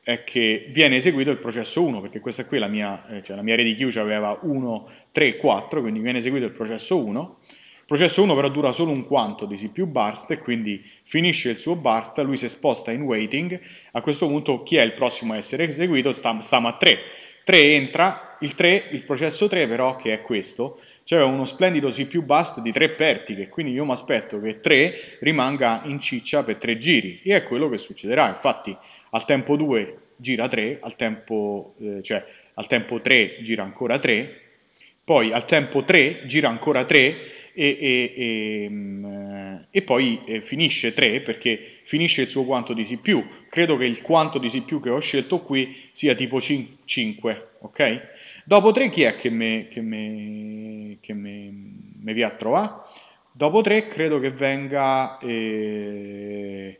è che viene eseguito il processo 1, perché questa qui è la mia, eh, cioè la mia RDQ cioè aveva 1, 3, 4, quindi viene eseguito il processo 1, Processo 1 però dura solo un quanto di CPU burst e quindi finisce il suo burst, lui si sposta in waiting, a questo punto chi è il prossimo a essere eseguito? stiamo a 3. 3 entra, il 3, il processo 3 però che è questo, cioè uno splendido CPU bust di 3 pertiche, quindi io mi aspetto che 3 rimanga in ciccia per 3 giri e è quello che succederà, infatti al tempo 2 gira 3, al tempo, eh, cioè, al tempo 3 gira ancora 3, poi al tempo 3 gira ancora 3 e, e, e, mm, e poi eh, finisce 3 perché finisce il suo quanto di più. Credo che il quanto di più che ho scelto qui sia tipo 5, ok? Dopo 3 chi è che mi che me, che me, me vi ha trovato? Dopo 3 credo che venga... Eh,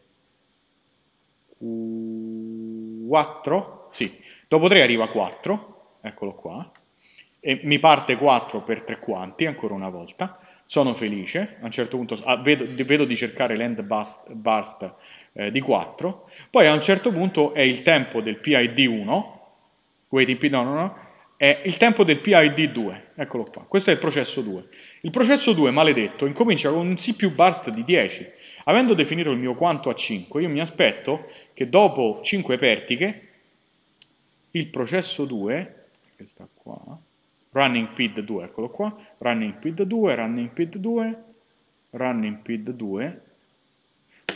4, sì, dopo 3 arriva 4, eccolo qua, e mi parte 4 per 3 quanti ancora una volta, sono felice, a un certo punto ah, vedo, vedo, di cercare l'end burst, bust eh, di 4, poi a un certo punto è il tempo del PID 1, waiting, no, no, no, è il tempo del PID 2, eccolo qua, questo è il processo 2. Il processo 2, maledetto, incomincia con un C più burst di 10. Avendo definito il mio quanto a 5, io mi aspetto che dopo 5 pertiche, il processo 2, che sta qua, running pid 2, eccolo qua, running pid 2, running pid 2, running pid 2,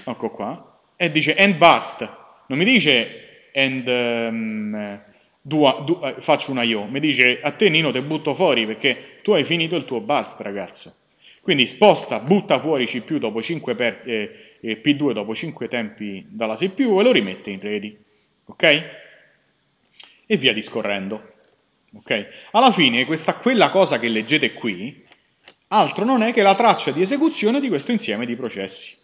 ecco qua, e dice end bust, non mi dice end, um, dua, dua, eh, faccio una io, mi dice a te Nino te butto fuori perché tu hai finito il tuo bust ragazzo. Quindi sposta, butta fuori CPU dopo 5 per, eh, eh P2 dopo 5 tempi dalla CPU e lo rimette in ready, ok? E via discorrendo. Ok? Alla fine questa, quella cosa che leggete qui altro non è che la traccia di esecuzione di questo insieme di processi.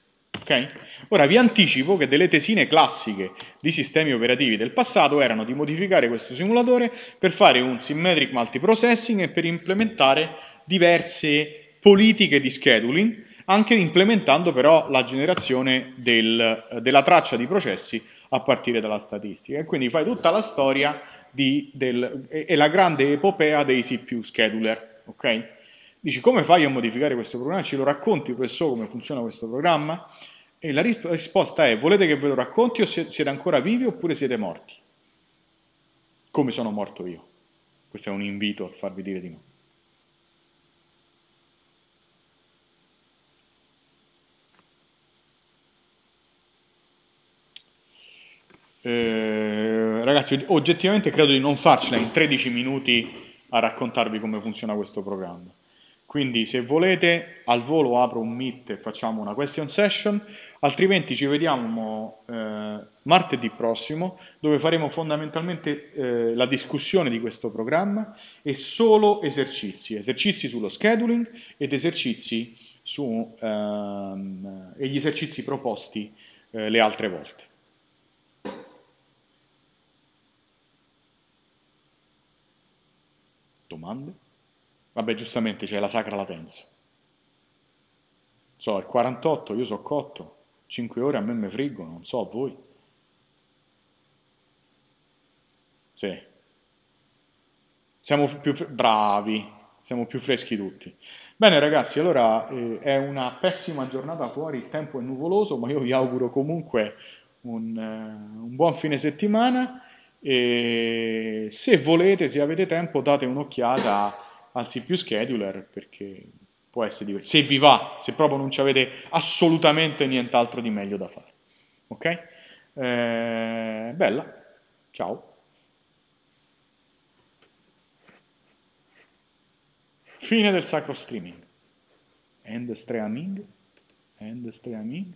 Okay? Ora vi anticipo che delle tesine classiche di sistemi operativi del passato erano di modificare questo simulatore per fare un symmetric multiprocessing e per implementare diverse politiche di scheduling, anche implementando però la generazione del, della traccia di processi a partire dalla statistica. E quindi fai tutta la storia di, del, è la grande epopea dei CPU scheduler. Okay? Dici come fai a modificare questo programma? Ce lo racconti professore come funziona questo programma? E la risposta è volete che ve lo racconti o siete ancora vivi oppure siete morti? Come sono morto io? Questo è un invito a farvi dire di no. Eh, ragazzi, oggettivamente credo di non farcela in 13 minuti a raccontarvi come funziona questo programma. Quindi se volete al volo apro un meet e facciamo una question session, altrimenti ci vediamo eh, martedì prossimo dove faremo fondamentalmente eh, la discussione di questo programma e solo esercizi, esercizi sullo scheduling ed esercizi su, ehm, e gli esercizi proposti eh, le altre volte. domande? Vabbè, giustamente c'è la sacra latenza. So, è 48, io so cotto, 5 ore a me mi friggono, non so a voi. Sì. Siamo più bravi, siamo più freschi tutti. Bene ragazzi, allora eh, è una pessima giornata fuori, il tempo è nuvoloso, ma io vi auguro comunque un, eh, un buon fine settimana e se volete, se avete tempo, date un'occhiata al CPU scheduler perché può essere diverso. Se vi va, se proprio non ci avete assolutamente nient'altro di meglio da fare. Ok? Eh, bella. Ciao. Fine del sacro streaming. End streaming. End streaming.